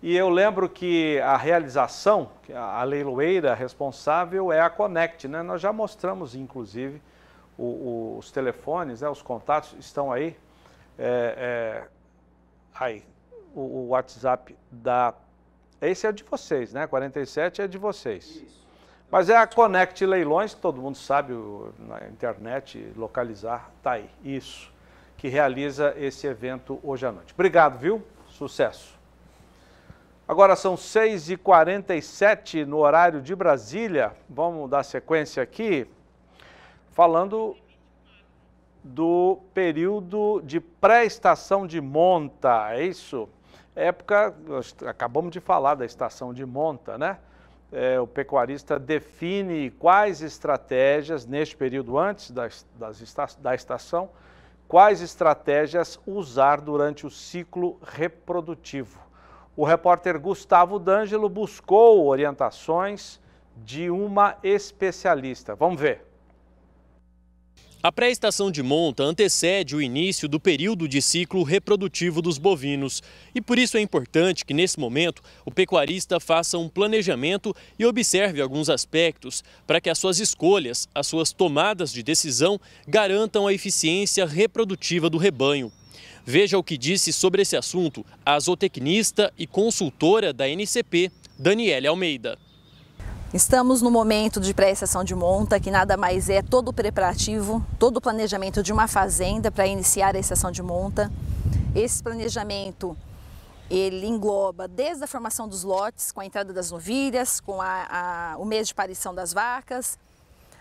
E eu lembro que a realização, a leiloeira responsável é a Connect, né? Nós já mostramos, inclusive, o, o, os telefones, né? os contatos estão aí. É, é, aí, o, o, WhatsApp da... Esse é de vocês, né? 47 é de vocês. Isso. Mas é a Connect Leilões, todo mundo sabe na internet, localizar, tá aí. Isso, que realiza esse evento hoje à noite. Obrigado, viu? Sucesso. Agora são 6h47 no horário de Brasília. Vamos dar sequência aqui, falando do período de pré-estação de monta, é isso? Época, acabamos de falar da estação de monta, né? É, o pecuarista define quais estratégias, neste período antes das, das esta, da estação, quais estratégias usar durante o ciclo reprodutivo o repórter Gustavo D'Angelo buscou orientações de uma especialista. Vamos ver. A pré-estação de monta antecede o início do período de ciclo reprodutivo dos bovinos e por isso é importante que, nesse momento, o pecuarista faça um planejamento e observe alguns aspectos para que as suas escolhas, as suas tomadas de decisão, garantam a eficiência reprodutiva do rebanho. Veja o que disse sobre esse assunto a zootecnista e consultora da NCP, Daniele Almeida. Estamos no momento de pré-estação de monta, que nada mais é todo o preparativo, todo o planejamento de uma fazenda para iniciar a estação de monta. Esse planejamento ele engloba desde a formação dos lotes, com a entrada das novilhas, com a, a, o mês de parição das vacas,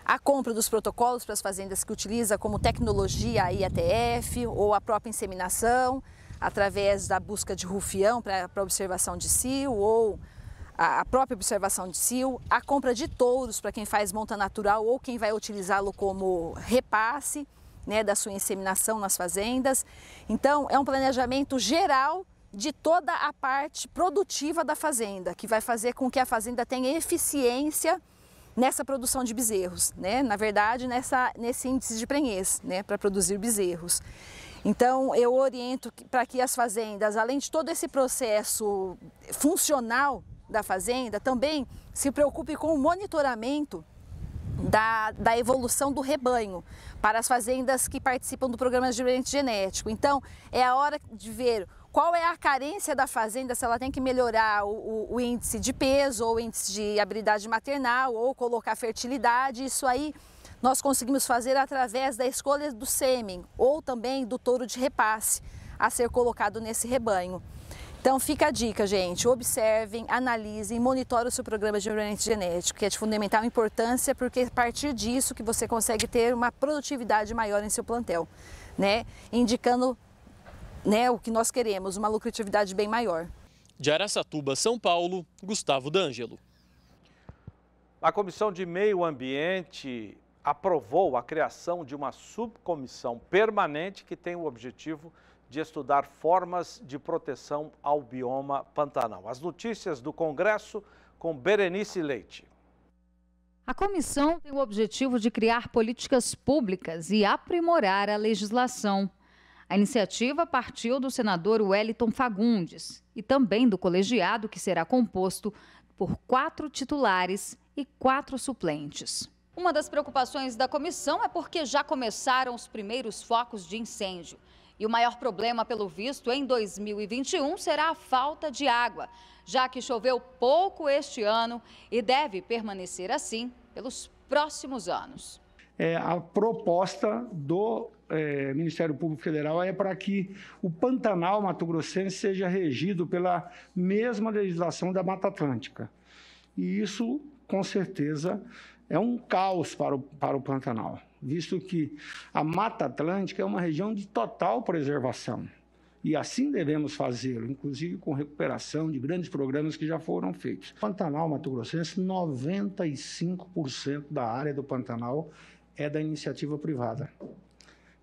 a compra dos protocolos para as fazendas que utiliza como tecnologia a IATF ou a própria inseminação, através da busca de rufião para, para observação de cio ou a, a própria observação de cio, a compra de touros para quem faz monta natural ou quem vai utilizá-lo como repasse né, da sua inseminação nas fazendas. Então, é um planejamento geral de toda a parte produtiva da fazenda, que vai fazer com que a fazenda tenha eficiência nessa produção de bezerros, né? Na verdade, nessa, nesse índice de prenhez, né? Para produzir bezerros. Então, eu oriento para que as fazendas, além de todo esse processo funcional da fazenda, também se preocupe com o monitoramento da, da, evolução do rebanho para as fazendas que participam do programa de gerente genético. Então, é a hora de ver qual é a carência da fazenda, se ela tem que melhorar o, o, o índice de peso ou o índice de habilidade maternal ou colocar fertilidade, isso aí nós conseguimos fazer através da escolha do sêmen ou também do touro de repasse a ser colocado nesse rebanho. Então fica a dica, gente. Observem, analisem, monitorem o seu programa de melhoramento genético, que é de fundamental importância, porque é a partir disso que você consegue ter uma produtividade maior em seu plantel, né? Indicando né, o que nós queremos, uma lucratividade bem maior. De Araçatuba, São Paulo, Gustavo D'Angelo. A Comissão de Meio Ambiente aprovou a criação de uma subcomissão permanente que tem o objetivo de estudar formas de proteção ao bioma Pantanal. As notícias do Congresso com Berenice Leite. A comissão tem o objetivo de criar políticas públicas e aprimorar a legislação. A iniciativa partiu do senador Wellington Fagundes e também do colegiado, que será composto por quatro titulares e quatro suplentes. Uma das preocupações da comissão é porque já começaram os primeiros focos de incêndio. E o maior problema, pelo visto, em 2021 será a falta de água, já que choveu pouco este ano e deve permanecer assim pelos próximos anos. É a proposta do é, Ministério Público Federal é para que o Pantanal Mato Grossense seja regido pela mesma legislação da Mata Atlântica. E isso, com certeza, é um caos para o, para o Pantanal, visto que a Mata Atlântica é uma região de total preservação. E assim devemos fazê-lo, inclusive com recuperação de grandes programas que já foram feitos. Pantanal Mato Grossense, 95% da área do Pantanal é da iniciativa privada.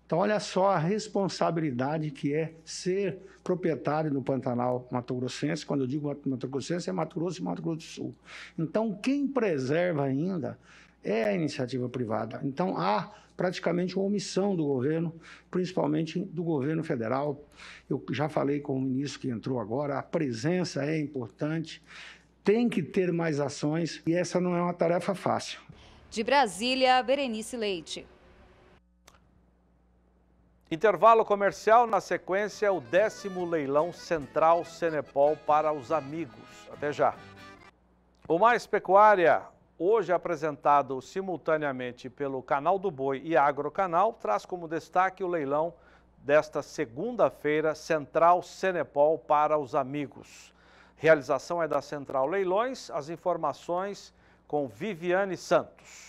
Então, olha só a responsabilidade que é ser proprietário do Pantanal Mato Grossense. Quando eu digo Mato Grossense, é Mato Grosso e Mato Grosso do Sul. Então, quem preserva ainda é a iniciativa privada. Então, há praticamente uma omissão do governo, principalmente do governo federal. Eu já falei com o ministro que entrou agora, a presença é importante, tem que ter mais ações e essa não é uma tarefa fácil. De Brasília, Berenice Leite. Intervalo comercial, na sequência, o décimo leilão central Senepol para os amigos. Até já. O Mais Pecuária, hoje apresentado simultaneamente pelo Canal do Boi e Agrocanal, traz como destaque o leilão desta segunda-feira Central Senepol para os amigos. Realização é da Central Leilões, as informações com Viviane Santos.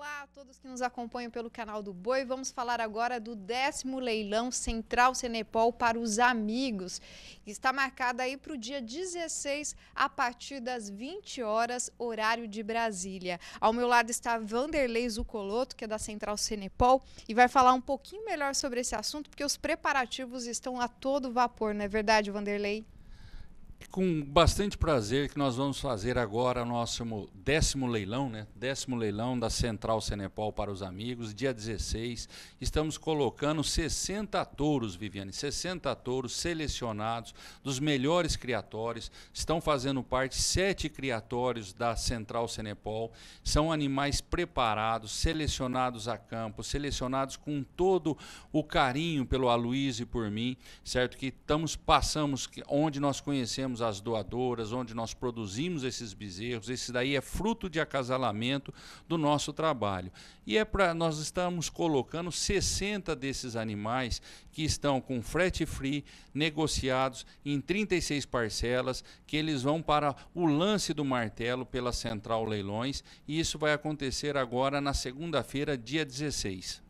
Olá a todos que nos acompanham pelo canal do Boi. Vamos falar agora do décimo leilão Central Cenepol para os amigos. Está marcado aí para o dia 16, a partir das 20 horas, horário de Brasília. Ao meu lado está Vanderlei Zucoloto, que é da Central Cenepol, e vai falar um pouquinho melhor sobre esse assunto, porque os preparativos estão a todo vapor, não é verdade, Vanderlei? com bastante prazer que nós vamos fazer agora nosso décimo leilão, né? Décimo leilão da Central Senepol para os amigos, dia 16. Estamos colocando 60 touros, Viviane, 60 touros selecionados dos melhores criatórios. Estão fazendo parte sete criatórios da Central Senepol. São animais preparados, selecionados a campo, selecionados com todo o carinho pelo Aloysio e por mim, certo? Que estamos passamos onde nós conhecemos as doadoras, onde nós produzimos esses bezerros. Esse daí é fruto de acasalamento do nosso trabalho. E é para nós estamos colocando 60 desses animais que estão com frete free negociados em 36 parcelas, que eles vão para o lance do martelo pela Central Leilões, e isso vai acontecer agora na segunda-feira, dia 16.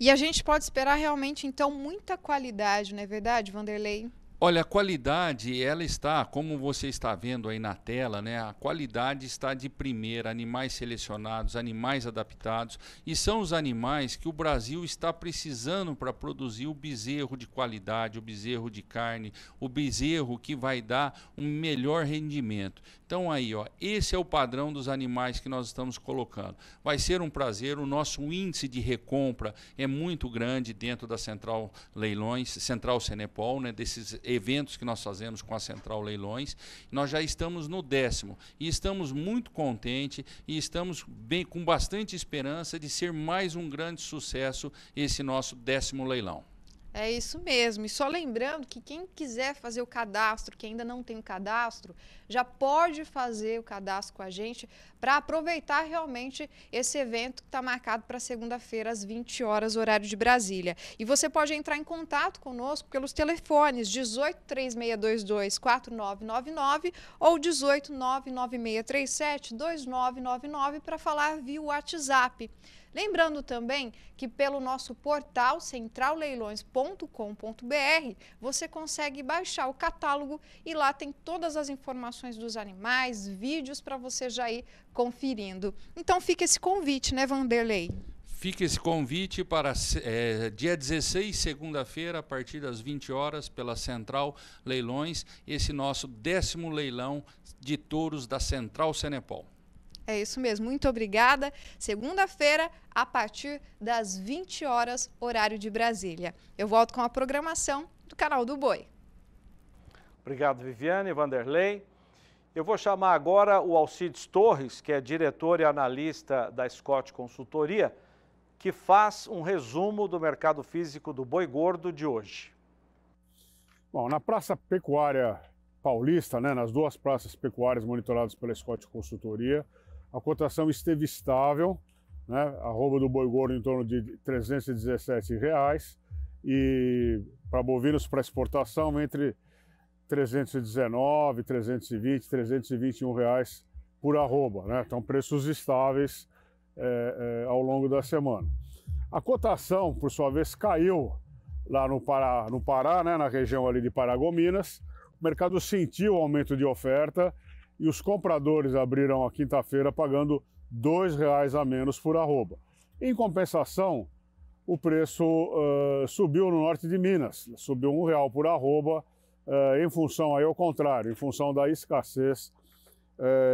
E a gente pode esperar realmente, então, muita qualidade, não é verdade, Vanderlei? Olha, a qualidade, ela está, como você está vendo aí na tela, né? A qualidade está de primeira, animais selecionados, animais adaptados, e são os animais que o Brasil está precisando para produzir o bezerro de qualidade, o bezerro de carne, o bezerro que vai dar um melhor rendimento. Então aí, ó, esse é o padrão dos animais que nós estamos colocando. Vai ser um prazer, o nosso índice de recompra é muito grande dentro da Central Leilões, Central Senepol, né, desses eventos que nós fazemos com a Central Leilões. Nós já estamos no décimo e estamos muito contentes e estamos bem com bastante esperança de ser mais um grande sucesso esse nosso décimo leilão. É isso mesmo. E só lembrando que quem quiser fazer o cadastro, que ainda não tem o cadastro, já pode fazer o cadastro com a gente para aproveitar realmente esse evento que está marcado para segunda-feira, às 20 horas, horário de Brasília. E você pode entrar em contato conosco pelos telefones 18 3622 4999 ou 18 99637 2999 para falar via WhatsApp. Lembrando também que pelo nosso portal centralleilões.com.br você consegue baixar o catálogo e lá tem todas as informações dos animais, vídeos para você já ir conferindo. Então fica esse convite, né, Vanderlei? Fica esse convite para é, dia 16, segunda-feira, a partir das 20 horas, pela Central Leilões, esse nosso décimo leilão de touros da Central Senepol. É isso mesmo, muito obrigada. Segunda-feira, a partir das 20 horas, horário de Brasília. Eu volto com a programação do canal do Boi. Obrigado, Viviane, Vanderlei. Eu vou chamar agora o Alcides Torres, que é diretor e analista da Scott Consultoria, que faz um resumo do mercado físico do boi gordo de hoje. Bom, na Praça Pecuária Paulista, né, nas duas praças pecuárias monitoradas pela Scott Consultoria, a cotação esteve estável, né? arroba do boi gordo em torno de R$ 317 reais, e para bovinos para exportação entre 319, 320, 321 reais por arroba, né? Então preços estáveis é, é, ao longo da semana. A cotação, por sua vez, caiu lá no Pará, no Pará né? na região ali de Paragominas. O mercado sentiu aumento de oferta e os compradores abriram a quinta-feira pagando R$ 2,00 a menos por arroba. Em compensação, o preço uh, subiu no norte de Minas, subiu um real por arroba, uh, em função aí ao contrário, em função da escassez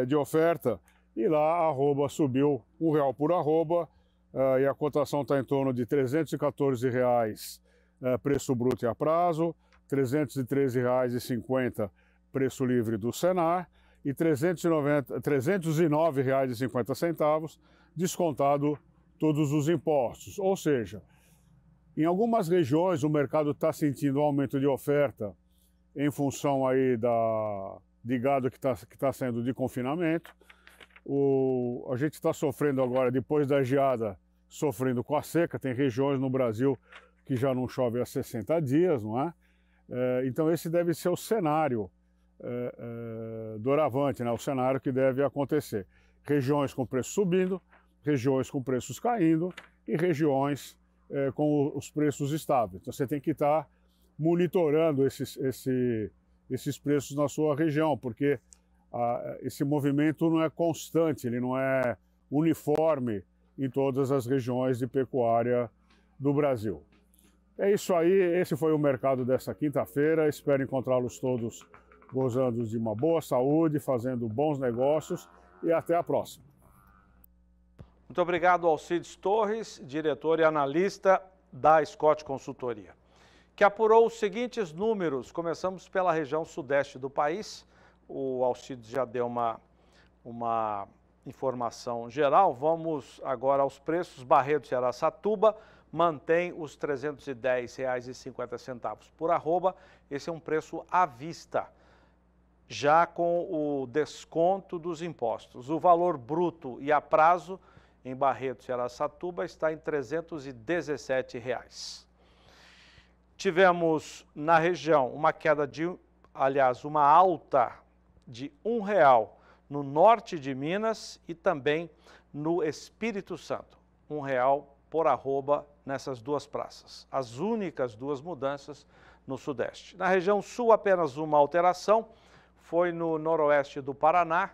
uh, de oferta. E lá a arroba subiu um real por arroba e a cotação está em torno de 314 reais preço bruto e a prazo, R$ reais e preço livre do Senar e 390, R$ 309,50, descontado todos os impostos. Ou seja, em algumas regiões o mercado está sentindo um aumento de oferta em função aí da, de gado que está que tá saindo de confinamento. O, a gente está sofrendo agora, depois da geada, sofrendo com a seca. Tem regiões no Brasil que já não chove há 60 dias, não é? é então esse deve ser o cenário é, é, doravante, né, o cenário que deve acontecer. Regiões com preços subindo, regiões com preços caindo e regiões é, com os preços estáveis. Então você tem que estar monitorando esses, esse, esses preços na sua região, porque esse movimento não é constante, ele não é uniforme em todas as regiões de pecuária do Brasil. É isso aí, esse foi o mercado desta quinta-feira. Espero encontrá-los todos gozando de uma boa saúde, fazendo bons negócios e até a próxima. Muito obrigado, Alcides Torres, diretor e analista da Scott Consultoria, que apurou os seguintes números. Começamos pela região sudeste do país. O Alcides já deu uma, uma informação geral. Vamos agora aos preços. Barreto e Aracatuba mantém os R$ 310,50 por arroba. Esse é um preço à vista já com o desconto dos impostos. O valor bruto e a prazo em Barretos e Araçatuba está em R$ 317. Reais. Tivemos na região uma queda de, aliás, uma alta de um real no norte de Minas e também no Espírito Santo, um real por arroba nessas duas praças, as únicas duas mudanças no sudeste. Na região sul apenas uma alteração, foi no noroeste do Paraná,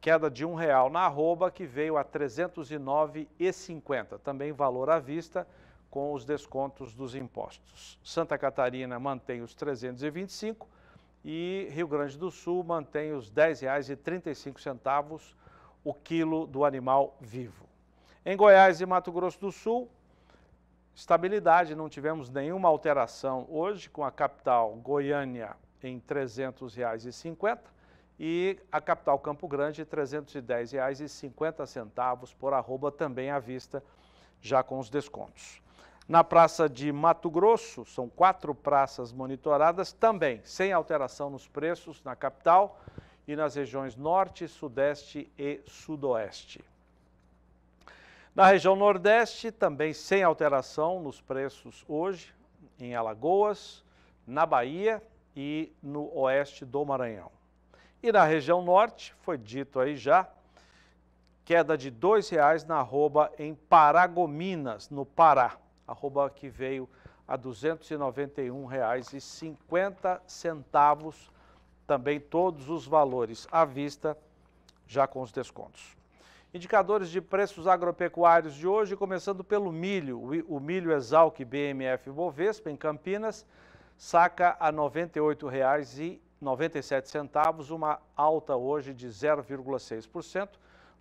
queda de um real na arroba, que veio a R$ 309,50, também valor à vista, com os descontos dos impostos. Santa Catarina mantém os 325 e Rio Grande do Sul mantém os R$ 10,35 o quilo do animal vivo. Em Goiás e Mato Grosso do Sul, estabilidade, não tivemos nenhuma alteração hoje, com a capital Goiânia em R$ 300,50 e a capital Campo Grande R$ 310,50 por arroba também à vista, já com os descontos. Na Praça de Mato Grosso, são quatro praças monitoradas, também sem alteração nos preços na capital e nas regiões Norte, Sudeste e Sudoeste. Na região Nordeste, também sem alteração nos preços hoje, em Alagoas, na Bahia, e no oeste do Maranhão. E na região norte, foi dito aí já, queda de R$ 2,00 na arroba em Paragominas, no Pará. Arroba que veio a R$ 291,50, também todos os valores à vista, já com os descontos. Indicadores de preços agropecuários de hoje, começando pelo milho. O milho Exalc BMF Bovespa, em Campinas, saca a R$ 98,97, uma alta hoje de 0,6%,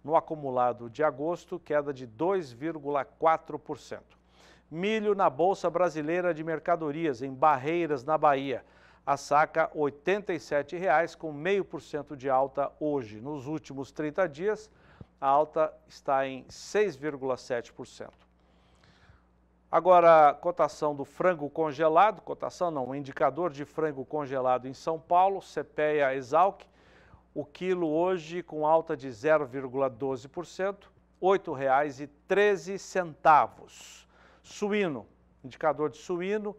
no acumulado de agosto, queda de 2,4%. Milho na Bolsa Brasileira de Mercadorias, em Barreiras, na Bahia. A saca R$ 87,00 com 0,5% de alta hoje. Nos últimos 30 dias, a alta está em 6,7%. Agora, cotação do frango congelado, cotação não, indicador de frango congelado em São Paulo, CPEA Exalc, o quilo hoje com alta de 0,12%, R$ 8,13. Suíno, indicador de suíno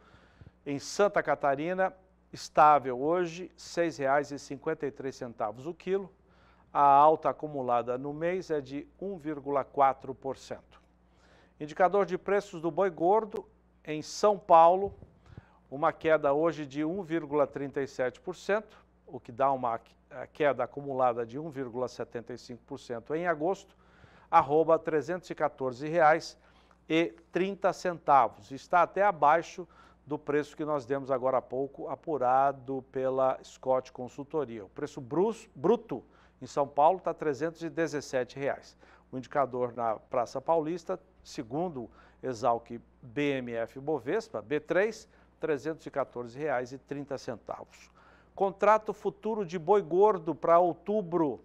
em Santa Catarina, estável hoje, R$ 6,53 o quilo. A alta acumulada no mês é de 1,4%. Indicador de preços do boi gordo em São Paulo, uma queda hoje de 1,37%, o que dá uma queda acumulada de 1,75% em agosto, arroba R$ 314,30. Está até abaixo do preço que nós demos agora há pouco, apurado pela Scott Consultoria. O preço bruto em São Paulo está R$ 317. Reais. O indicador na Praça Paulista, segundo Exalc BMF Bovespa, B3, R$ 314,30. Contrato futuro de boi gordo para outubro.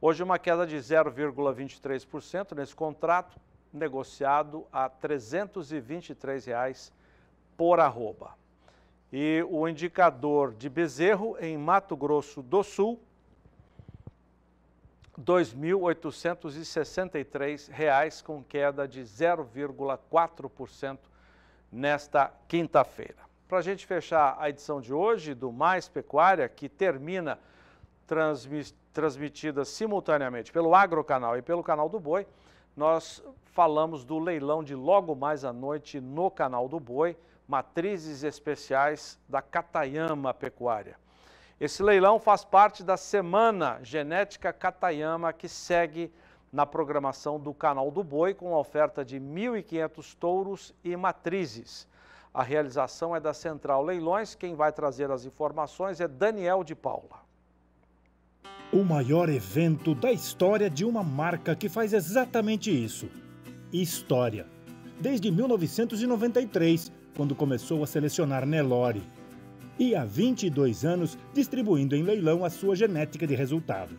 Hoje uma queda de 0,23% nesse contrato, negociado a R$ 323,00 por arroba. E o indicador de bezerro em Mato Grosso do Sul, 2.863 reais, com queda de 0,4% nesta quinta-feira. Para a gente fechar a edição de hoje do Mais Pecuária, que termina transmitida simultaneamente pelo Agrocanal e pelo Canal do Boi, nós falamos do leilão de logo mais à noite no Canal do Boi, matrizes especiais da Catayama Pecuária. Esse leilão faz parte da Semana Genética Catayama, que segue na programação do Canal do Boi, com a oferta de 1.500 touros e matrizes. A realização é da Central Leilões. Quem vai trazer as informações é Daniel de Paula. O maior evento da história de uma marca que faz exatamente isso: história. Desde 1993, quando começou a selecionar Nelore e há 22 anos distribuindo em leilão a sua genética de resultado.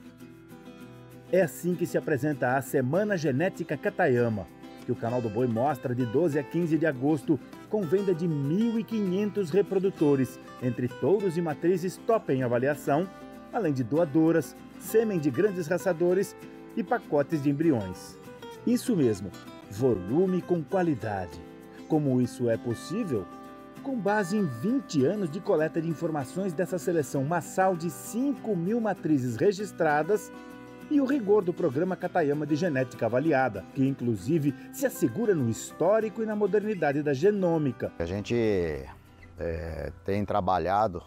É assim que se apresenta a Semana Genética Catayama, que o canal do Boi mostra de 12 a 15 de agosto, com venda de 1.500 reprodutores, entre touros e matrizes top em avaliação, além de doadoras, sêmen de grandes raçadores e pacotes de embriões. Isso mesmo, volume com qualidade. Como isso é possível? com base em 20 anos de coleta de informações dessa seleção massal de 5 mil matrizes registradas e o rigor do programa Catayama de Genética Avaliada, que inclusive se assegura no histórico e na modernidade da genômica. A gente é, tem trabalhado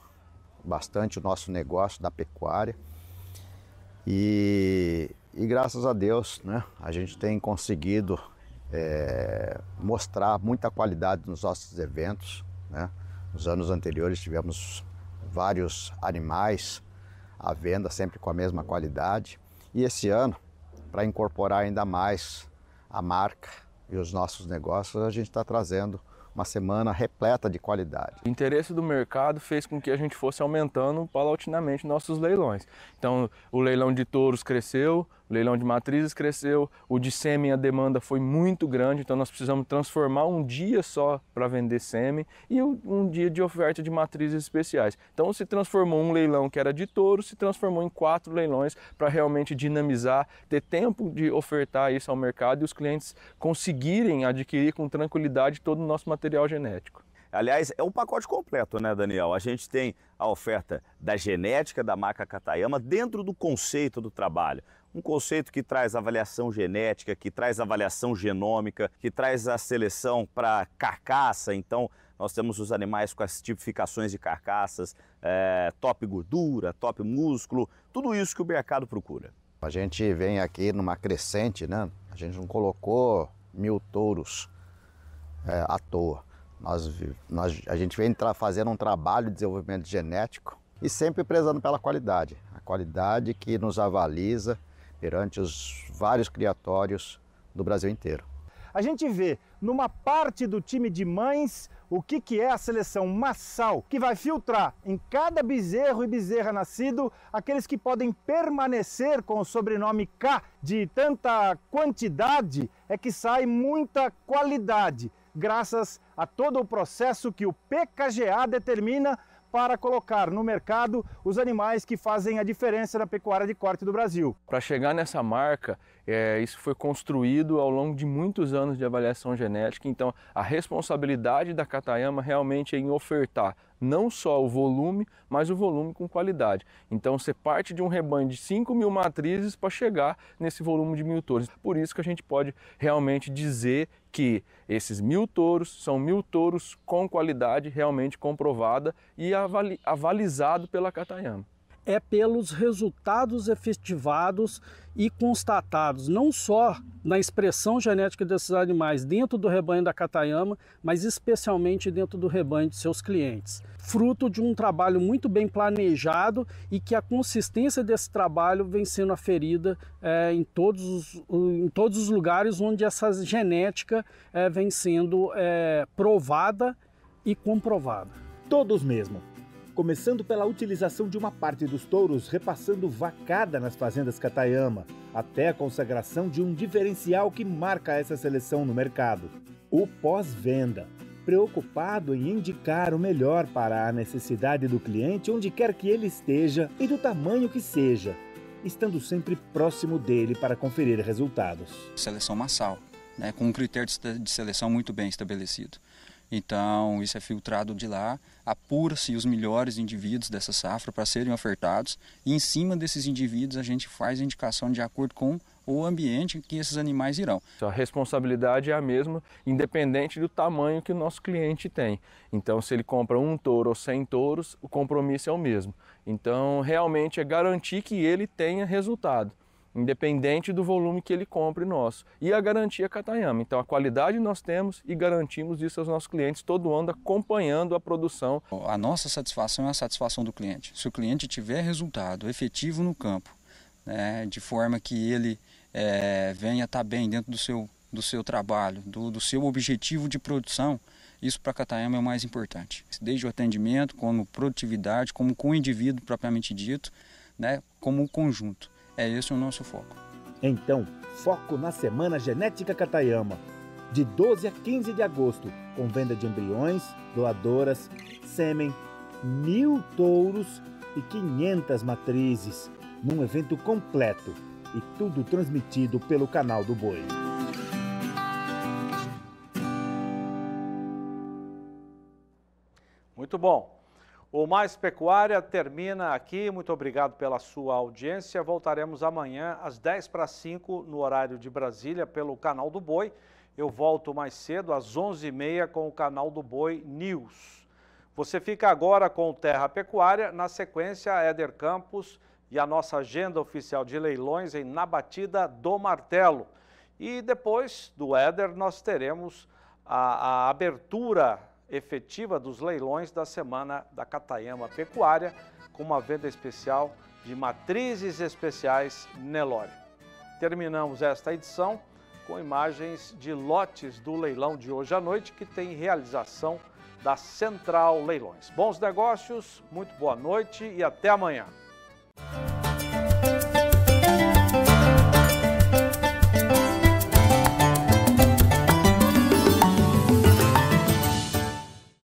bastante o nosso negócio da pecuária e, e graças a Deus né, a gente tem conseguido é, mostrar muita qualidade nos nossos eventos. Né? Nos anos anteriores tivemos vários animais à venda, sempre com a mesma qualidade. E esse ano, para incorporar ainda mais a marca e os nossos negócios, a gente está trazendo uma semana repleta de qualidade. O interesse do mercado fez com que a gente fosse aumentando paulatinamente nossos leilões. Então, o leilão de touros cresceu, o leilão de matrizes cresceu, o de sêmen a demanda foi muito grande, então nós precisamos transformar um dia só para vender sêmen e um dia de oferta de matrizes especiais. Então se transformou um leilão que era de touro, se transformou em quatro leilões para realmente dinamizar, ter tempo de ofertar isso ao mercado e os clientes conseguirem adquirir com tranquilidade todo o nosso material genético. Aliás, é um pacote completo, né, Daniel? A gente tem a oferta da genética da maca Catayama dentro do conceito do trabalho. Um conceito que traz avaliação genética, que traz avaliação genômica, que traz a seleção para carcaça. Então, nós temos os animais com as tipificações de carcaças, é, top gordura, top músculo, tudo isso que o mercado procura. A gente vem aqui numa crescente, né? A gente não colocou mil touros é, à toa. Nós, nós, a gente vem fazendo um trabalho de desenvolvimento genético e sempre prezando pela qualidade. A qualidade que nos avaliza, perante os vários criatórios do Brasil inteiro. A gente vê numa parte do time de mães o que, que é a seleção massal, que vai filtrar em cada bezerro e bezerra nascido aqueles que podem permanecer com o sobrenome K. De tanta quantidade é que sai muita qualidade, graças a todo o processo que o PKGA determina para colocar no mercado os animais que fazem a diferença na pecuária de corte do Brasil. Para chegar nessa marca, é, isso foi construído ao longo de muitos anos de avaliação genética, então a responsabilidade da Catayama realmente é em ofertar não só o volume, mas o volume com qualidade. Então você parte de um rebanho de 5 mil matrizes para chegar nesse volume de mil touros. Por isso que a gente pode realmente dizer que esses mil touros são mil touros com qualidade realmente comprovada e avali avalizado pela Catayama. É pelos resultados efetivados e constatados não só na expressão genética desses animais dentro do rebanho da Catayama, mas especialmente dentro do rebanho de seus clientes. Fruto de um trabalho muito bem planejado e que a consistência desse trabalho vem sendo aferida é, em, todos os, em todos os lugares onde essa genética é, vem sendo é, provada e comprovada. Todos mesmo começando pela utilização de uma parte dos touros repassando vacada nas fazendas Catayama, até a consagração de um diferencial que marca essa seleção no mercado: o pós-venda. Preocupado em indicar o melhor para a necessidade do cliente onde quer que ele esteja e do tamanho que seja, estando sempre próximo dele para conferir resultados. Seleção massal, né, com um critério de seleção muito bem estabelecido. Então, isso é filtrado de lá, apura-se os melhores indivíduos dessa safra para serem ofertados, e em cima desses indivíduos a gente faz a indicação de acordo com o ambiente em que esses animais irão. Então, a responsabilidade é a mesma, independente do tamanho que o nosso cliente tem. Então, se ele compra um touro ou 100 touros, o compromisso é o mesmo. Então, realmente é garantir que ele tenha resultado independente do volume que ele compre nosso. E a garantia Katayama. Então a qualidade nós temos e garantimos isso aos nossos clientes todo ano, acompanhando a produção. A nossa satisfação é a satisfação do cliente. Se o cliente tiver resultado efetivo no campo, né, de forma que ele é, venha estar tá bem dentro do seu, do seu trabalho, do, do seu objetivo de produção, isso para Catayama é o mais importante. Desde o atendimento, como produtividade, como com o indivíduo propriamente dito, né, como o conjunto. É esse o nosso foco. Então, foco na Semana Genética Catayama, de 12 a 15 de agosto, com venda de embriões, doadoras, sêmen, mil touros e 500 matrizes, num evento completo e tudo transmitido pelo canal do Boi. Muito bom. O Mais Pecuária termina aqui. Muito obrigado pela sua audiência. Voltaremos amanhã às 10 para 5 no horário de Brasília pelo canal do Boi. Eu volto mais cedo às 11h30 com o canal do Boi News. Você fica agora com o Terra Pecuária. Na sequência, Éder Campos e a nossa agenda oficial de leilões em Na Batida do Martelo. E depois do Éder, nós teremos a, a abertura efetiva dos leilões da Semana da Catayama Pecuária, com uma venda especial de matrizes especiais Nelore. Terminamos esta edição com imagens de lotes do leilão de hoje à noite, que tem realização da Central Leilões. Bons negócios, muito boa noite e até amanhã.